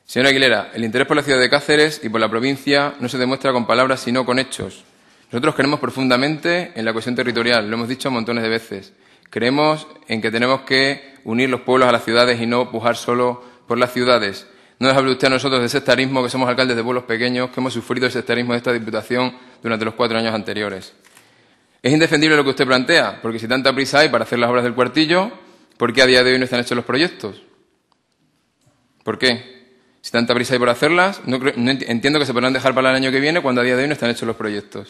Señora Aguilera, el interés por la ciudad de Cáceres y por la provincia no se demuestra con palabras sino con hechos. Nosotros creemos profundamente en la cohesión territorial, lo hemos dicho montones de veces. Creemos en que tenemos que unir los pueblos a las ciudades y no pujar solo por las ciudades. No nos hable usted a nosotros de sectarismo, que somos alcaldes de pueblos pequeños, que hemos sufrido el sectarismo de esta Diputación durante los cuatro años anteriores. Es indefendible lo que usted plantea, porque si tanta prisa hay para hacer las obras del cuartillo, ¿por qué a día de hoy no están hechos los proyectos? ¿Por qué? Si tanta prisa hay por hacerlas, no, entiendo que se podrán dejar para el año que viene cuando a día de hoy no están hechos los proyectos.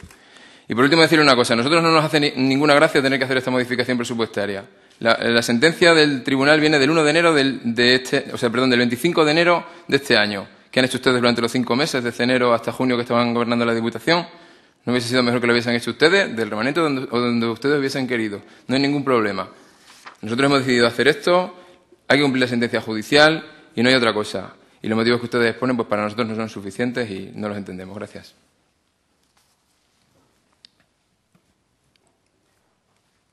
Y por último decirle una cosa, a nosotros no nos hace ninguna gracia tener que hacer esta modificación presupuestaria. La, sentencia del tribunal viene del 1 de enero de este, o sea, perdón, del 25 de enero de este año. que han hecho ustedes durante los cinco meses, desde enero hasta junio que estaban gobernando la Diputación? ¿No hubiese sido mejor que lo hubiesen hecho ustedes, del remanente donde, o donde ustedes hubiesen querido? No hay ningún problema. Nosotros hemos decidido hacer esto, hay que cumplir la sentencia judicial y no hay otra cosa. Y los motivos que ustedes exponen, pues para nosotros no son suficientes y no los entendemos. Gracias.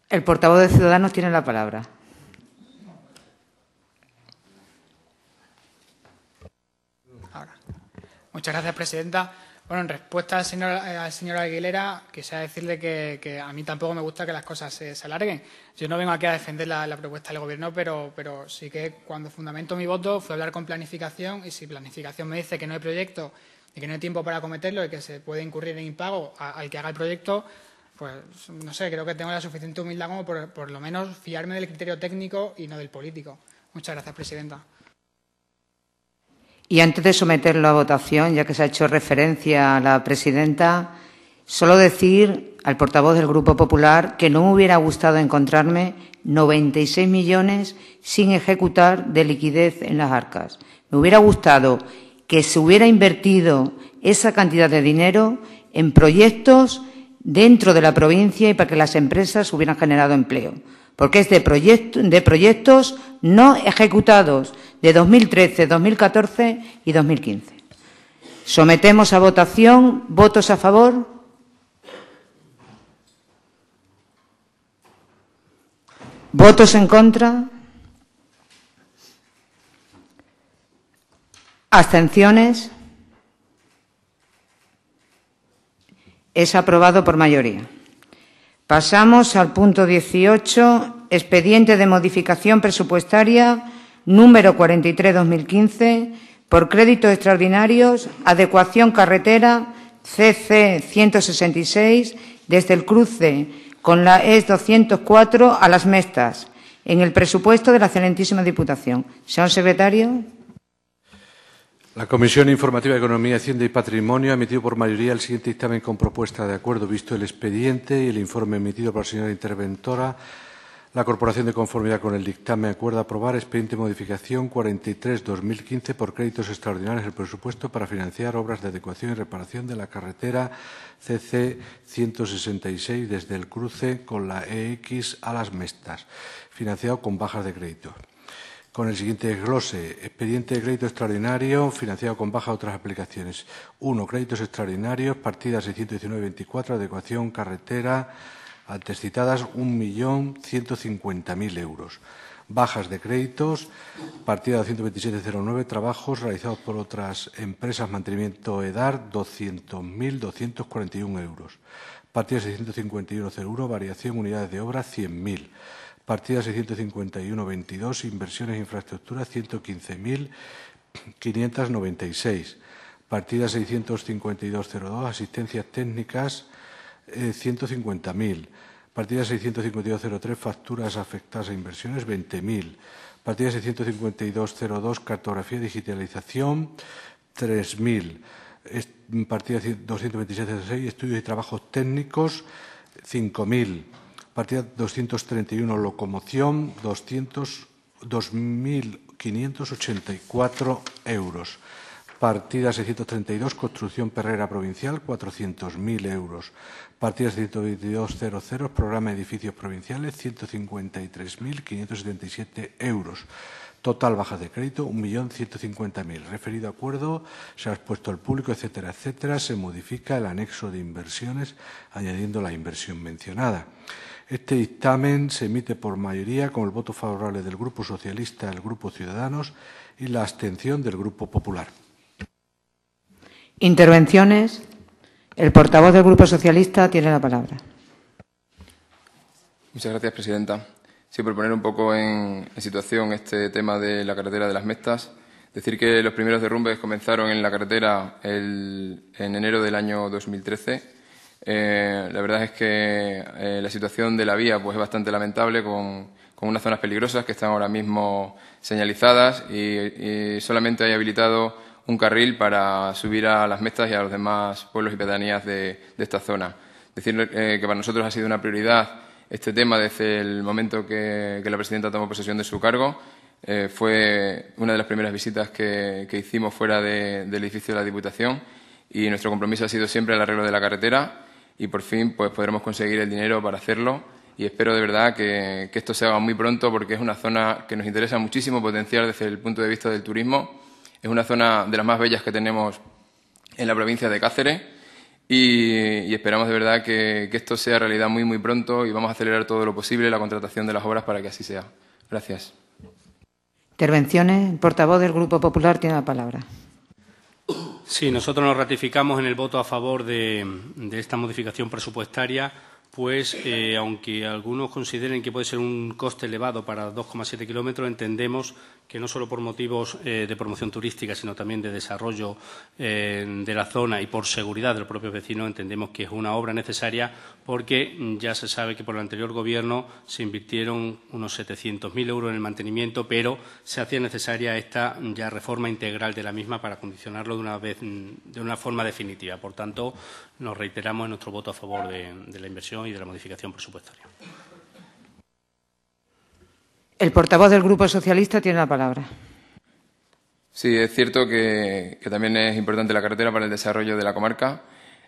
El portavoz de Ciudadanos tiene la palabra. Muchas gracias, presidenta. Bueno, en respuesta al señor, eh, al señor Aguilera, quisiera decirle que, a mí tampoco me gusta que las cosas se, alarguen. Yo no vengo aquí a defender la, propuesta del Gobierno, pero, pero sí que cuando fundamento mi voto fue hablar con planificación y si planificación me dice que no hay proyecto y que no hay tiempo para cometerlo y que se puede incurrir en impago al que haga el proyecto, pues no sé, creo que tengo la suficiente humildad como por, lo menos fiarme del criterio técnico y no del político. Muchas gracias, presidenta. Y antes de someterlo a votación, ya que se ha hecho referencia a la presidenta, solo decir al portavoz del Grupo Popular que no me hubiera gustado encontrarme 96 millones sin ejecutar de liquidez en las arcas. Me hubiera gustado que se hubiera invertido esa cantidad de dinero en proyectos dentro de la provincia y para que las empresas hubieran generado empleo, porque es de, proyectos no ejecutados de 2013, 2014 y 2015. Sometemos a votación. ¿Votos a favor? ¿Votos en contra? ¿Abstenciones? Es aprobado por mayoría. Pasamos al punto 18, expediente de modificación presupuestaria número 43-2015 por créditos extraordinarios, adecuación carretera CC 166 desde el cruce con la ES 204 a las Mestas en el presupuesto de la excelentísima Diputación. Señor secretario. La Comisión Informativa de Economía, Hacienda y Patrimonio ha emitido por mayoría el siguiente dictamen con propuesta de acuerdo, visto el expediente y el informe emitido por la señora interventora. La Corporación, de conformidad con el dictamen, acuerda aprobar expediente de modificación 43-2015 por créditos extraordinarios del presupuesto para financiar obras de adecuación y reparación de la carretera CC 166 desde el cruce con la EX a las Mestas, financiado con bajas de crédito con el siguiente desglose. Expediente de crédito extraordinario financiado con baja otras aplicaciones. 1. Créditos extraordinarios, partida 619.24, adecuación carretera, antes citadas 1.150.000 euros. Bajas de créditos, partida 227.09, trabajos realizados por otras empresas, mantenimiento EDAR, 200.241 euros. Partida 651.01, variación unidades de obra, 100.000 partida 651-22, inversiones e infraestructuras 115.596, partida 652.02, asistencias técnicas 150.000, partida 652.03, facturas afectadas a e inversiones 20.000, partida 652.02, cartografía y e digitalización 3.000, partida 227.06, estudios y trabajos técnicos 5.000 partida 231 locomoción, 2.584 euros. Partida 632, Construcción Perrera Provincial, 400.000 euros. Partida 122.00, Programa de Edificios Provinciales, 153.577 euros. Total baja de crédito, 1.150.000. Referido acuerdo, se ha expuesto al público, etcétera, etcétera. Se modifica el anexo de inversiones, añadiendo la inversión mencionada. Este dictamen se emite por mayoría con el voto favorable del Grupo Socialista, el Grupo Ciudadanos y la abstención del Grupo Popular. Intervenciones. El portavoz del Grupo Socialista tiene la palabra. Muchas gracias, presidenta. Sí, por poner un poco en, situación este tema de la carretera de las Mestas, decir que los primeros derrumbes comenzaron en la carretera en enero del año 2013 eh, la verdad es que eh, la situación de la vía pues, es bastante lamentable con, unas zonas peligrosas que están ahora mismo señalizadas y, solamente hay habilitado un carril para subir a las mestas y a los demás pueblos y pedanías de, esta zona. Decir eh, que para nosotros ha sido una prioridad este tema desde el momento que, la presidenta tomó posesión de su cargo. fue una de las primeras visitas que, hicimos fuera del edificio de la Diputación y nuestro compromiso ha sido siempre el arreglo de la carretera y por fin pues podremos conseguir el dinero para hacerlo y espero de verdad que, esto se haga muy pronto porque es una zona que nos interesa muchísimo potenciar desde el punto de vista del turismo. Es una zona de las más bellas que tenemos en la provincia de Cáceres y, esperamos de verdad que, esto sea realidad muy muy pronto y vamos a acelerar todo lo posible la contratación de las obras para que así sea. Gracias. Intervenciones. El portavoz del Grupo Popular tiene la palabra. Sí, nosotros nos ratificamos en el voto a favor de, esta modificación presupuestaria, pues eh, aunque algunos consideren que puede ser un coste elevado para 2,7 kilómetros, entendemos que no solo por motivos eh, de promoción turística, sino también de desarrollo eh, de la zona y por seguridad del propio vecino, entendemos que es una obra necesaria porque ya se sabe que por el anterior Gobierno se invirtieron unos 700.000 euros en el mantenimiento, pero se hacía necesaria esta ya reforma integral de la misma para condicionarlo de una, vez, de una forma definitiva. Por tanto, nos reiteramos en nuestro voto a favor de la inversión y de la modificación presupuestaria. El portavoz del Grupo Socialista tiene la palabra. Sí, es cierto que, también es importante la carretera para el desarrollo de la comarca.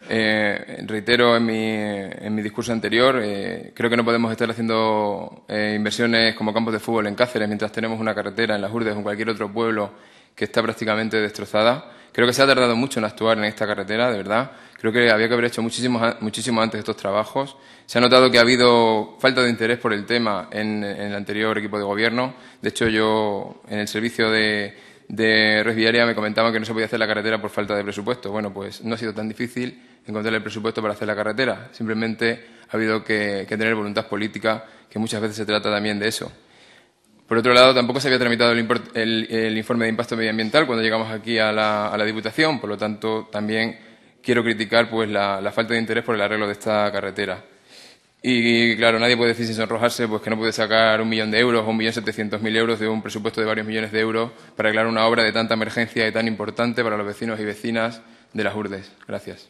Eh, reitero en mi, discurso anterior, eh, creo que no podemos estar haciendo eh, inversiones como campos de fútbol en Cáceres mientras tenemos una carretera en las Urdes o en cualquier otro pueblo que está prácticamente destrozada. Creo que se ha tardado mucho en actuar en esta carretera, de verdad. Creo que había que haber hecho muchísimo, muchísimo antes estos trabajos. Se ha notado que ha habido falta de interés por el tema en, el anterior equipo de gobierno. De hecho, yo en el servicio de, resviaria me comentaban que no se podía hacer la carretera por falta de presupuesto. Bueno, pues no ha sido tan difícil encontrar el presupuesto para hacer la carretera. Simplemente ha habido que, tener voluntad política, que muchas veces se trata también de eso. Por otro lado, tampoco se había tramitado el, informe de impacto medioambiental cuando llegamos aquí a la Diputación, por lo tanto, también quiero criticar pues la, falta de interés por el arreglo de esta carretera. Y, claro, nadie puede decir sin sonrojarse pues, que no puede sacar un millón de euros o un millón setecientos mil euros de un presupuesto de varios millones de euros para aclarar una obra de tanta emergencia y tan importante para los vecinos y vecinas de las urdes. Gracias.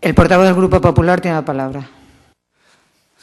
El portavoz del Grupo Popular tiene la palabra.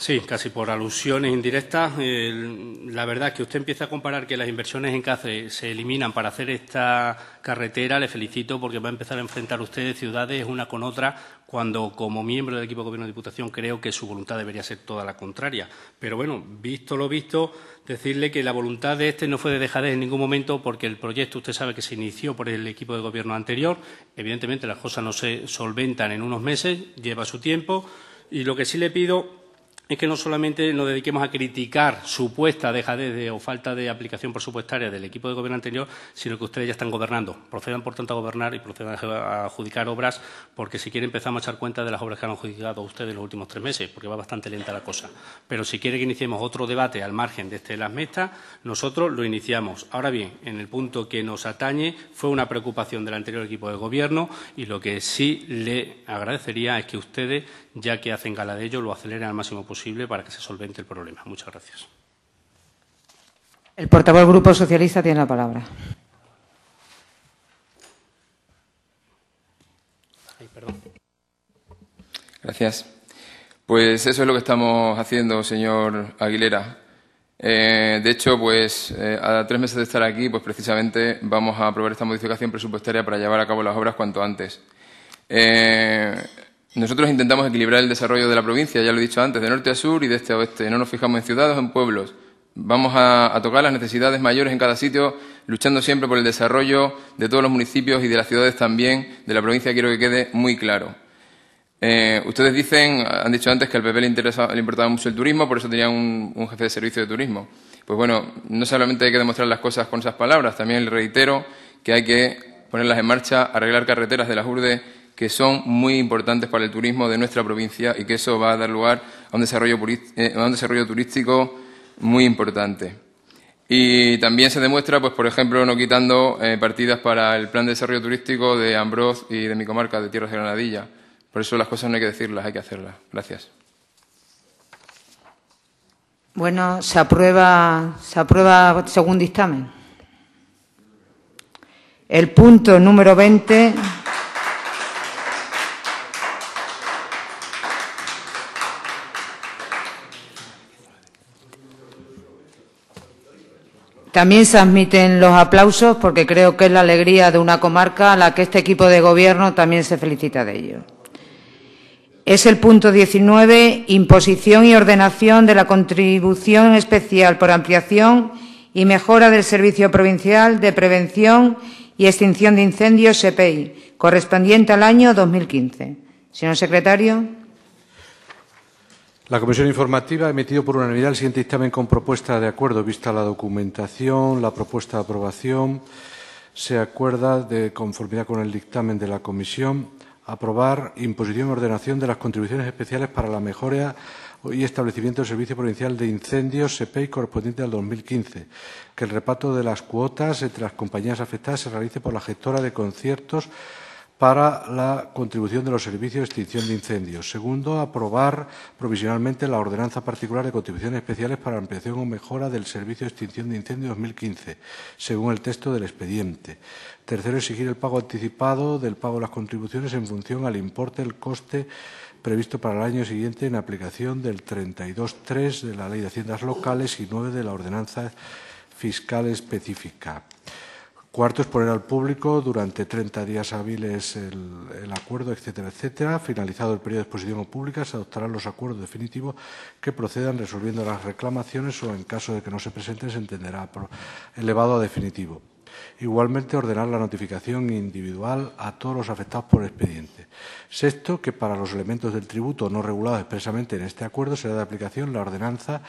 Sí, casi por alusiones indirectas. la verdad es que usted empieza a comparar que las inversiones en Cáceres se eliminan para hacer esta carretera. Le felicito porque va a empezar a enfrentar ustedes ciudades una con otra cuando como miembro del equipo de gobierno de Diputación creo que su voluntad debería ser toda la contraria. Pero bueno, visto lo visto, decirle que la voluntad de este no fue de dejadez en ningún momento porque el proyecto usted sabe que se inició por el equipo de gobierno anterior. Evidentemente las cosas no se solventan en unos meses, lleva su tiempo. Y lo que sí le pido es que no solamente nos dediquemos a criticar supuesta dejadez de, o falta de aplicación presupuestaria del equipo de gobierno anterior, sino que ustedes ya están gobernando. Procedan, por tanto, a gobernar y procedan a adjudicar obras, porque si quieren empezamos a echar cuenta de las obras que han adjudicado ustedes en los últimos tres meses, porque va bastante lenta la cosa. Pero si quiere que iniciemos otro debate al margen de este de las metas, nosotros lo iniciamos. Ahora bien, en el punto que nos atañe, fue una preocupación del anterior equipo de gobierno y lo que sí le agradecería es que ustedes, ya que hacen gala de ello, lo aceleren al máximo posible para que se solvente el problema. Muchas gracias. El portavoz del Grupo Socialista tiene la palabra. Gracias. Pues eso es lo que estamos haciendo, señor Aguilera. Eh, de hecho, pues eh, a tres meses de estar aquí, pues precisamente vamos a aprobar esta modificación presupuestaria para llevar a cabo las obras cuanto antes. Eh, nosotros intentamos equilibrar el desarrollo de la provincia, ya lo he dicho antes, de norte a sur y de este a oeste. No nos fijamos en ciudades o en pueblos. Vamos a, tocar las necesidades mayores en cada sitio, luchando siempre por el desarrollo de todos los municipios y de las ciudades también de la provincia. Quiero que quede muy claro. Eh, ustedes dicen, han dicho antes que al PP le, interesa, le importaba mucho el turismo, por eso tenía un, un jefe de servicio de turismo. Pues bueno, no solamente hay que demostrar las cosas con esas palabras, también le reitero que hay que ponerlas en marcha, arreglar carreteras de las urdes que son muy importantes para el turismo de nuestra provincia y que eso va a dar lugar a un desarrollo, eh, un desarrollo turístico muy importante. Y también se demuestra, pues, por ejemplo, no quitando eh, partidas para el plan de desarrollo turístico de Ambroz y de mi comarca, de Tierras de Granadilla. Por eso las cosas no hay que decirlas, hay que hacerlas. Gracias. Bueno, se aprueba, se aprueba según dictamen. El punto número 20. También se admiten los aplausos porque creo que es la alegría de una comarca a la que este equipo de gobierno también se felicita de ello. Es el punto 19, imposición y ordenación de la contribución especial por ampliación y mejora del Servicio Provincial de Prevención y Extinción de Incendios, CPI, correspondiente al año 2015. Señor secretario. La Comisión Informativa ha emitido por unanimidad el siguiente dictamen con propuesta de acuerdo, vista la documentación, la propuesta de aprobación. Se acuerda, de conformidad con el dictamen de la Comisión, aprobar imposición y ordenación de las contribuciones especiales para la mejora y establecimiento del Servicio Provincial de Incendios, SEPEI, correspondiente al 2015. Que el reparto de las cuotas entre las compañías afectadas se realice por la gestora de conciertos para la contribución de los servicios de extinción de incendios. Segundo, aprobar provisionalmente la ordenanza particular de contribuciones especiales para la ampliación o mejora del servicio de extinción de incendios 2015, según el texto del expediente. Tercero, exigir el pago anticipado del pago de las contribuciones en función al importe, del coste previsto para el año siguiente en aplicación del 32.3 de la Ley de Haciendas Locales y 9 de la Ordenanza Fiscal Específica. Cuarto, exponer al público durante 30 días hábiles el, acuerdo, etcétera, etcétera. Finalizado el periodo de exposición pública, se adoptarán los acuerdos definitivos que procedan resolviendo las reclamaciones o, en caso de que no se presenten, se entenderá elevado a definitivo. Igualmente, ordenar la notificación individual a todos los afectados por expediente. Sexto, que para los elementos del tributo no regulados expresamente en este acuerdo será de aplicación la ordenanza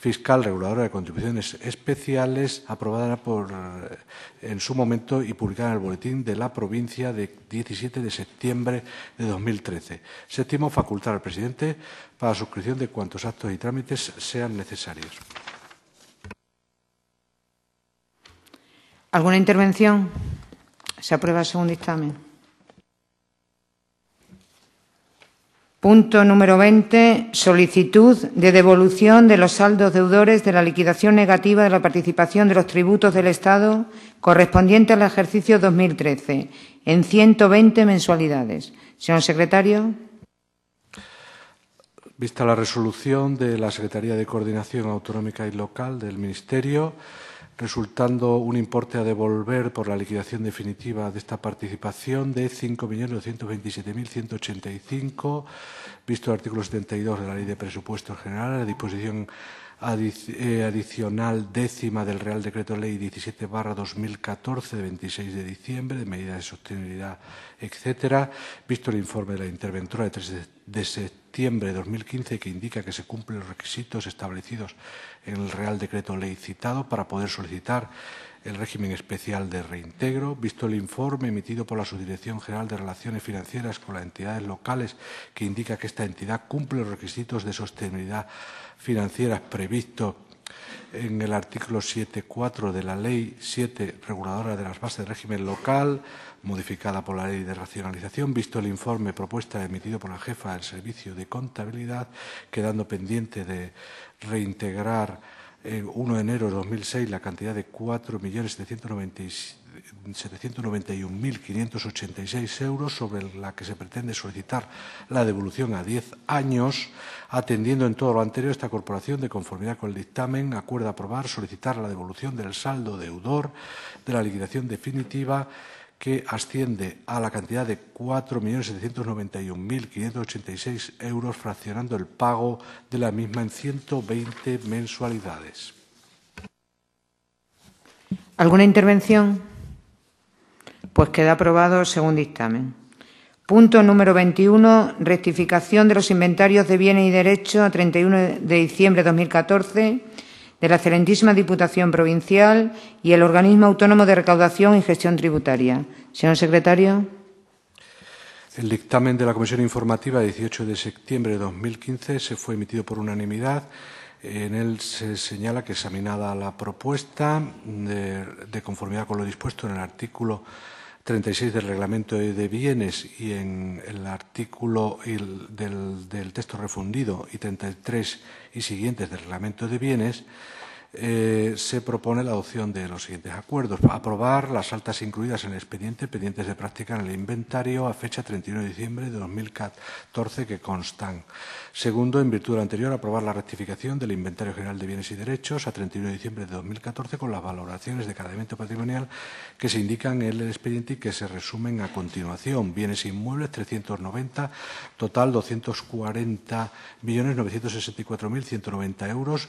fiscal reguladora de contribuciones especiales aprobada eh, en su momento y publicada en el Boletín de la Provincia de 17 de septiembre de 2013. Séptimo, facultar al presidente para la suscripción de cuantos actos y trámites sean necesarios. ¿Alguna intervención? Se aprueba el segundo dictamen. Punto número 20. Solicitud de devolución de los saldos deudores de la liquidación negativa de la participación de los tributos del Estado correspondiente al ejercicio 2013 en 120 mensualidades. Señor secretario. Vista la resolución de la Secretaría de Coordinación Autonómica y Local del Ministerio, resultando un importe a devolver por la liquidación definitiva de esta participación de 5.227.185, visto el artículo 72 de la Ley de Presupuestos Generales, la disposición eh, adicional décima del Real Decreto Ley 17 2014 de 26 de diciembre de medidas de sostenibilidad, etcétera, visto el informe de la Interventura de 3 de septiembre de 2015 que indica que se cumplen los requisitos establecidos en el Real Decreto Ley citado para poder solicitar el régimen especial de reintegro, visto el informe emitido por la Subdirección General de Relaciones Financieras con las entidades locales que indica que esta entidad cumple los requisitos de sostenibilidad financiera previstos en el artículo 7.4 de la Ley 7 reguladora de las bases de régimen local, modificada por la Ley de Racionalización, visto el informe propuesta emitido por la jefa del Servicio de Contabilidad, quedando pendiente de reintegrar ...en eh, 1 de enero de 2006 la cantidad de 4.791.586 euros sobre la que se pretende solicitar la devolución a 10 años, atendiendo en todo lo anterior esta corporación de conformidad con el dictamen, acuerda aprobar solicitar la devolución del saldo deudor de la liquidación definitiva que asciende a la cantidad de 4.791.586 euros, fraccionando el pago de la misma en 120 mensualidades. ¿Alguna intervención? Pues queda aprobado según dictamen. Punto número 21. Rectificación de los inventarios de bienes y derechos a 31 de diciembre de 2014 de la excelentísima Diputación Provincial y el Organismo Autónomo de Recaudación y Gestión Tributaria. Señor secretario. El dictamen de la Comisión Informativa 18 de septiembre de 2015 se fue emitido por unanimidad. En él se señala que examinada la propuesta, de, conformidad con lo dispuesto en el artículo 36 del Reglamento de Bienes y en el artículo del, del texto refundido y 33 y siguientes del Reglamento de Bienes, eh, se propone la adopción de los siguientes acuerdos. Aprobar las altas incluidas en el expediente, pendientes de práctica en el inventario a fecha 31 de diciembre de 2014 que constan. Segundo, en virtud de anterior, aprobar la rectificación del inventario general de bienes y derechos a 31 de diciembre de 2014 con las valoraciones de cargamento patrimonial que se indican en el expediente y que se resumen a continuación. Bienes inmuebles 390, total 240.964.190 euros.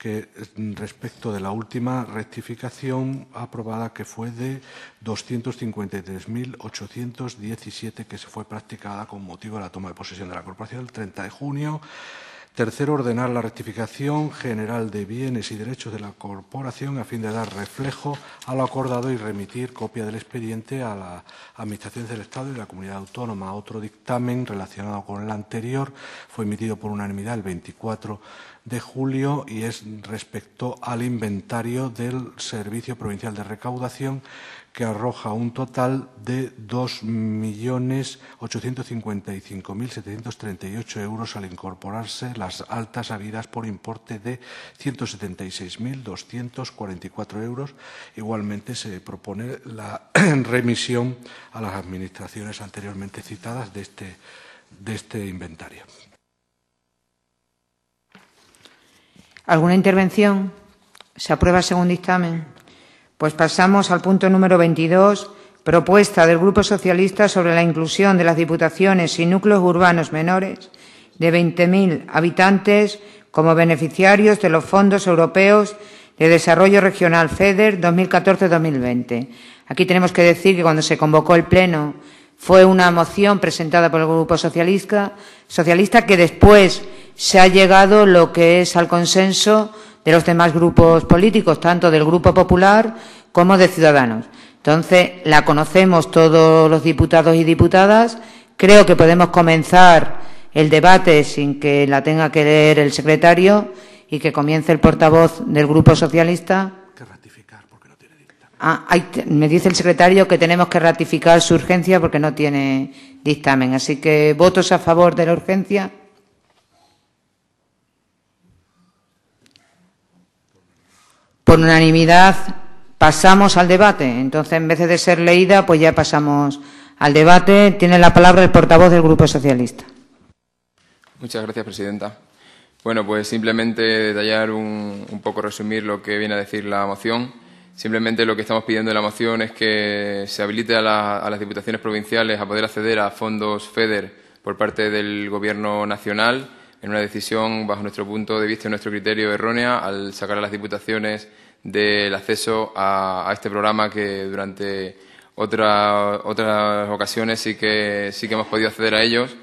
que mm, respecto de la última rectificación aprobada que fue de 253.817 que se fue practicada con motivo de la toma de posesión de la corporación el 30 de junio Tercero, ordenar la rectificación general de bienes y derechos de la corporación a fin de dar reflejo a lo acordado y remitir copia del expediente a la Administración del Estado y la Comunidad Autónoma. Otro dictamen relacionado con el anterior fue emitido por unanimidad el 24 de julio y es respecto al inventario del Servicio Provincial de Recaudación que arroja un total de 2.855.738 euros al incorporarse las altas habidas por importe de 176.244 euros. Igualmente se propone la remisión a las administraciones anteriormente citadas de este, de este inventario. ¿Alguna intervención? ¿Se aprueba segundo dictamen? Pues pasamos al punto número 22, propuesta del Grupo Socialista sobre la inclusión de las diputaciones y núcleos urbanos menores de 20.000 habitantes como beneficiarios de los fondos europeos de Desarrollo Regional FEDER 2014-2020. Aquí tenemos que decir que cuando se convocó el Pleno fue una moción presentada por el Grupo Socialista, socialista que después se ha llegado lo que es al consenso de los demás grupos políticos, tanto del Grupo Popular como de Ciudadanos. Entonces, la conocemos todos los diputados y diputadas. Creo que podemos comenzar el debate sin que la tenga que leer el secretario y que comience el portavoz del Grupo Socialista. porque no tiene dictamen. Ah, me dice el secretario que tenemos que ratificar su urgencia porque no tiene dictamen. Así que votos a favor de la urgencia. por unanimidad pasamos al debate. Entonces, en vez de ser leída, pues ya pasamos al debate. Tiene la palabra el portavoz del Grupo Socialista. Muchas gracias, presidenta. Bueno, pues simplemente detallar un, poco, resumir lo que viene a decir la moción. Simplemente lo que estamos pidiendo en la moción es que se habilite a, a las diputaciones provinciales a poder acceder a fondos FEDER por parte del Gobierno nacional en una decisión, bajo nuestro punto de vista y nuestro criterio, errónea al sacar a las diputaciones del acceso a, este programa que durante otra, otras ocasiones sí que, sí que hemos podido acceder a ellos.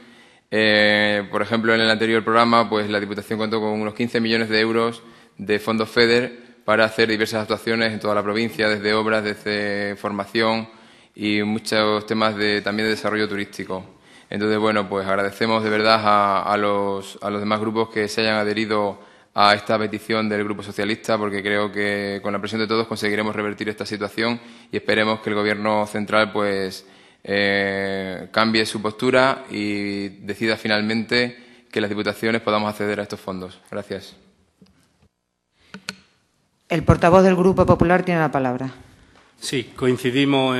Eh, por ejemplo, en el anterior programa, pues la Diputación contó con unos 15 millones de euros de fondos FEDER para hacer diversas actuaciones en toda la provincia, desde obras, desde formación y muchos temas de, también de desarrollo turístico. Entonces, bueno, pues agradecemos de verdad a, los, a los demás grupos que se hayan adherido a esta petición del Grupo Socialista porque creo que con la presión de todos conseguiremos revertir esta situación y esperemos que el Gobierno central pues eh, cambie su postura y decida finalmente que las diputaciones podamos acceder a estos fondos. Gracias. El portavoz del Grupo Popular tiene la palabra. Sí, coincidimos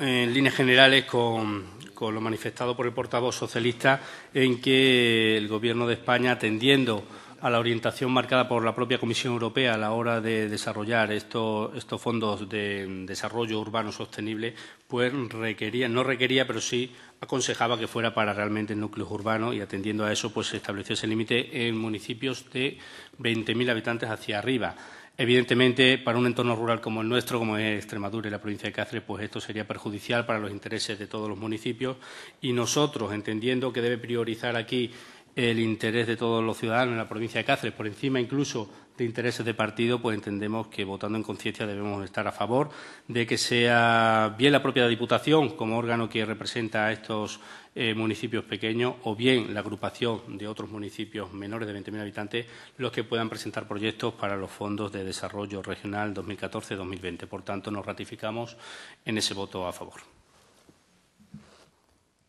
en, líneas generales con, con, lo manifestado por el portavoz socialista en que el Gobierno de España, atendiendo a la orientación marcada por la propia Comisión Europea a la hora de desarrollar estos, fondos de desarrollo urbano sostenible, pues requería, no requería, pero sí aconsejaba que fuera para realmente núcleos urbanos y atendiendo a eso, pues se estableció ese límite en municipios de 20.000 habitantes hacia arriba. Evidentemente, para un entorno rural como el nuestro, como es Extremadura y la provincia de Cáceres, pues esto sería perjudicial para los intereses de todos los municipios y nosotros, entendiendo que debe priorizar aquí el interés de todos los ciudadanos en la provincia de Cáceres, por encima incluso de intereses de partido, pues entendemos que votando en conciencia debemos estar a favor de que sea bien la propia Diputación como órgano que representa a estos eh, municipios pequeños o bien la agrupación de otros municipios menores de 20.000 habitantes los que puedan presentar proyectos para los fondos de desarrollo regional 2014-2020. Por tanto, nos ratificamos en ese voto a favor.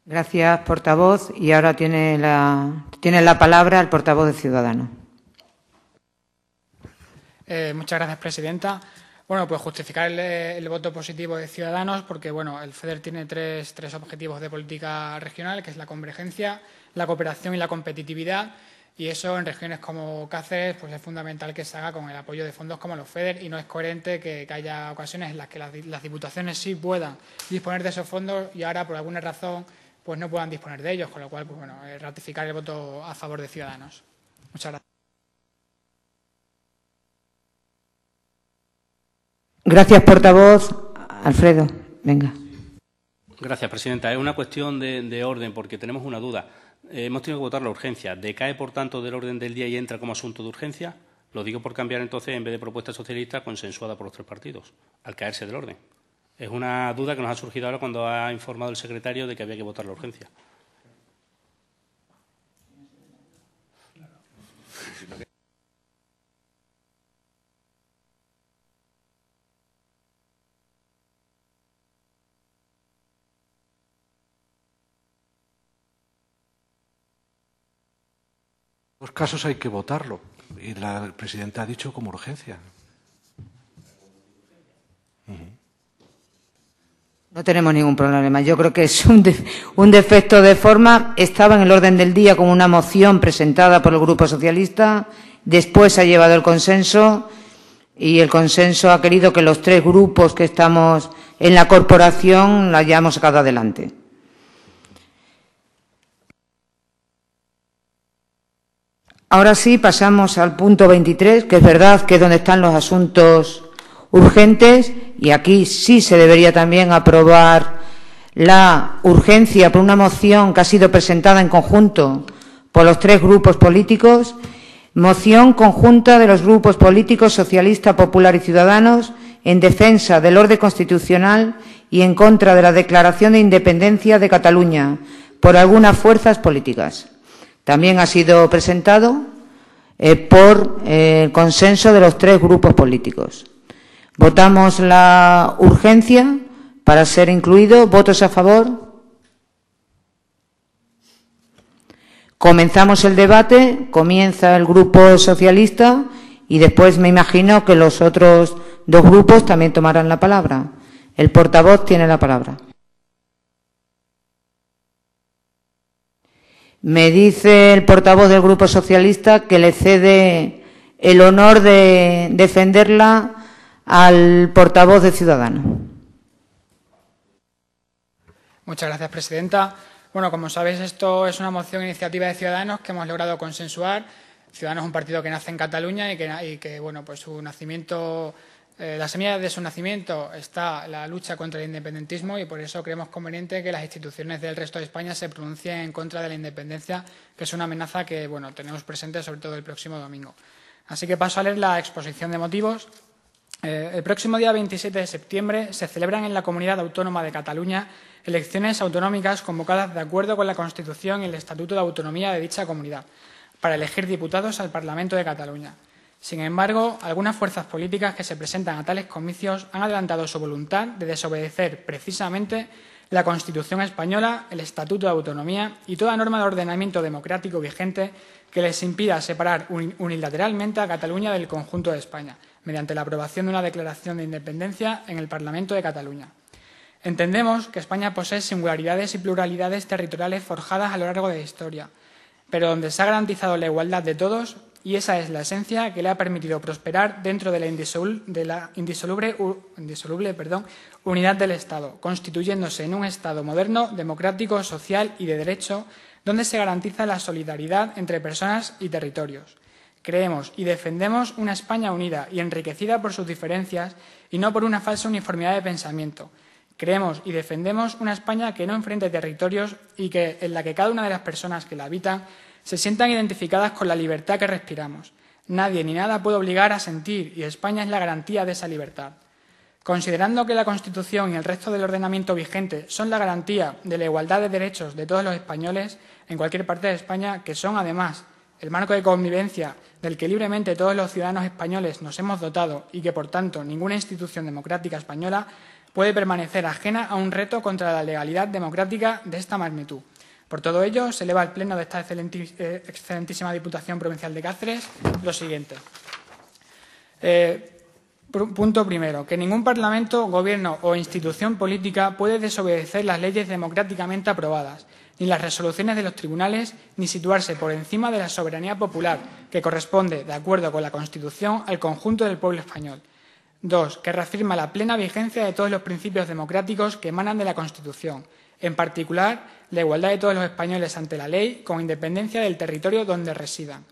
Gracias, portavoz. Y ahora tiene la, tiene la palabra el portavoz de Ciudadanos. Eh, muchas gracias, presidenta. Bueno, pues justificar el, voto positivo de Ciudadanos porque, bueno, el FEDER tiene tres, tres objetivos de política regional, que es la convergencia, la cooperación y la competitividad. Y eso en regiones como Cáceres pues es fundamental que se haga con el apoyo de fondos como los FEDER y no es coherente que, haya ocasiones en las que las, diputaciones sí puedan disponer de esos fondos y ahora por alguna razón pues no puedan disponer de ellos, con lo cual, pues bueno, eh, ratificar el voto a favor de Ciudadanos. Muchas gracias. Gracias, portavoz. Alfredo, venga. Gracias, presidenta. Es una cuestión de, orden, porque tenemos una duda. Eh, hemos tenido que votar la urgencia. ¿Decae, por tanto, del orden del día y entra como asunto de urgencia? Lo digo por cambiar entonces, en vez de propuesta socialista, consensuada por los tres partidos, al caerse del orden. Es una duda que nos ha surgido ahora cuando ha informado el secretario de que había que votar la urgencia. Los casos hay que votarlo y la presidenta ha dicho como urgencia. No tenemos ningún problema. Yo creo que es un, defecto de forma. Estaba en el orden del día con una moción presentada por el Grupo Socialista. Después ha llevado el consenso y el consenso ha querido que los tres grupos que estamos en la corporación la hayamos sacado adelante. Ahora sí, pasamos al punto 23, que es verdad que es donde están los asuntos urgentes y aquí sí se debería también aprobar la urgencia por una moción que ha sido presentada en conjunto por los tres grupos políticos, moción conjunta de los grupos políticos socialista, popular y ciudadanos en defensa del orden constitucional y en contra de la declaración de independencia de Cataluña por algunas fuerzas políticas. También ha sido presentado eh, por eh, el consenso de los tres grupos políticos. Votamos la urgencia para ser incluido. ¿Votos a favor? Comenzamos el debate. Comienza el grupo socialista y después me imagino que los otros dos grupos también tomarán la palabra. El portavoz tiene la palabra. Me dice el portavoz del Grupo Socialista que le cede el honor de defenderla al portavoz de Ciudadanos. Muchas gracias, presidenta. Bueno, como sabéis, esto es una moción iniciativa de Ciudadanos que hemos logrado consensuar. Ciudadanos es un partido que nace en Cataluña y que, bueno, pues su nacimiento, eh, la semilla de su nacimiento está la lucha contra el independentismo y por eso creemos conveniente que las instituciones del resto de España se pronuncien en contra de la independencia, que es una amenaza que, bueno, tenemos presente sobre todo el próximo domingo. Así que paso a leer la exposición de motivos. Eh, el próximo día 27 de septiembre se celebran en la Comunidad Autónoma de Cataluña elecciones autonómicas convocadas de acuerdo con la Constitución y el Estatuto de Autonomía de dicha comunidad para elegir diputados al Parlamento de Cataluña. Sin embargo, algunas fuerzas políticas que se presentan a tales comicios han adelantado su voluntad de desobedecer precisamente la Constitución española, el Estatuto de Autonomía y toda norma de ordenamiento democrático vigente que les impida separar unilateralmente a Cataluña del conjunto de España mediante la aprobación de una declaración de independencia en el Parlamento de Cataluña. Entendemos que España posee singularidades y pluralidades territoriales forjadas a lo largo de la historia, pero donde se ha garantizado la igualdad de todos y esa es la esencia que le ha permitido prosperar dentro de la, indisoluble, unidad del Estado, constituyéndose en un Estado moderno, democrático, social y de derecho, donde se garantiza la solidaridad entre personas y territorios. Creemos y defendemos una España unida y enriquecida por sus diferencias y no por una falsa uniformidad de pensamiento. Creemos y defendemos una España que no enfrente territorios y en la que cada una de las personas que la habitan se sientan identificadas con la libertad que respiramos. Nadie ni nada puede obligar a sentir y España es la garantía de esa libertad. Considerando que la Constitución y el resto del ordenamiento vigente son la garantía de la igualdad de derechos de todos los españoles en cualquier parte de España, que son además el marco de convivencia del que libremente todos los ciudadanos españoles nos hemos dotado y que, por tanto, ninguna institución democrática española puede permanecer ajena a un reto contra la legalidad democrática de esta magnitud. Por todo ello, se eleva al Pleno de esta eh, excelentísima Diputación Provincial de Cáceres lo siguiente. Eh, Punto primero, que ningún Parlamento, Gobierno o institución política puede desobedecer las leyes democráticamente aprobadas, ni las resoluciones de los tribunales, ni situarse por encima de la soberanía popular, que corresponde, de acuerdo con la Constitución, al conjunto del pueblo español. Dos, que reafirma la plena vigencia de todos los principios democráticos que emanan de la Constitución, en particular la igualdad de todos los españoles ante la ley, con independencia del territorio donde residan.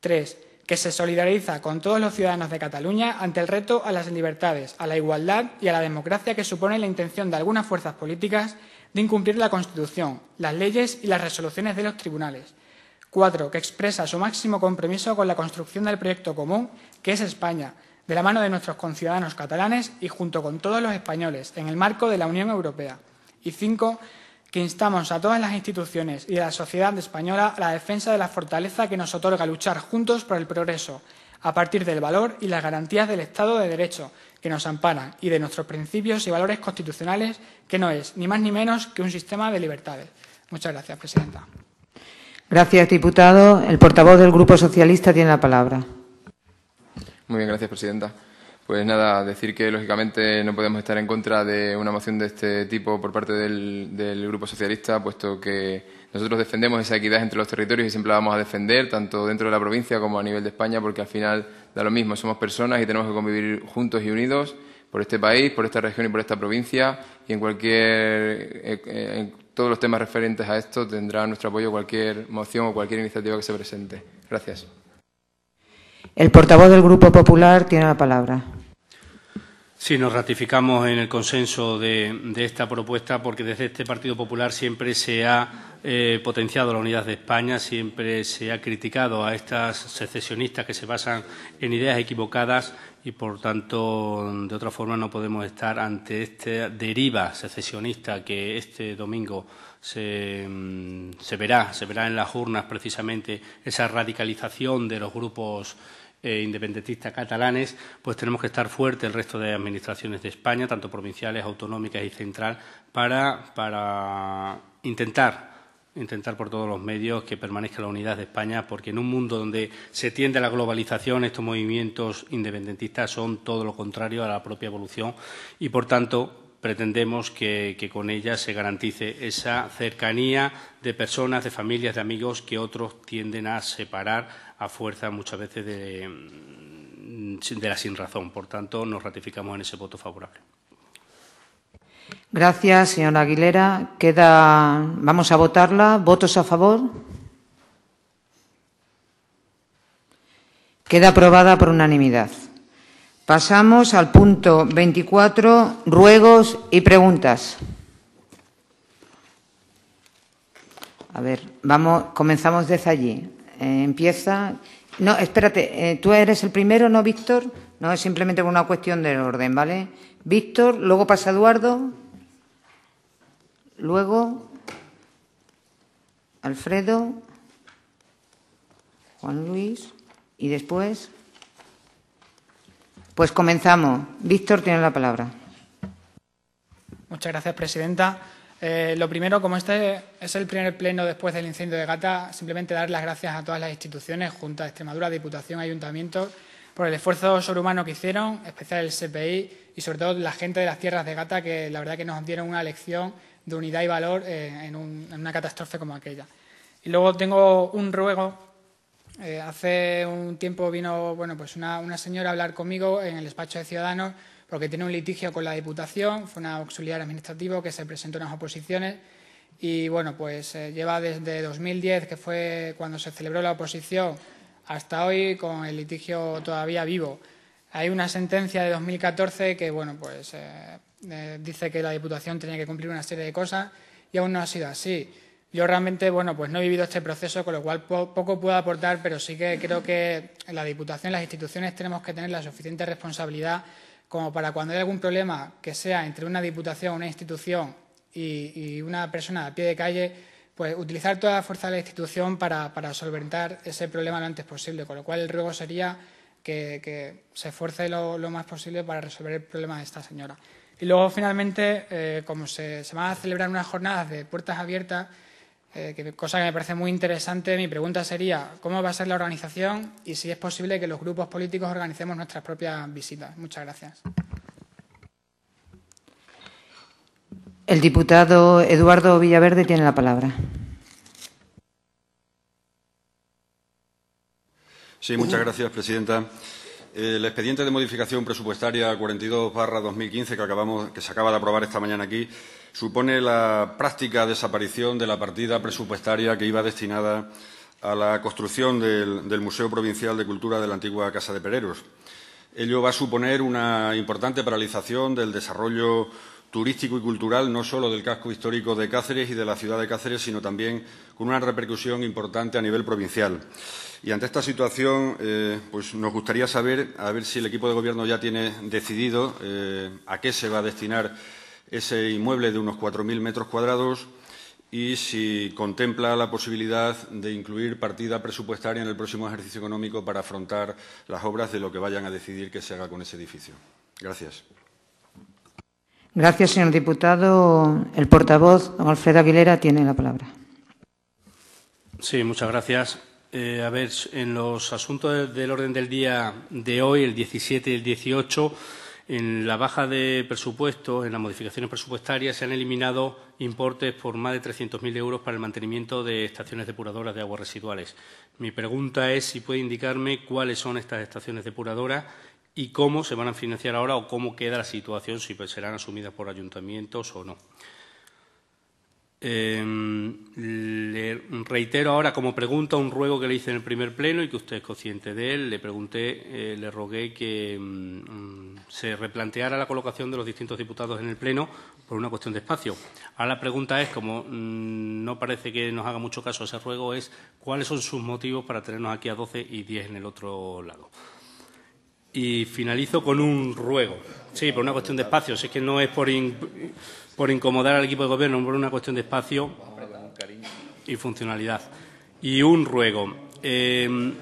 Tres, que se solidariza con todos los ciudadanos de Cataluña ante el reto a las libertades, a la igualdad y a la democracia que supone la intención de algunas fuerzas políticas de incumplir la Constitución, las leyes y las resoluciones de los tribunales. Cuatro, que expresa su máximo compromiso con la construcción del proyecto común, que es España, de la mano de nuestros conciudadanos catalanes y junto con todos los españoles, en el marco de la Unión Europea. Y cinco, que instamos a todas las instituciones y a la sociedad española a la defensa de la fortaleza que nos otorga luchar juntos por el progreso, a partir del valor y las garantías del Estado de Derecho que nos amparan y de nuestros principios y valores constitucionales, que no es ni más ni menos que un sistema de libertades. Muchas gracias, presidenta. Gracias, diputado. El portavoz del Grupo Socialista tiene la palabra. Muy bien, gracias, presidenta. Pues nada, decir que lógicamente no podemos estar en contra de una moción de este tipo por parte del, Grupo Socialista, puesto que nosotros defendemos esa equidad entre los territorios y siempre la vamos a defender, tanto dentro de la provincia como a nivel de España, porque al final da lo mismo, somos personas y tenemos que convivir juntos y unidos por este país, por esta región y por esta provincia, y en cualquier eh, eh, en todos los temas referentes a esto tendrá nuestro apoyo cualquier moción o cualquier iniciativa que se presente. Gracias. El portavoz del Grupo Popular tiene la palabra. Sí, nos ratificamos en el consenso de, esta propuesta porque desde este Partido Popular siempre se ha eh, potenciado la unidad de España, siempre se ha criticado a estas secesionistas que se basan en ideas equivocadas y, por tanto, de otra forma no podemos estar ante esta deriva secesionista que este domingo se, mm, verá, se verá en las urnas precisamente esa radicalización de los grupos eh, independentistas catalanes, pues tenemos que estar fuerte el resto de administraciones de España, tanto provinciales, autonómicas y central, para, para intentar intentar por todos los medios que permanezca la unidad de España, porque en un mundo donde se tiende a la globalización, estos movimientos independentistas son todo lo contrario a la propia evolución y, por tanto, pretendemos que, que, con ella se garantice esa cercanía de personas, de familias, de amigos que otros tienden a separar a fuerza muchas veces de, mm, de la razón... Por tanto, nos ratificamos en ese voto favorable. Gracias, señora Aguilera. Queda, vamos a votarla. ¿Votos a favor? Queda aprobada por unanimidad. Pasamos al punto 24, ruegos y preguntas. A ver, vamos, comenzamos desde allí. Eh, empieza. No, espérate, eh, tú eres el primero, ¿no, Víctor? No, es simplemente por una cuestión del orden, ¿vale? Víctor, luego pasa Eduardo, luego Alfredo, Juan Luis y después. Pues comenzamos. Víctor tiene la palabra. Muchas gracias, presidenta. Eh, lo primero, como este es el primer pleno después del incendio de Gata, simplemente dar las gracias a todas las instituciones, Junta de Extremadura, Diputación, Ayuntamiento, por el esfuerzo sobrehumano que hicieron, especial el CPI y sobre todo la gente de las tierras de Gata, que la verdad que nos dieron una lección de unidad y valor eh, en, una catástrofe como aquella. Y luego tengo un ruego. Eh, hace un tiempo vino bueno, pues una, una señora a hablar conmigo en el despacho de Ciudadanos porque tiene un litigio con la Diputación, fue un auxiliar administrativo que se presentó en las oposiciones y bueno, pues eh, lleva desde 2010, que fue cuando se celebró la oposición, hasta hoy con el litigio todavía vivo. Hay una sentencia de 2014 que bueno, pues eh, eh, dice que la Diputación tenía que cumplir una serie de cosas y aún no ha sido así. Yo realmente, bueno, pues no he vivido este proceso, con lo cual poco puedo aportar, pero sí que creo que la Diputación, y las instituciones tenemos que tener la suficiente responsabilidad como para cuando hay algún problema que sea entre una diputación, una institución y, una persona a pie de calle, pues utilizar toda la fuerza de la institución para, solventar ese problema lo antes posible, con lo cual el ruego sería que, se esfuerce lo, más posible para resolver el problema de esta señora. Y luego, finalmente, eh, como se van a celebrar unas jornadas de puertas abiertas, eh, cosa que me parece muy interesante. Mi pregunta sería, ¿cómo va a ser la organización y si es posible que los grupos políticos organicemos nuestras propias visitas? Muchas gracias. El diputado Eduardo Villaverde tiene la palabra. Sí, muchas gracias, presidenta. El expediente de modificación presupuestaria 42-2015 que, que se acaba de aprobar esta mañana aquí supone la práctica desaparición de la partida presupuestaria que iba destinada a la construcción del, del Museo Provincial de Cultura de la antigua Casa de Pereros. Ello va a suponer una importante paralización del desarrollo turístico y cultural no solo del casco histórico de Cáceres y de la ciudad de Cáceres, sino también con una repercusión importante a nivel provincial. Y ante esta situación, eh, pues nos gustaría saber, a ver si el equipo de gobierno ya tiene decidido eh, a qué se va a destinar ese inmueble de unos 4.000 metros cuadrados y si contempla la posibilidad de incluir partida presupuestaria en el próximo ejercicio económico para afrontar las obras de lo que vayan a decidir que se haga con ese edificio. Gracias. Gracias, señor diputado. El portavoz, don Alfredo Aguilera, tiene la palabra. Sí, muchas gracias. Eh, a ver, en los asuntos del orden del día de hoy, el 17 y el 18, en la baja de presupuesto, en las modificaciones presupuestarias, se han eliminado importes por más de 300.000 euros para el mantenimiento de estaciones depuradoras de aguas residuales. Mi pregunta es si puede indicarme cuáles son estas estaciones depuradoras y cómo se van a financiar ahora o cómo queda la situación, si pues serán asumidas por ayuntamientos o no. Em, le reitero ahora como pregunta un ruego que le hice en el primer pleno y que usted es consciente de él. Le pregunté, eh, le rogué que mm, se replanteara la colocación de los distintos diputados en el pleno por una cuestión de espacio. Ahora la pregunta es, como mm, no parece que nos haga mucho caso ese ruego, es cuáles son sus motivos para tenernos aquí a 12 y 10 en el otro lado. Y finalizo con un ruego. Sí, por una cuestión de espacio. es que no es por, incomodar al equipo de gobierno, por una cuestión de espacio y funcionalidad. Y un ruego. Em,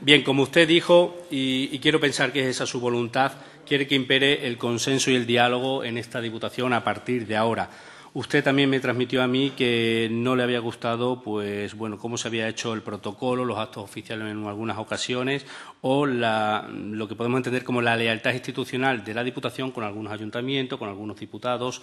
bien, como usted dijo, y, quiero pensar que es esa su voluntad, quiere que impere el consenso y el diálogo en esta Diputación a partir de ahora. Usted también me transmitió a mí que no le había gustado, pues, bueno, cómo se había hecho el protocolo, los actos oficiales en algunas ocasiones, o lo que podemos entender como la lealtad institucional de la Diputación con algunos ayuntamientos, con algunos diputados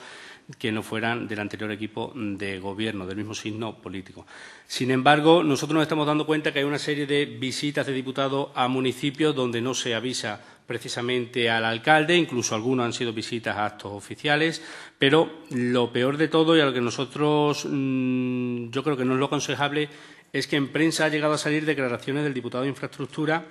que no fueran del anterior equipo de gobierno, del mismo signo político. Sin embargo, nosotros nos estamos dando cuenta que hay una serie de visitas de diputados a municipios donde no se avisa precisamente al alcalde, incluso algunos han sido visitas a actos oficiales, pero lo peor de todo y a lo que nosotros mm, yo creo que no es lo aconsejable es que en prensa ha llegado a salir declaraciones del diputado de Infraestructura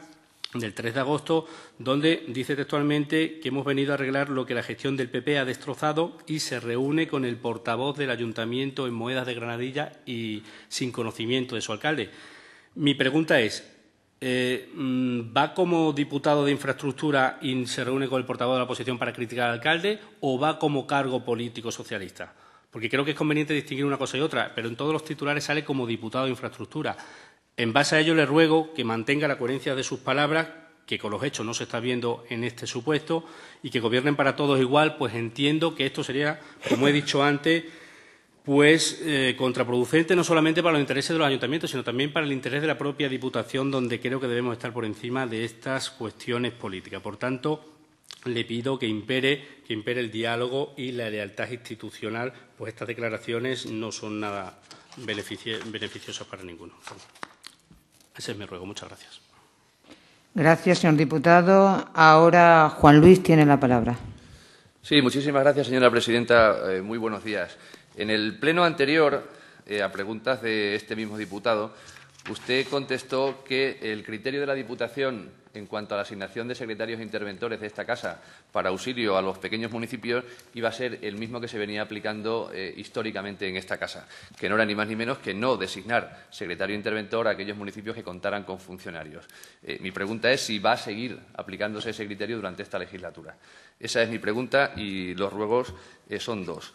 del 3 de agosto, donde dice textualmente que hemos venido a arreglar lo que la gestión del PP ha destrozado y se reúne con el portavoz del ayuntamiento en Moedas de Granadilla y sin conocimiento de su alcalde. Mi pregunta es, eh, mm, ¿va como diputado de infraestructura y se reúne con el portavoz de la oposición para criticar al alcalde o va como cargo político socialista? Porque creo que es conveniente distinguir una cosa y otra, pero en todos los titulares sale como diputado de infraestructura. En base a ello, le ruego que mantenga la coherencia de sus palabras, que con los hechos no se está viendo en este supuesto, y que gobiernen para todos igual, pues entiendo que esto sería, como he dicho antes, pues eh, contraproducente no solamente para los intereses de los ayuntamientos, sino también para el interés de la propia Diputación, donde creo que debemos estar por encima de estas cuestiones políticas. Por tanto, le pido que impere, que impere el diálogo y la lealtad institucional, pues estas declaraciones no son nada beneficiosas para ninguno. Ese es mi ruego. Muchas gracias. Gracias, señor diputado. Ahora Juan Luis tiene la palabra. Sí, muchísimas gracias, señora presidenta. Eh, muy buenos días. En el pleno anterior, eh, a preguntas de este mismo diputado, Usted contestó que el criterio de la Diputación en cuanto a la asignación de secretarios e interventores de esta casa para auxilio a los pequeños municipios iba a ser el mismo que se venía aplicando eh, históricamente en esta casa, que no era ni más ni menos que no designar secretario e interventor a aquellos municipios que contaran con funcionarios. Eh, mi pregunta es si va a seguir aplicándose ese criterio durante esta legislatura. Esa es mi pregunta y los ruegos eh, son dos.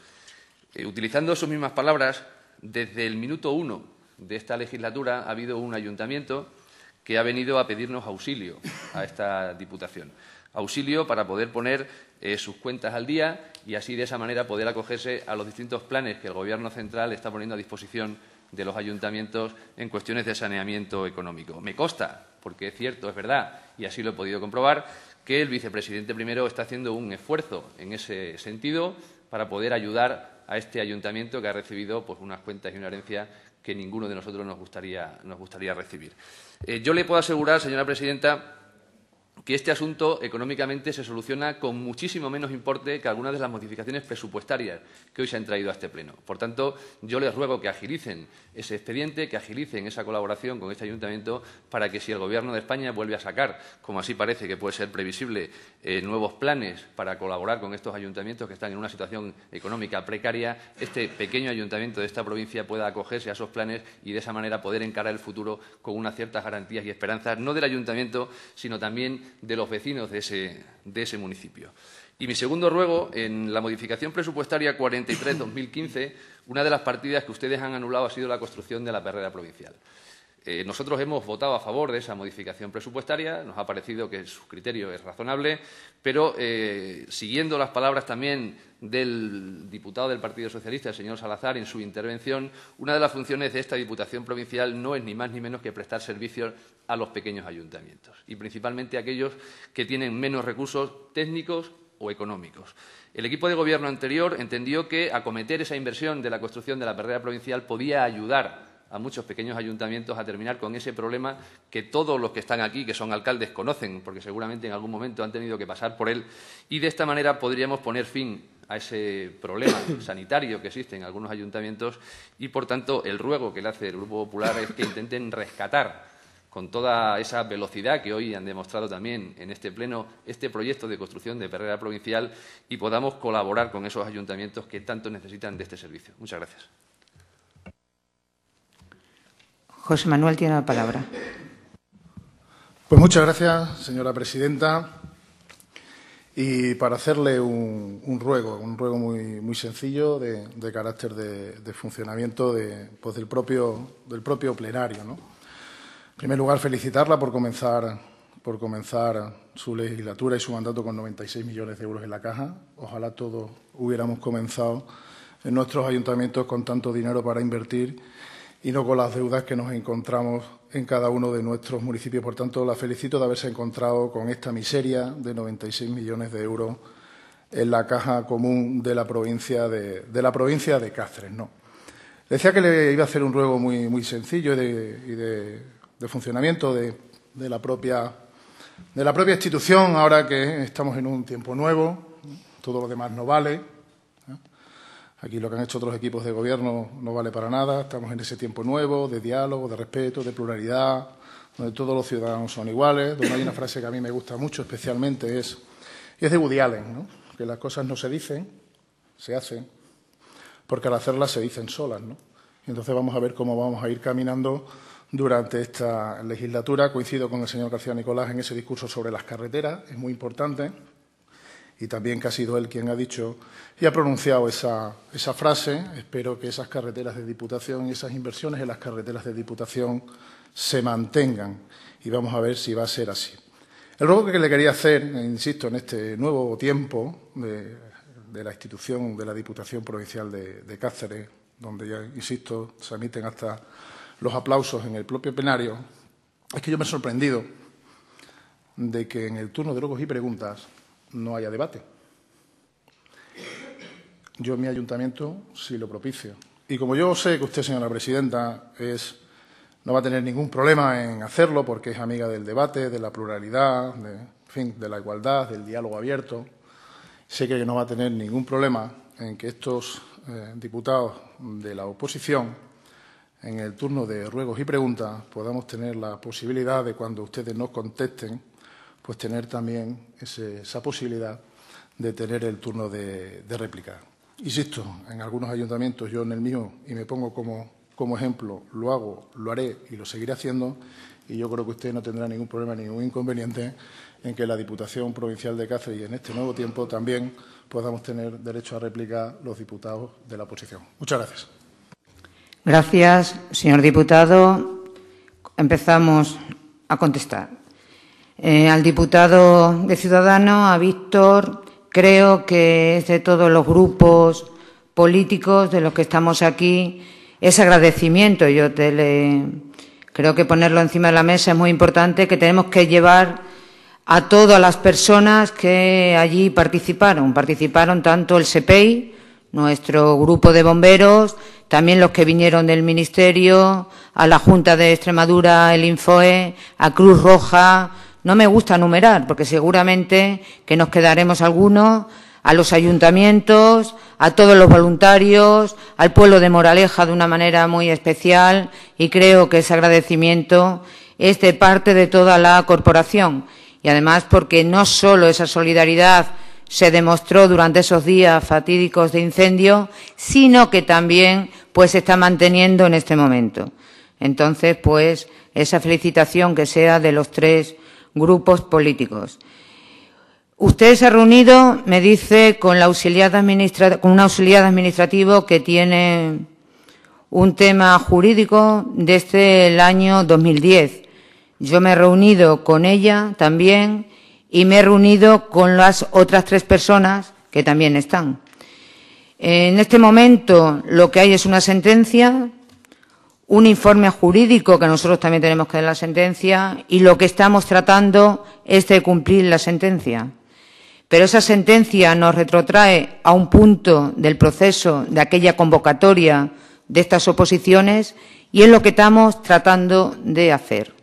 utilizando sus mismas palabras, desde el minuto uno de esta legislatura ha habido un ayuntamiento que ha venido a pedirnos auxilio a esta Diputación. Auxilio para poder poner eh, sus cuentas al día y así de esa manera poder acogerse a los distintos planes que el Gobierno central está poniendo a disposición de los ayuntamientos en cuestiones de saneamiento económico. Me consta, porque es cierto, es verdad, y así lo he podido comprobar, que el vicepresidente primero está haciendo un esfuerzo en ese sentido para poder ayudar a este ayuntamiento que ha recibido pues, unas cuentas y una herencia que ninguno de nosotros nos gustaría, recibir. Eh, yo le puedo asegurar, señora presidenta, que este asunto económicamente se soluciona con muchísimo menos importe que algunas de las modificaciones presupuestarias que hoy se han traído a este Pleno. Por tanto, yo les ruego que agilicen ese expediente, que agilicen esa colaboración con este ayuntamiento para que si el Gobierno de España vuelve a sacar, como así parece que puede ser previsible, eh, nuevos planes para colaborar con estos ayuntamientos que están en una situación económica precaria, este pequeño ayuntamiento de esta provincia pueda acogerse a esos planes y de esa manera poder encarar el futuro con unas ciertas garantías y esperanzas, no del ayuntamiento, sino también de los vecinos de ese, de ese municipio. Y mi segundo ruego, en la modificación presupuestaria 43-2015, una de las partidas que ustedes han anulado ha sido la construcción de la perrera provincial. Eh, nosotros hemos votado a favor de esa modificación presupuestaria, nos ha parecido que su criterio es razonable, pero eh, siguiendo las palabras también del diputado del Partido Socialista, el señor Salazar, en su intervención, una de las funciones de esta Diputación Provincial no es ni más ni menos que prestar servicios a los pequeños ayuntamientos y principalmente a aquellos que tienen menos recursos técnicos o económicos. El equipo de gobierno anterior entendió que acometer esa inversión de la construcción de la perrera provincial podía ayudar a muchos pequeños ayuntamientos a terminar con ese problema que todos los que están aquí, que son alcaldes, conocen, porque seguramente en algún momento han tenido que pasar por él, y de esta manera podríamos poner fin a ese problema sanitario que existe en algunos ayuntamientos y, por tanto, el ruego que le hace el Grupo Popular es que intenten rescatar con toda esa velocidad que hoy han demostrado también en este Pleno este proyecto de construcción de perrera provincial y podamos colaborar con esos ayuntamientos que tanto necesitan de este servicio. Muchas gracias. José Manuel tiene la palabra. Pues muchas gracias, señora presidenta. Y para hacerle un, ruego, un ruego muy, sencillo de, carácter de, funcionamiento de, pues del, propio, plenario. En primer lugar, felicitarla por comenzar, por comenzar su legislatura y su mandato con 96 millones de euros en la caja. Ojalá todos hubiéramos comenzado en nuestros ayuntamientos con tanto dinero para invertir y no con las deudas que nos encontramos en cada uno de nuestros municipios. Por tanto, la felicito de haberse encontrado con esta miseria de 96 millones de euros en la caja común de la provincia de, la provincia de Cáceres. No. Decía que le iba a hacer un ruego muy, sencillo de, funcionamiento de la propia institución, ahora que estamos en un tiempo nuevo, todo lo demás no vale Aquí lo que han hecho otros equipos de gobierno no vale para nada. Estamos en ese tiempo nuevo de diálogo, de respeto, de pluralidad, donde todos los ciudadanos son iguales. Donde hay una frase que a mí me gusta mucho, especialmente, es, es de Woody Allen, ¿no? que las cosas no se dicen, se hacen, porque al hacerlas se dicen solas. entonces vamos a ver cómo vamos a ir caminando durante esta legislatura. Coincido con el señor García Nicolás en ese discurso sobre las carreteras, es muy importante y también que ha sido él quien ha dicho y ha pronunciado esa, frase. Espero que esas carreteras de Diputación y esas inversiones en las carreteras de Diputación se mantengan y vamos a ver si va a ser así. El robo que le quería hacer, insisto, en este nuevo tiempo de, la institución de la Diputación Provincial de, Cáceres, donde ya, insisto, se emiten hasta los aplausos en el propio plenario, es que yo me he sorprendido de que en el turno de logos y preguntas no haya debate. Yo en mi ayuntamiento sí lo propicio. Y como yo sé que usted, señora presidenta, es, no va a tener ningún problema en hacerlo porque es amiga del debate, de la pluralidad, de, la igualdad, del diálogo abierto, sé que no va a tener ningún problema en que estos eh, diputados de la oposición, en el turno de ruegos y preguntas, podamos tener la posibilidad de, cuando ustedes nos contesten, pues tener también esa posibilidad de tener el turno de, réplica. Insisto, en algunos ayuntamientos, yo en el mío, y me pongo como, ejemplo, lo hago, lo haré y lo seguiré haciendo, y yo creo que usted no tendrá ningún problema, ningún inconveniente en que la Diputación Provincial de Cáceres y en este nuevo tiempo también podamos tener derecho a réplica los diputados de la oposición. Muchas gracias. Gracias, señor diputado. Empezamos a contestar. Eh, al diputado de Ciudadanos, a Víctor, creo que es de todos los grupos políticos de los que estamos aquí ese agradecimiento. Yo creo que ponerlo encima de la mesa es muy importante, que tenemos que llevar a todas las personas que allí participaron. Participaron tanto el SEPEI, nuestro grupo de bomberos, también los que vinieron del Ministerio, a la Junta de Extremadura, el INFOE, a Cruz Roja, no me gusta numerar, porque seguramente que nos quedaremos algunos a los ayuntamientos, a todos los voluntarios, al pueblo de Moraleja de una manera muy especial y creo que ese agradecimiento es de parte de toda la corporación y además porque no solo esa solidaridad se demostró durante esos días fatídicos de incendio, sino que también pues, se está manteniendo en este momento. Entonces, pues esa felicitación que sea de los tres grupos políticos. Usted se ha reunido, me dice, con, la auxiliar administrativa con un auxiliar administrativo que tiene un tema jurídico desde el año 2010. Yo me he reunido con ella también y me he reunido con las otras tres personas que también están. En este momento lo que hay es una sentencia un informe jurídico que nosotros también tenemos que dar la sentencia y lo que estamos tratando es de cumplir la sentencia. Pero esa sentencia nos retrotrae a un punto del proceso de aquella convocatoria de estas oposiciones y es lo que estamos tratando de hacer.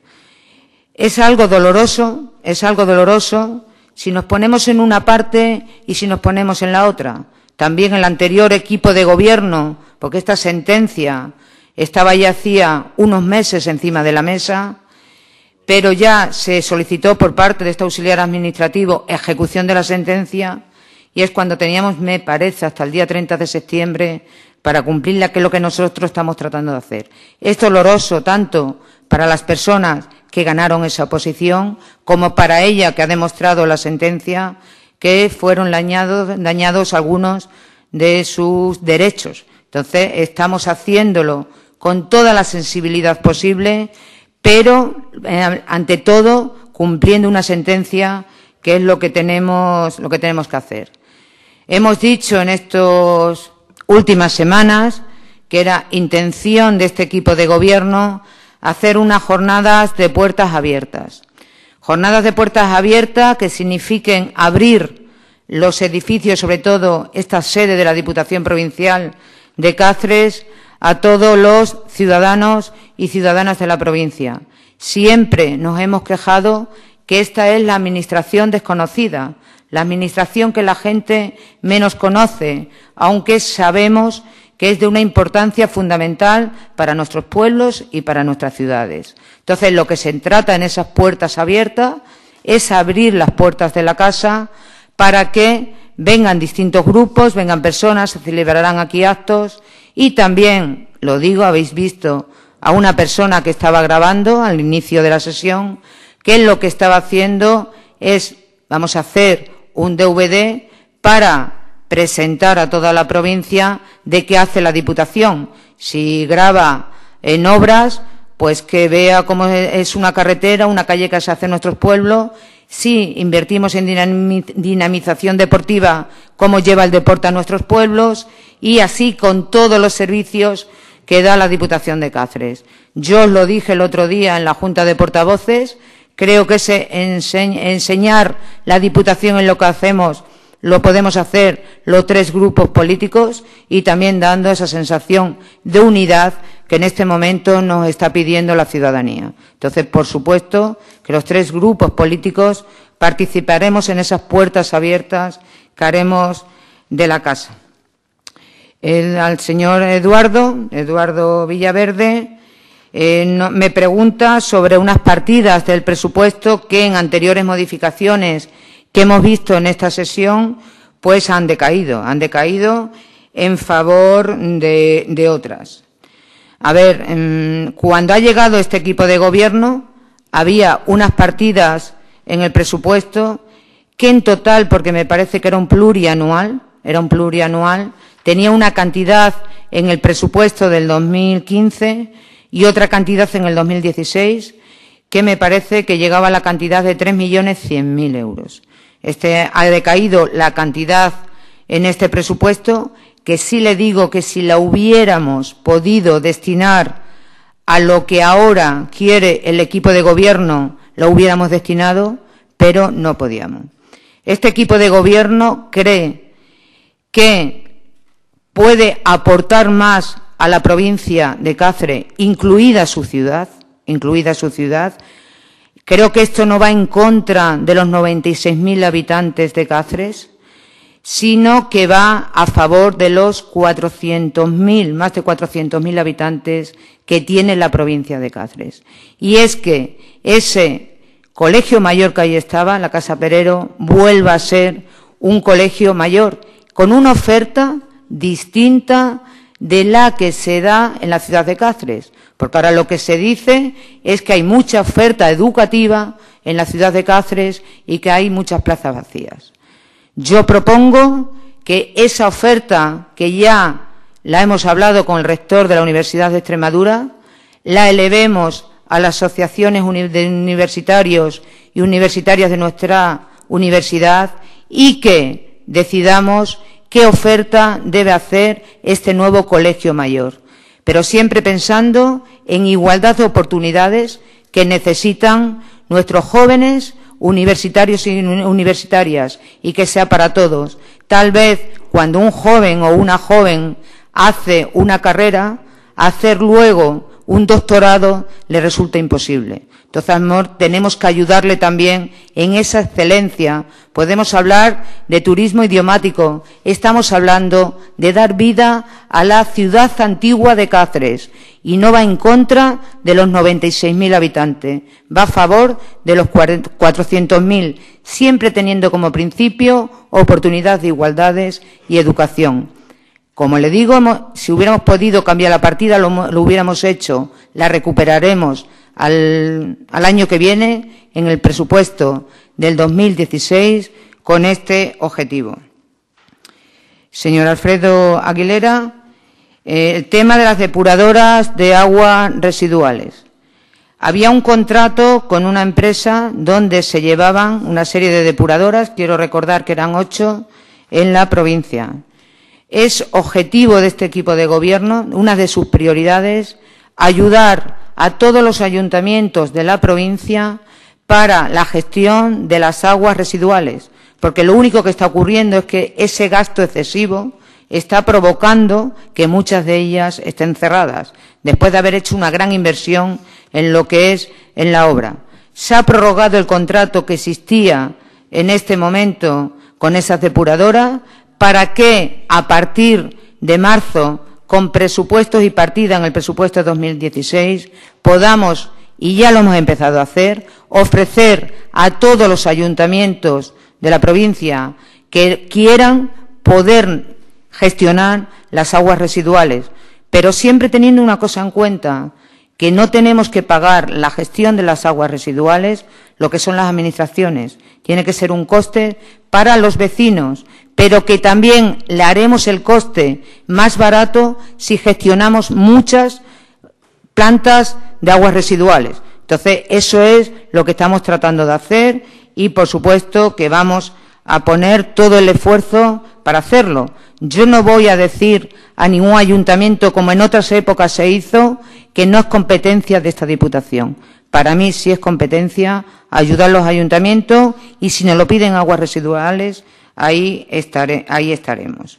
Es algo doloroso, es algo doloroso si nos ponemos en una parte y si nos ponemos en la otra. También el anterior equipo de gobierno, porque esta sentencia estaba ya hacía unos meses encima de la mesa, pero ya se solicitó por parte de este auxiliar administrativo ejecución de la sentencia y es cuando teníamos, me parece, hasta el día 30 de septiembre para cumplirla, que lo que nosotros estamos tratando de hacer. Es doloroso tanto para las personas que ganaron esa oposición como para ella que ha demostrado la sentencia que fueron dañados algunos de sus derechos. Entonces, estamos haciéndolo con toda la sensibilidad posible, pero eh, ante todo cumpliendo una sentencia que es lo que tenemos lo que tenemos que hacer. Hemos dicho en estas últimas semanas que era intención de este equipo de gobierno hacer unas jornadas de puertas abiertas. Jornadas de puertas abiertas que signifiquen abrir los edificios, sobre todo esta sede de la Diputación Provincial de Cáceres, a todos los ciudadanos y ciudadanas de la provincia. Siempre nos hemos quejado que esta es la administración desconocida, la administración que la gente menos conoce, aunque sabemos que es de una importancia fundamental para nuestros pueblos y para nuestras ciudades. Entonces, lo que se trata en esas puertas abiertas es abrir las puertas de la casa para que vengan distintos grupos, vengan personas, se celebrarán aquí actos y también, lo digo, habéis visto a una persona que estaba grabando al inicio de la sesión, que lo que estaba haciendo es, vamos a hacer un DVD para presentar a toda la provincia de qué hace la Diputación, si graba en obras, pues que vea cómo es una carretera, una calle que se hace en nuestros pueblos. ...si invertimos en dinamización deportiva, cómo lleva el deporte a nuestros pueblos y así con todos los servicios que da la Diputación de Cáceres. Yo os lo dije el otro día en la Junta de Portavoces, creo que enseñar la Diputación en lo que hacemos lo podemos hacer los tres grupos políticos y también dando esa sensación de unidad que en este momento nos está pidiendo la ciudadanía. Entonces, por supuesto, que los tres grupos políticos participaremos en esas puertas abiertas que haremos de la casa. al señor Eduardo, Eduardo Villaverde, eh, me pregunta sobre unas partidas del presupuesto que en anteriores modificaciones que hemos visto en esta sesión, pues han decaído, han decaído en favor de otras. A ver, cuando ha llegado este equipo de gobierno, había unas partidas en el presupuesto que en total, porque me parece que era un plurianual, era un plurianual, tenía una cantidad en el presupuesto del 2015 y otra cantidad en el 2016 que me parece que llegaba a la cantidad de 3.100.000 euros. Este ha decaído la cantidad en este presupuesto que sí le digo que si la hubiéramos podido destinar a lo que ahora quiere el equipo de gobierno, la hubiéramos destinado, pero no podíamos. Este equipo de gobierno cree que puede aportar más a la provincia de Cáceres, incluida su ciudad, incluida su ciudad. Creo que esto no va en contra de los 96.000 habitantes de Cáceres sino que va a favor de los 400.000, más de 400.000 habitantes que tiene la provincia de Cáceres. Y es que ese colegio mayor que ahí estaba, la Casa Perero, vuelva a ser un colegio mayor, con una oferta distinta de la que se da en la ciudad de Cáceres. Porque ahora lo que se dice es que hay mucha oferta educativa en la ciudad de Cáceres y que hay muchas plazas vacías. Yo propongo que esa oferta que ya la hemos hablado con el rector de la Universidad de Extremadura, la elevemos a las asociaciones de universitarios y universitarias de nuestra universidad y que decidamos qué oferta debe hacer este nuevo colegio mayor, pero siempre pensando en igualdad de oportunidades que necesitan nuestros jóvenes universitarios y universitarias, y que sea para todos. Tal vez cuando un joven o una joven hace una carrera, hacer luego un doctorado le resulta imposible. Entonces, amor, tenemos que ayudarle también en esa excelencia. Podemos hablar de turismo idiomático. Estamos hablando de dar vida a la ciudad antigua de Cáceres y no va en contra de los 96.000 habitantes. Va a favor de los 400.000, siempre teniendo como principio oportunidad de igualdades y educación. Como le digo, si hubiéramos podido cambiar la partida, lo hubiéramos hecho. La recuperaremos al, año que viene en el presupuesto del 2016 con este objetivo. Señor Alfredo Aguilera, eh, el tema de las depuradoras de aguas residuales. Había un contrato con una empresa donde se llevaban una serie de depuradoras, quiero recordar que eran ocho, en la provincia. Es objetivo de este equipo de gobierno, una de sus prioridades, ayudar a todos los ayuntamientos de la provincia para la gestión de las aguas residuales, porque lo único que está ocurriendo es que ese gasto excesivo está provocando que muchas de ellas estén cerradas, después de haber hecho una gran inversión en lo que es en la obra. Se ha prorrogado el contrato que existía en este momento con esa depuradora para que a partir de marzo con presupuestos y partida en el presupuesto de 2016 podamos, y ya lo hemos empezado a hacer, ofrecer a todos los ayuntamientos de la provincia que quieran poder gestionar las aguas residuales, pero siempre teniendo una cosa en cuenta, que no tenemos que pagar la gestión de las aguas residuales, lo que son las administraciones. Tiene que ser un coste para los vecinos, pero que también le haremos el coste más barato si gestionamos muchas plantas de aguas residuales. Entonces, eso es lo que estamos tratando de hacer y, por supuesto, que vamos a poner todo el esfuerzo para hacerlo. Yo no voy a decir a ningún ayuntamiento, como en otras épocas se hizo, que no es competencia de esta Diputación. Para mí sí es competencia ayudar a los ayuntamientos y si nos lo piden aguas residuales, ahí, ahí estaremos.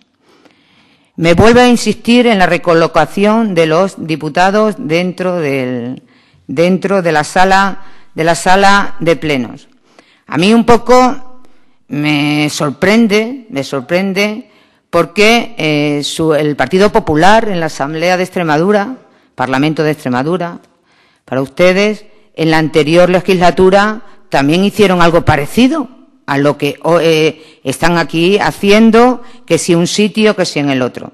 Me vuelvo a insistir en la recolocación de los diputados dentro, del, dentro de, la sala, de la sala de plenos. A mí un poco me sorprende, me sorprende porque eh, el Partido Popular en la Asamblea de Extremadura, Parlamento de Extremadura, para ustedes, en la anterior legislatura también hicieron algo parecido a lo que eh, están aquí haciendo, que si un sitio, que si en el otro.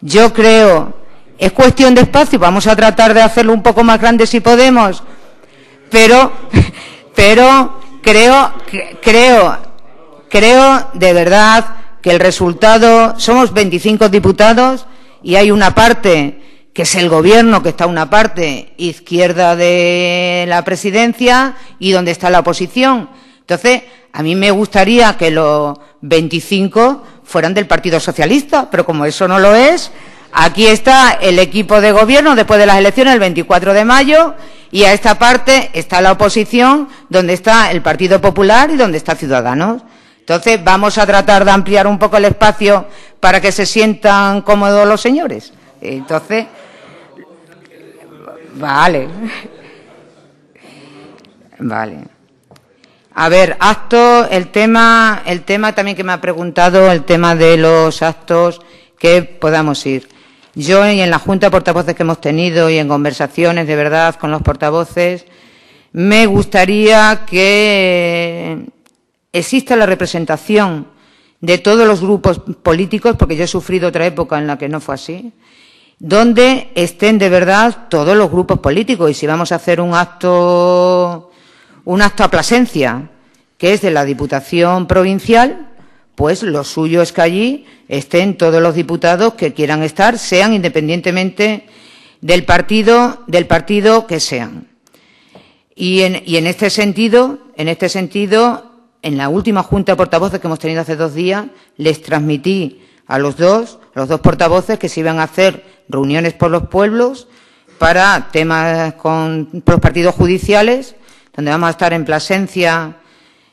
Yo creo, es cuestión de espacio, vamos a tratar de hacerlo un poco más grande si podemos, pero, pero creo, creo, creo de verdad que el resultado, somos 25 diputados y hay una parte que es el gobierno, que está una parte izquierda de la presidencia y donde está la oposición entonces, a mí me gustaría que los 25 fueran del Partido Socialista, pero como eso no lo es, aquí está el equipo de gobierno después de las elecciones el 24 de mayo y a esta parte está la oposición, donde está el Partido Popular y donde está Ciudadanos. Entonces, vamos a tratar de ampliar un poco el espacio para que se sientan cómodos los señores. Entonces, vale. Vale. A ver, acto, el tema, el tema también que me ha preguntado, el tema de los actos que podamos ir. Yo en la Junta de Portavoces que hemos tenido y en conversaciones de verdad con los portavoces, me gustaría que exista la representación de todos los grupos políticos, porque yo he sufrido otra época en la que no fue así, donde estén de verdad todos los grupos políticos. Y si vamos a hacer un acto un acto a Plasencia, que es de la Diputación Provincial, pues lo suyo es que allí estén todos los diputados que quieran estar, sean independientemente del partido, del partido que sean. Y en, este sentido, en este sentido, en la última junta de portavoces que hemos tenido hace dos días, les transmití a los dos, a los dos portavoces que se iban a hacer reuniones por los pueblos para temas con los partidos judiciales donde vamos a estar en Plasencia,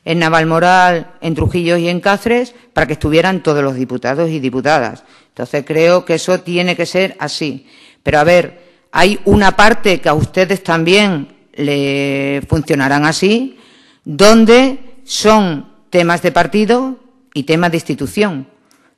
en Navalmoral, en Trujillo y en Cáceres, para que estuvieran todos los diputados y diputadas. Entonces creo que eso tiene que ser así. Pero a ver, hay una parte que a ustedes también le funcionarán así, donde son temas de partido y temas de institución.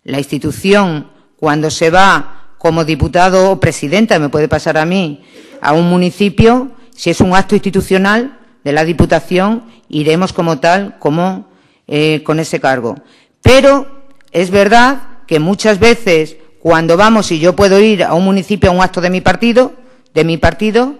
La institución, cuando se va como diputado o presidenta, me puede pasar a mí, a un municipio, si es un acto institucional, de la Diputación, iremos como tal, como eh, con ese cargo. Pero es verdad que muchas veces cuando vamos y yo puedo ir a un municipio a un acto de mi partido, de mi partido,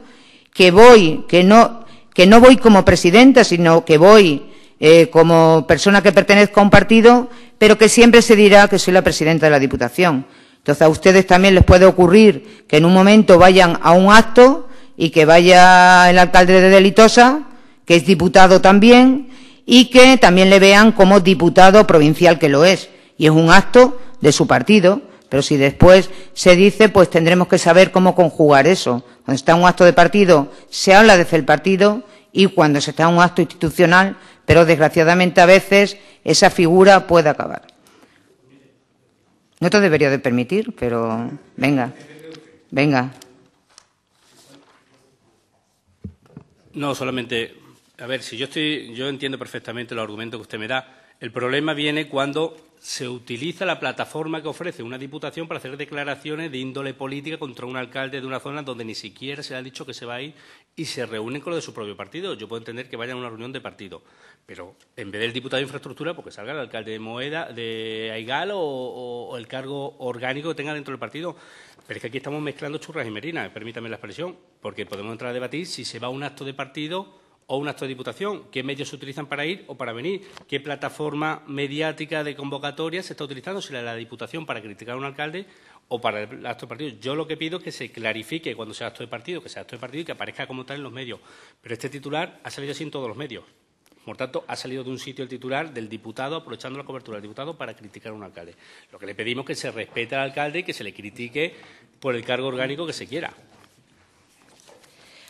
que voy, que no, que no voy como presidenta, sino que voy eh, como persona que pertenezca a un partido, pero que siempre se dirá que soy la presidenta de la Diputación. Entonces a ustedes también les puede ocurrir que en un momento vayan a un acto y que vaya el alcalde de Delitosa, que es diputado también, y que también le vean como diputado provincial que lo es. Y es un acto de su partido, pero si después se dice, pues tendremos que saber cómo conjugar eso. Cuando está un acto de partido, se habla desde el partido y cuando se está un acto institucional, pero desgraciadamente a veces esa figura puede acabar. No te debería de permitir, pero venga, venga. No, solamente, a ver, si yo estoy, yo entiendo perfectamente los argumentos que usted me da, el problema viene cuando se utiliza la plataforma que ofrece una diputación para hacer declaraciones de índole política contra un alcalde de una zona donde ni siquiera se ha dicho que se va a ir y se reúnen con lo de su propio partido. Yo puedo entender que vayan a una reunión de partido, pero en vez del diputado de infraestructura, porque pues salga el alcalde de Moeda, de Aigal o, o el cargo orgánico que tenga dentro del partido. Pero es que aquí estamos mezclando churras y merinas, permítame la expresión, porque podemos entrar a debatir si se va a un acto de partido o de diputación, qué medios se utilizan para ir o para venir, qué plataforma mediática de convocatoria se está utilizando, si la de la Diputación para criticar a un alcalde o para el acto de partido. Yo lo que pido es que se clarifique cuando sea acto de partido, que sea acto de partido y que aparezca como tal en los medios. Pero este titular ha salido así en todos los medios. Por tanto, ha salido de un sitio el titular del diputado, aprovechando la cobertura del diputado para criticar a un alcalde. Lo que le pedimos es que se respete al alcalde y que se le critique por el cargo orgánico que se quiera.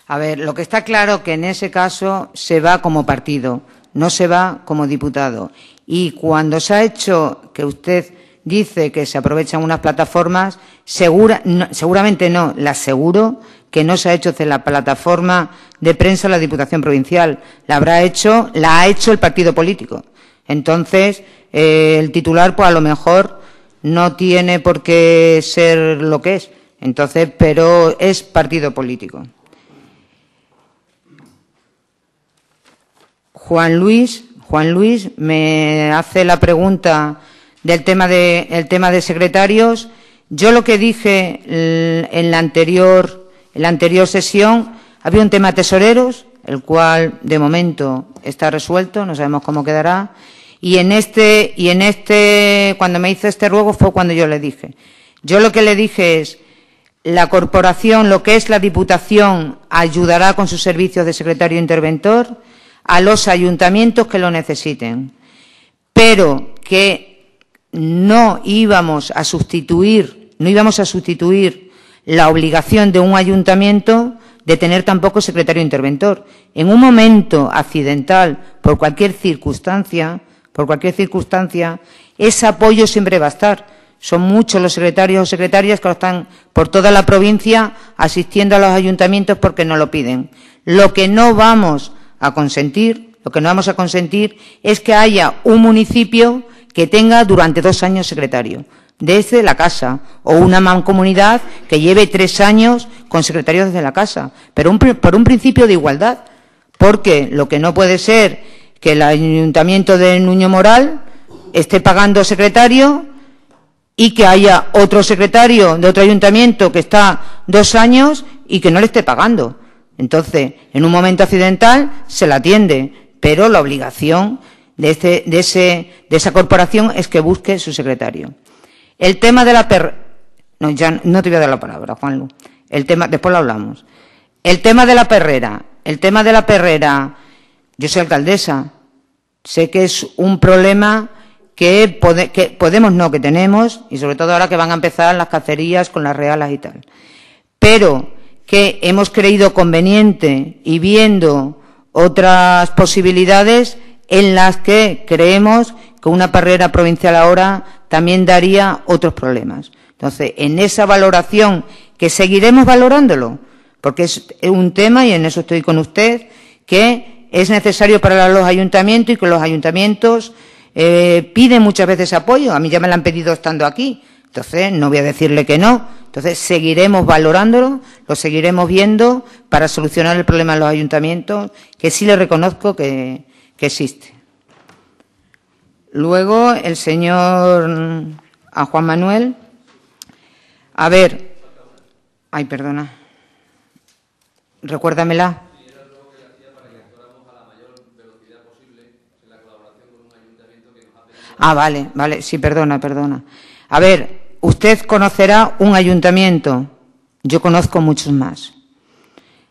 A ver, lo que está claro es que en ese caso se va como partido, no se va como diputado. Y cuando se ha hecho que usted dice que se aprovechan unas plataformas, seguramente no, le aseguro que no se ha hecho de la plataforma de prensa la Diputación Provincial, la habrá hecho, la ha hecho el partido político. Entonces, eh, el titular, pues a lo mejor no tiene por qué ser lo que es. Entonces, pero es partido político. Juan Luis, Juan Luis me hace la pregunta del tema de, tema de secretarios. Yo lo que dije en la anterior, la anterior sesión, había un tema tesoreros, el cual de momento está resuelto, no sabemos cómo quedará. Y en este, y en este, cuando me hizo este ruego fue cuando yo le dije. Yo lo que le dije es, la corporación, lo que es la Diputación, ayudará con sus servicios de secretario interventor a los ayuntamientos que lo necesiten, pero que no íbamos a sustituir, no íbamos a sustituir la obligación de un ayuntamiento de tener tampoco secretario interventor. En un momento accidental, por cualquier circunstancia, por cualquier circunstancia, ese apoyo siempre va a estar. Son muchos los secretarios o secretarias que están por toda la provincia asistiendo a los ayuntamientos porque no lo piden. Lo que no vamos a consentir, lo que no vamos a consentir es que haya un municipio que tenga durante dos años secretario desde la casa o una mancomunidad que lleve tres años con secretario desde la casa, pero por un principio de igualdad, porque lo que no puede ser que el ayuntamiento de Nuño Moral esté pagando secretario y que haya otro secretario de otro ayuntamiento que está dos años y que no le esté pagando. Entonces, en un momento accidental se la atiende, pero la obligación de, este, de, ese, de esa corporación es que busque su secretario. El tema de la per... No, ya no te voy a dar la palabra, Juanlu. El tema, después lo hablamos. El tema de la perrera. El tema de la perrera. Yo soy alcaldesa. Sé que es un problema que, que podemos no, que tenemos, y sobre todo ahora que van a empezar las cacerías con las realas y tal. Pero que hemos creído conveniente y viendo otras posibilidades en las que creemos que una barrera provincial ahora también daría otros problemas. Entonces, en esa valoración, que seguiremos valorándolo, porque es un tema, y en eso estoy con usted, que es necesario para los ayuntamientos y que los ayuntamientos eh, piden muchas veces apoyo. A mí ya me lo han pedido estando aquí. Entonces, no voy a decirle que no. Entonces, seguiremos valorándolo, lo seguiremos viendo para solucionar el problema de los ayuntamientos, que sí le reconozco que, existe. Luego, el señor a Juan Manuel. A ver. Ay, perdona. Recuérdamela. Ah, vale, vale. Sí, perdona, perdona. A ver, usted conocerá un ayuntamiento, yo conozco muchos más.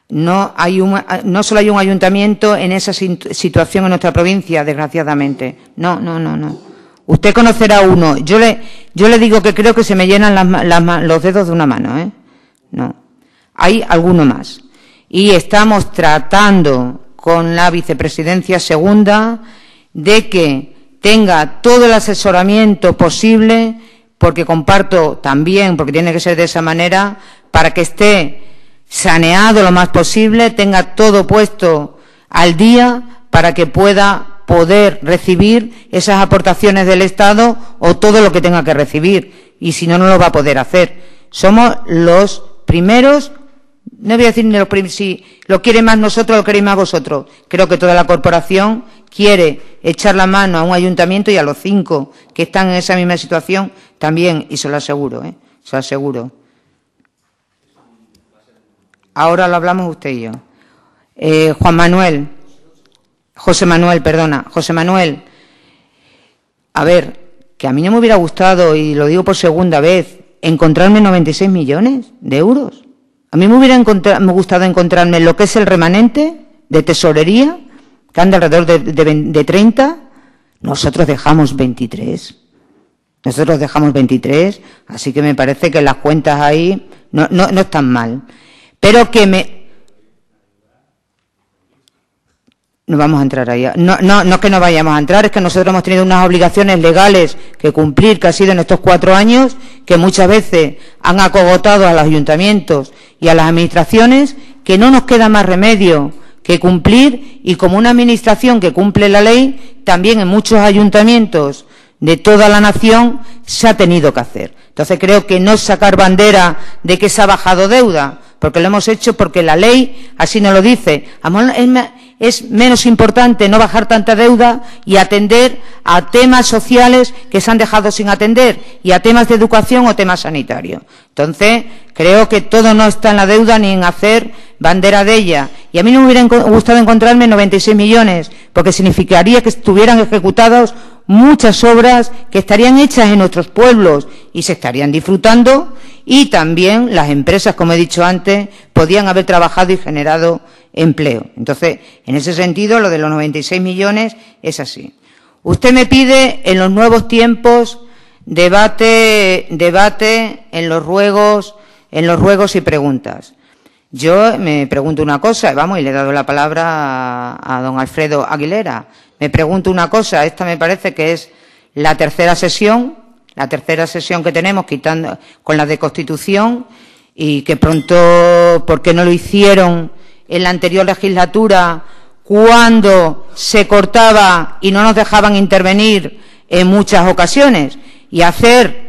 No, hay un, no solo hay un ayuntamiento en esa situación en nuestra provincia, desgraciadamente. No, no, no, no. Usted conocerá uno. Yo le, yo le digo que creo que se me llenan los dedos de una mano, ¿eh? No. Hay alguno más. Y estamos tratando con la vicepresidencia segunda de que tenga todo el asesoramiento posible porque comparto también, porque tiene que ser de esa manera, para que esté saneado lo más posible, tenga todo puesto al día para que pueda poder recibir esas aportaciones del Estado o todo lo que tenga que recibir. Y si no, no lo va a poder hacer. Somos los primeros, no voy a decir ni los primeros, si lo quiere más nosotros, lo queréis más vosotros. Creo que toda la corporación quiere echar la mano a un ayuntamiento y a los cinco que están en esa misma situación también, y se lo aseguro, ¿eh? se lo aseguro. Ahora lo hablamos usted y yo. Eh, Juan Manuel, José Manuel, perdona, José Manuel, a ver, que a mí no me hubiera gustado, y lo digo por segunda vez, encontrarme 96 millones de euros. A mí me hubiera me gustado encontrarme lo que es el remanente de tesorería, que anda alrededor de, de 30, nosotros dejamos 23. Nosotros dejamos 23, así que me parece que las cuentas ahí no, están mal. Pero que me... No vamos a entrar ahí. No, no, no es que no vayamos a entrar, es que nosotros hemos tenido unas obligaciones legales que cumplir, que ha sido en estos cuatro años, que muchas veces han acogotado a los ayuntamientos y a las administraciones, que no nos queda más remedio que cumplir y como una administración que cumple la ley, también en muchos ayuntamientos de toda la nación se ha tenido que hacer. Entonces creo que no sacar bandera de que se ha bajado deuda, porque lo hemos hecho porque la ley así nos lo dice es menos importante no bajar tanta deuda y atender a temas sociales que se han dejado sin atender y a temas de educación o temas sanitarios. Entonces, creo que todo no está en la deuda ni en hacer bandera de ella. Y a mí no me hubiera gustado encontrarme 96 millones, porque significaría que estuvieran ejecutadas muchas obras que estarían hechas en nuestros pueblos y se estarían disfrutando y también las empresas, como he dicho antes, podían haber trabajado y generado empleo. Entonces, en ese sentido, lo de los 96 millones es así. Usted me pide en los nuevos tiempos debate, debate en los ruegos, en los ruegos y preguntas. Yo me pregunto una cosa, vamos, y le he dado la palabra a, a don Alfredo Aguilera. Me pregunto una cosa, esta me parece que es la tercera sesión la tercera sesión que tenemos quitando con la de Constitución y que pronto, porque no lo hicieron en la anterior legislatura cuando se cortaba y no nos dejaban intervenir en muchas ocasiones? Y hacer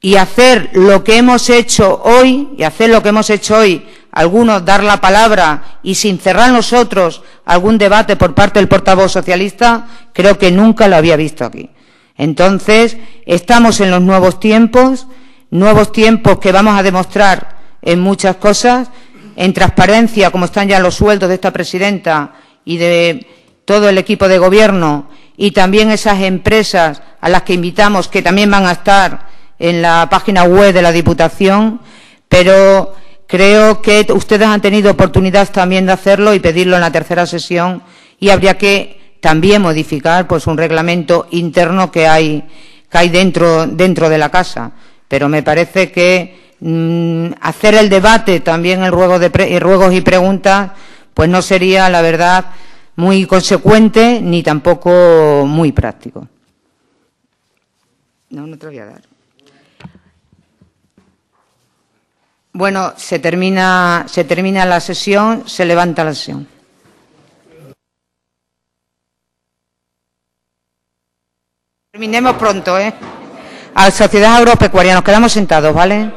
y hacer lo que hemos hecho hoy y hacer lo que hemos hecho hoy algunos dar la palabra y sin cerrar nosotros algún debate por parte del portavoz socialista creo que nunca lo había visto aquí entonces, estamos en los nuevos tiempos, nuevos tiempos que vamos a demostrar en muchas cosas, en transparencia, como están ya los sueldos de esta presidenta y de todo el equipo de gobierno, y también esas empresas a las que invitamos, que también van a estar en la página web de la Diputación, pero creo que ustedes han tenido oportunidad también de hacerlo y pedirlo en la tercera sesión y habría que también modificar pues un reglamento interno que hay que hay dentro dentro de la casa pero me parece que mm, hacer el debate también el ruego de ruegos y preguntas pues no sería la verdad muy consecuente ni tampoco muy práctico no no bueno se termina se termina la sesión se levanta la sesión Terminemos pronto, ¿eh? A Sociedad Agropecuaria, nos quedamos sentados, ¿vale?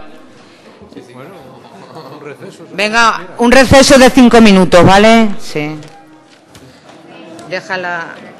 Venga, un receso de cinco minutos, ¿vale? Sí. Déjala.